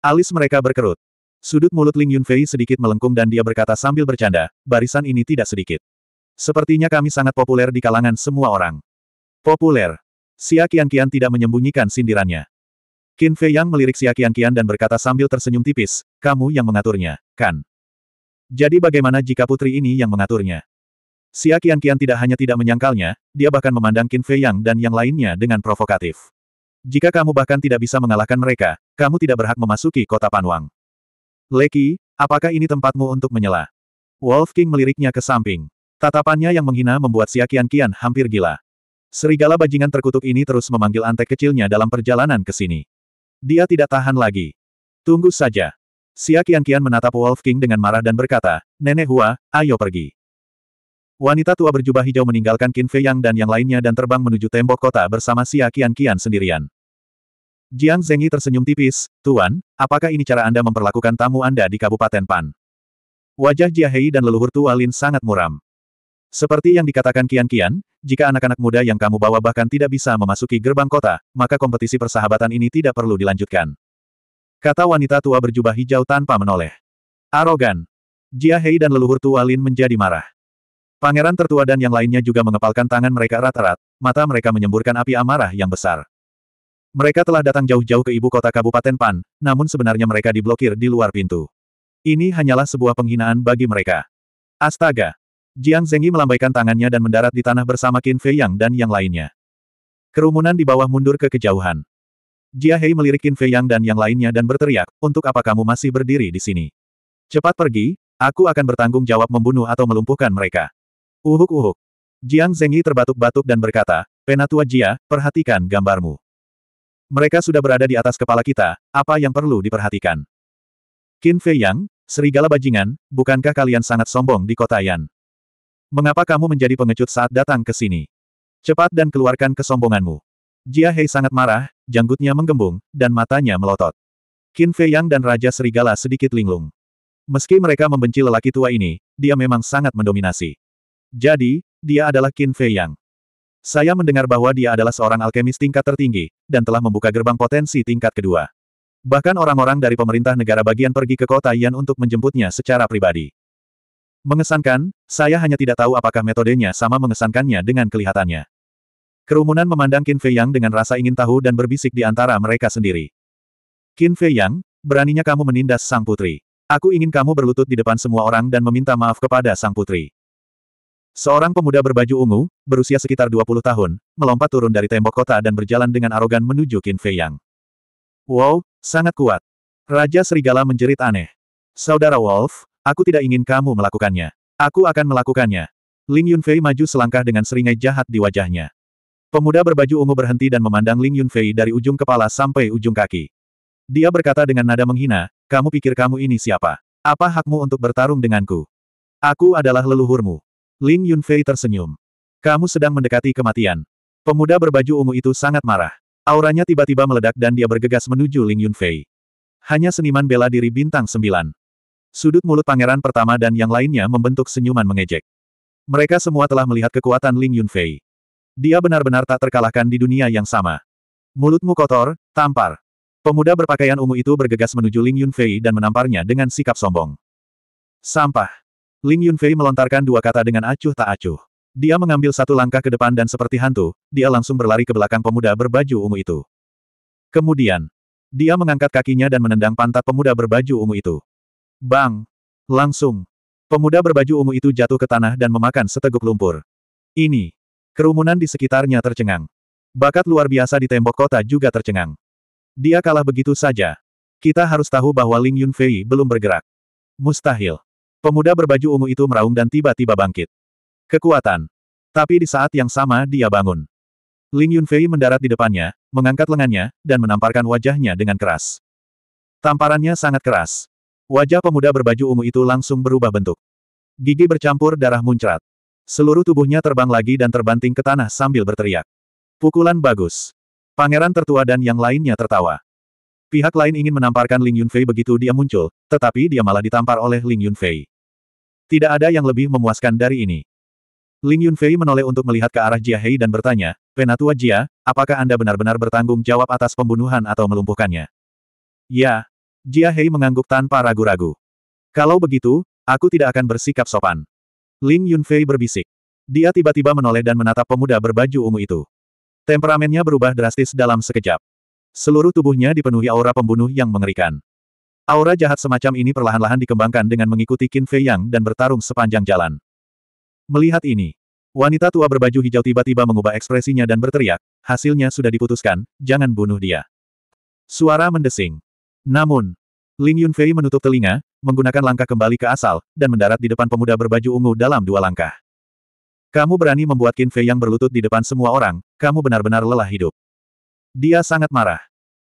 Alis mereka berkerut. Sudut mulut Ling Yunfei sedikit melengkung dan dia berkata sambil bercanda, barisan ini tidak sedikit. Sepertinya kami sangat populer di kalangan semua orang. Populer. Xia Qianqian tidak menyembunyikan sindirannya. Qin Fei Yang melirik Xia Qianqian dan berkata sambil tersenyum tipis, kamu yang mengaturnya, kan? Jadi bagaimana jika putri ini yang mengaturnya? Xia kian tidak hanya tidak menyangkalnya, dia bahkan memandang Qin Fei Yang dan yang lainnya dengan provokatif. Jika kamu bahkan tidak bisa mengalahkan mereka, kamu tidak berhak memasuki kota Panwang. Leki, apakah ini tempatmu untuk menyela? Wolf King meliriknya ke samping. Tatapannya yang menghina membuat Xia kian hampir gila. Serigala bajingan terkutuk ini terus memanggil antek kecilnya dalam perjalanan ke sini. Dia tidak tahan lagi. Tunggu saja. Xia kian menatap Wolf King dengan marah dan berkata, Nenek Hua, ayo pergi. Wanita tua berjubah hijau meninggalkan Qin Fei Yang dan yang lainnya dan terbang menuju tembok kota bersama Xia kian sendirian. Jiang Zengyi tersenyum tipis, Tuan, apakah ini cara Anda memperlakukan tamu Anda di Kabupaten Pan? Wajah Jia Hei dan leluhur tua Lin sangat muram. Seperti yang dikatakan Kian Kian, jika anak-anak muda yang kamu bawa bahkan tidak bisa memasuki gerbang kota, maka kompetisi persahabatan ini tidak perlu dilanjutkan. Kata wanita tua berjubah hijau tanpa menoleh. Arogan. Jia Hei dan leluhur tua Lin menjadi marah. Pangeran tertua dan yang lainnya juga mengepalkan tangan mereka erat-erat, mata mereka menyemburkan api amarah yang besar. Mereka telah datang jauh-jauh ke ibu kota Kabupaten Pan, namun sebenarnya mereka diblokir di luar pintu. Ini hanyalah sebuah penghinaan bagi mereka. Astaga! Jiang Zengyi melambaikan tangannya dan mendarat di tanah bersama Qin Fei Yang dan yang lainnya. Kerumunan di bawah mundur ke kejauhan. Jia Hei melirik Qin Fei Yang dan yang lainnya dan berteriak, untuk apa kamu masih berdiri di sini? Cepat pergi, aku akan bertanggung jawab membunuh atau melumpuhkan mereka. Uhuk-uhuk. Jiang Zengyi terbatuk-batuk dan berkata, Penatua Jia, perhatikan gambarmu. Mereka sudah berada di atas kepala kita, apa yang perlu diperhatikan? Qin Fei Yang, serigala bajingan, bukankah kalian sangat sombong di kota Yan? Mengapa kamu menjadi pengecut saat datang ke sini? Cepat dan keluarkan kesombonganmu. Jia Hei sangat marah, janggutnya menggembung, dan matanya melotot. Qin Fei Yang dan Raja Serigala sedikit linglung. Meski mereka membenci lelaki tua ini, dia memang sangat mendominasi. Jadi, dia adalah Qin Fei Yang. Saya mendengar bahwa dia adalah seorang alkemis tingkat tertinggi, dan telah membuka gerbang potensi tingkat kedua. Bahkan orang-orang dari pemerintah negara bagian pergi ke kota Yan untuk menjemputnya secara pribadi. Mengesankan, saya hanya tidak tahu apakah metodenya sama mengesankannya dengan kelihatannya. Kerumunan memandang Qin Fei Yang dengan rasa ingin tahu dan berbisik di antara mereka sendiri. Qin Fei Yang, beraninya kamu menindas sang putri. Aku ingin kamu berlutut di depan semua orang dan meminta maaf kepada sang putri. Seorang pemuda berbaju ungu, berusia sekitar 20 tahun, melompat turun dari tembok kota dan berjalan dengan arogan menuju Qin Fei Yang. Wow, sangat kuat. Raja Serigala menjerit aneh. Saudara Wolf, aku tidak ingin kamu melakukannya. Aku akan melakukannya. Ling Yunfei maju selangkah dengan seringai jahat di wajahnya. Pemuda berbaju ungu berhenti dan memandang Ling Yunfei dari ujung kepala sampai ujung kaki. Dia berkata dengan nada menghina, kamu pikir kamu ini siapa? Apa hakmu untuk bertarung denganku? Aku adalah leluhurmu. Ling Yunfei tersenyum. Kamu sedang mendekati kematian. Pemuda berbaju ungu itu sangat marah. Auranya tiba-tiba meledak dan dia bergegas menuju Ling Yunfei. Hanya seniman bela diri bintang sembilan. Sudut mulut pangeran pertama dan yang lainnya membentuk senyuman mengejek. Mereka semua telah melihat kekuatan Ling Yunfei. Dia benar-benar tak terkalahkan di dunia yang sama. Mulutmu kotor, tampar. Pemuda berpakaian ungu itu bergegas menuju Ling Yunfei dan menamparnya dengan sikap sombong. Sampah. Ling Yunfei melontarkan dua kata dengan acuh tak acuh. Dia mengambil satu langkah ke depan dan seperti hantu, dia langsung berlari ke belakang pemuda berbaju ungu itu. Kemudian, dia mengangkat kakinya dan menendang pantat pemuda berbaju ungu itu. Bang! Langsung! Pemuda berbaju ungu itu jatuh ke tanah dan memakan seteguk lumpur. Ini, Kerumunan di sekitarnya tercengang. Bakat luar biasa di tembok kota juga tercengang. Dia kalah begitu saja. Kita harus tahu bahwa Ling Yunfei belum bergerak. Mustahil. Pemuda berbaju ungu itu meraung dan tiba-tiba bangkit. Kekuatan. Tapi di saat yang sama dia bangun. Ling Yunfei mendarat di depannya, mengangkat lengannya, dan menamparkan wajahnya dengan keras. Tamparannya sangat keras. Wajah pemuda berbaju ungu itu langsung berubah bentuk. Gigi bercampur darah muncrat. Seluruh tubuhnya terbang lagi dan terbanting ke tanah sambil berteriak. Pukulan bagus. Pangeran tertua dan yang lainnya tertawa. Pihak lain ingin menamparkan Ling Yunfei begitu dia muncul, tetapi dia malah ditampar oleh Ling Yunfei. Tidak ada yang lebih memuaskan dari ini. Ling Yunfei menoleh untuk melihat ke arah Jia Hei dan bertanya, Penatua Jia, apakah Anda benar-benar bertanggung jawab atas pembunuhan atau melumpuhkannya? Ya. Jia Hei mengangguk tanpa ragu-ragu. Kalau begitu, aku tidak akan bersikap sopan. Ling Yunfei berbisik. Dia tiba-tiba menoleh dan menatap pemuda berbaju ungu itu. Temperamennya berubah drastis dalam sekejap. Seluruh tubuhnya dipenuhi aura pembunuh yang mengerikan. Aura jahat semacam ini perlahan-lahan dikembangkan dengan mengikuti Qin Fei Yang dan bertarung sepanjang jalan. Melihat ini, wanita tua berbaju hijau tiba-tiba mengubah ekspresinya dan berteriak, hasilnya sudah diputuskan, jangan bunuh dia. Suara mendesing. Namun, Ling Yunfei menutup telinga, menggunakan langkah kembali ke asal, dan mendarat di depan pemuda berbaju ungu dalam dua langkah. Kamu berani membuat Qin Fei yang berlutut di depan semua orang, kamu benar-benar lelah hidup. Dia sangat marah.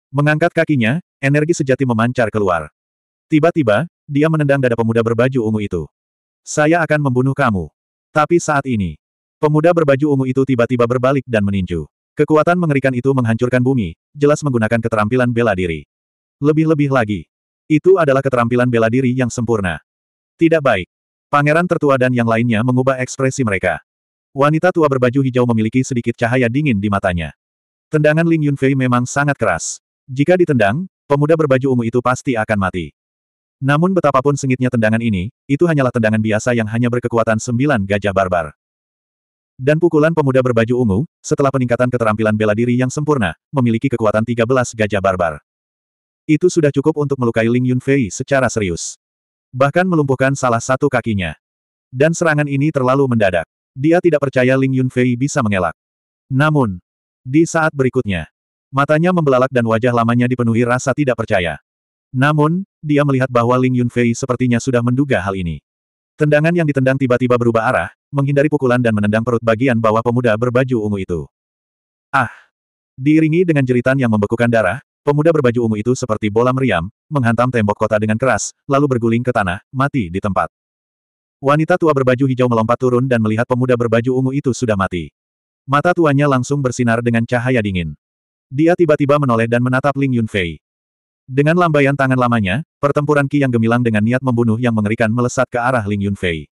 Mengangkat kakinya, energi sejati memancar keluar. Tiba-tiba, dia menendang dada pemuda berbaju ungu itu. Saya akan membunuh kamu. Tapi saat ini, pemuda berbaju ungu itu tiba-tiba berbalik dan meninju. Kekuatan mengerikan itu menghancurkan bumi, jelas menggunakan keterampilan bela diri. Lebih-lebih lagi, itu adalah keterampilan bela diri yang sempurna. Tidak baik. Pangeran tertua dan yang lainnya mengubah ekspresi mereka. Wanita tua berbaju hijau memiliki sedikit cahaya dingin di matanya. Tendangan Ling Yunfei memang sangat keras. Jika ditendang, pemuda berbaju ungu itu pasti akan mati. Namun betapapun sengitnya tendangan ini, itu hanyalah tendangan biasa yang hanya berkekuatan sembilan gajah barbar. Dan pukulan pemuda berbaju ungu, setelah peningkatan keterampilan bela diri yang sempurna, memiliki kekuatan tiga belas gajah barbar. Itu sudah cukup untuk melukai Ling Yunfei secara serius. Bahkan melumpuhkan salah satu kakinya. Dan serangan ini terlalu mendadak. Dia tidak percaya Ling Yunfei bisa mengelak. Namun, di saat berikutnya, matanya membelalak dan wajah lamanya dipenuhi rasa tidak percaya. Namun, dia melihat bahwa Ling Yunfei sepertinya sudah menduga hal ini. Tendangan yang ditendang tiba-tiba berubah arah, menghindari pukulan dan menendang perut bagian bawah pemuda berbaju ungu itu. Ah! Diiringi dengan jeritan yang membekukan darah, Pemuda berbaju ungu itu seperti bola meriam, menghantam tembok kota dengan keras, lalu berguling ke tanah, mati di tempat. Wanita tua berbaju hijau melompat turun dan melihat pemuda berbaju ungu itu sudah mati. Mata tuanya langsung bersinar dengan cahaya dingin. Dia tiba-tiba menoleh dan menatap Ling Yunfei. Dengan lambaian tangan lamanya, pertempuran Qi yang gemilang dengan niat membunuh yang mengerikan melesat ke arah Ling Yunfei.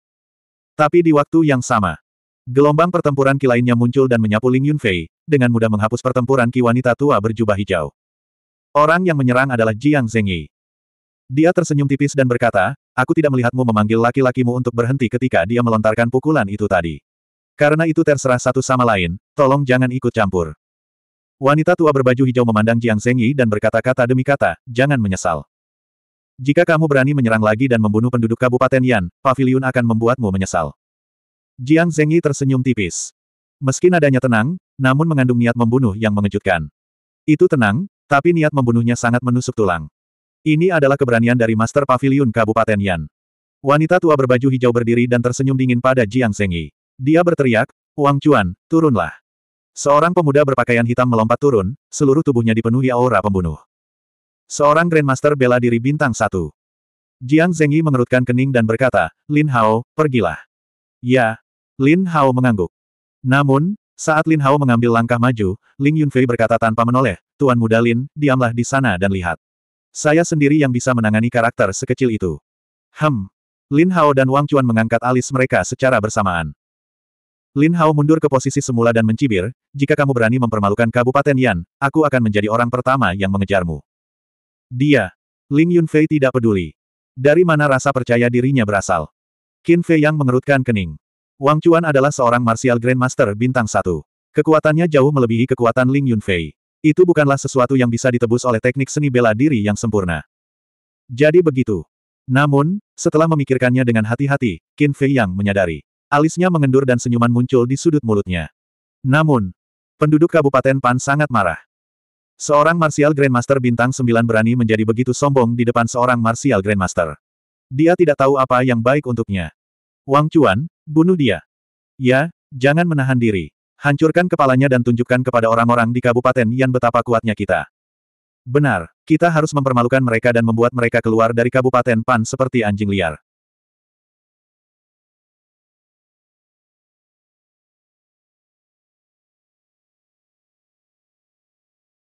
Tapi di waktu yang sama, gelombang pertempuran Qi lainnya muncul dan menyapu Ling Yunfei, dengan mudah menghapus pertempuran Qi wanita tua berjubah hijau. Orang yang menyerang adalah Jiang Zengyi. Dia tersenyum tipis dan berkata, aku tidak melihatmu memanggil laki-lakimu untuk berhenti ketika dia melontarkan pukulan itu tadi. Karena itu terserah satu sama lain, tolong jangan ikut campur. Wanita tua berbaju hijau memandang Jiang Zengyi dan berkata-kata demi kata, jangan menyesal. Jika kamu berani menyerang lagi dan membunuh penduduk Kabupaten Yan, Paviliun akan membuatmu menyesal. Jiang Zengyi tersenyum tipis. Meski nadanya tenang, namun mengandung niat membunuh yang mengejutkan. Itu tenang, tapi niat membunuhnya sangat menusuk tulang. Ini adalah keberanian dari Master Pavilion Kabupaten Yan. Wanita tua berbaju hijau berdiri dan tersenyum dingin pada Jiang Zhengyi. Dia berteriak, Wang Chuan, turunlah. Seorang pemuda berpakaian hitam melompat turun, seluruh tubuhnya dipenuhi aura pembunuh. Seorang Grandmaster bela diri bintang satu. Jiang Zengyi mengerutkan kening dan berkata, Lin Hao, pergilah. Ya. Lin Hao mengangguk. Namun, saat Lin Hao mengambil langkah maju, Ling Yunfei berkata tanpa menoleh, Tuan Muda Lin, diamlah di sana dan lihat. Saya sendiri yang bisa menangani karakter sekecil itu. Hem. Lin Hao dan Wang Chuan mengangkat alis mereka secara bersamaan. Lin Hao mundur ke posisi semula dan mencibir, jika kamu berani mempermalukan Kabupaten Yan, aku akan menjadi orang pertama yang mengejarmu. Dia. Ling Yunfei tidak peduli. Dari mana rasa percaya dirinya berasal? Qin Fei Yang mengerutkan kening. Wang Chuan adalah seorang martial grandmaster bintang satu. Kekuatannya jauh melebihi kekuatan Ling Yunfei. Itu bukanlah sesuatu yang bisa ditebus oleh teknik seni bela diri yang sempurna. Jadi begitu. Namun, setelah memikirkannya dengan hati-hati, Qin Fei Yang menyadari. Alisnya mengendur dan senyuman muncul di sudut mulutnya. Namun, penduduk Kabupaten Pan sangat marah. Seorang Martial Grandmaster bintang 9 berani menjadi begitu sombong di depan seorang Martial Grandmaster. Dia tidak tahu apa yang baik untuknya. Wang Chuan, Bunuh dia. Ya, jangan menahan diri. Hancurkan kepalanya dan tunjukkan kepada orang-orang di Kabupaten yang betapa kuatnya kita. Benar, kita harus mempermalukan mereka dan membuat mereka keluar dari Kabupaten Pan seperti anjing liar.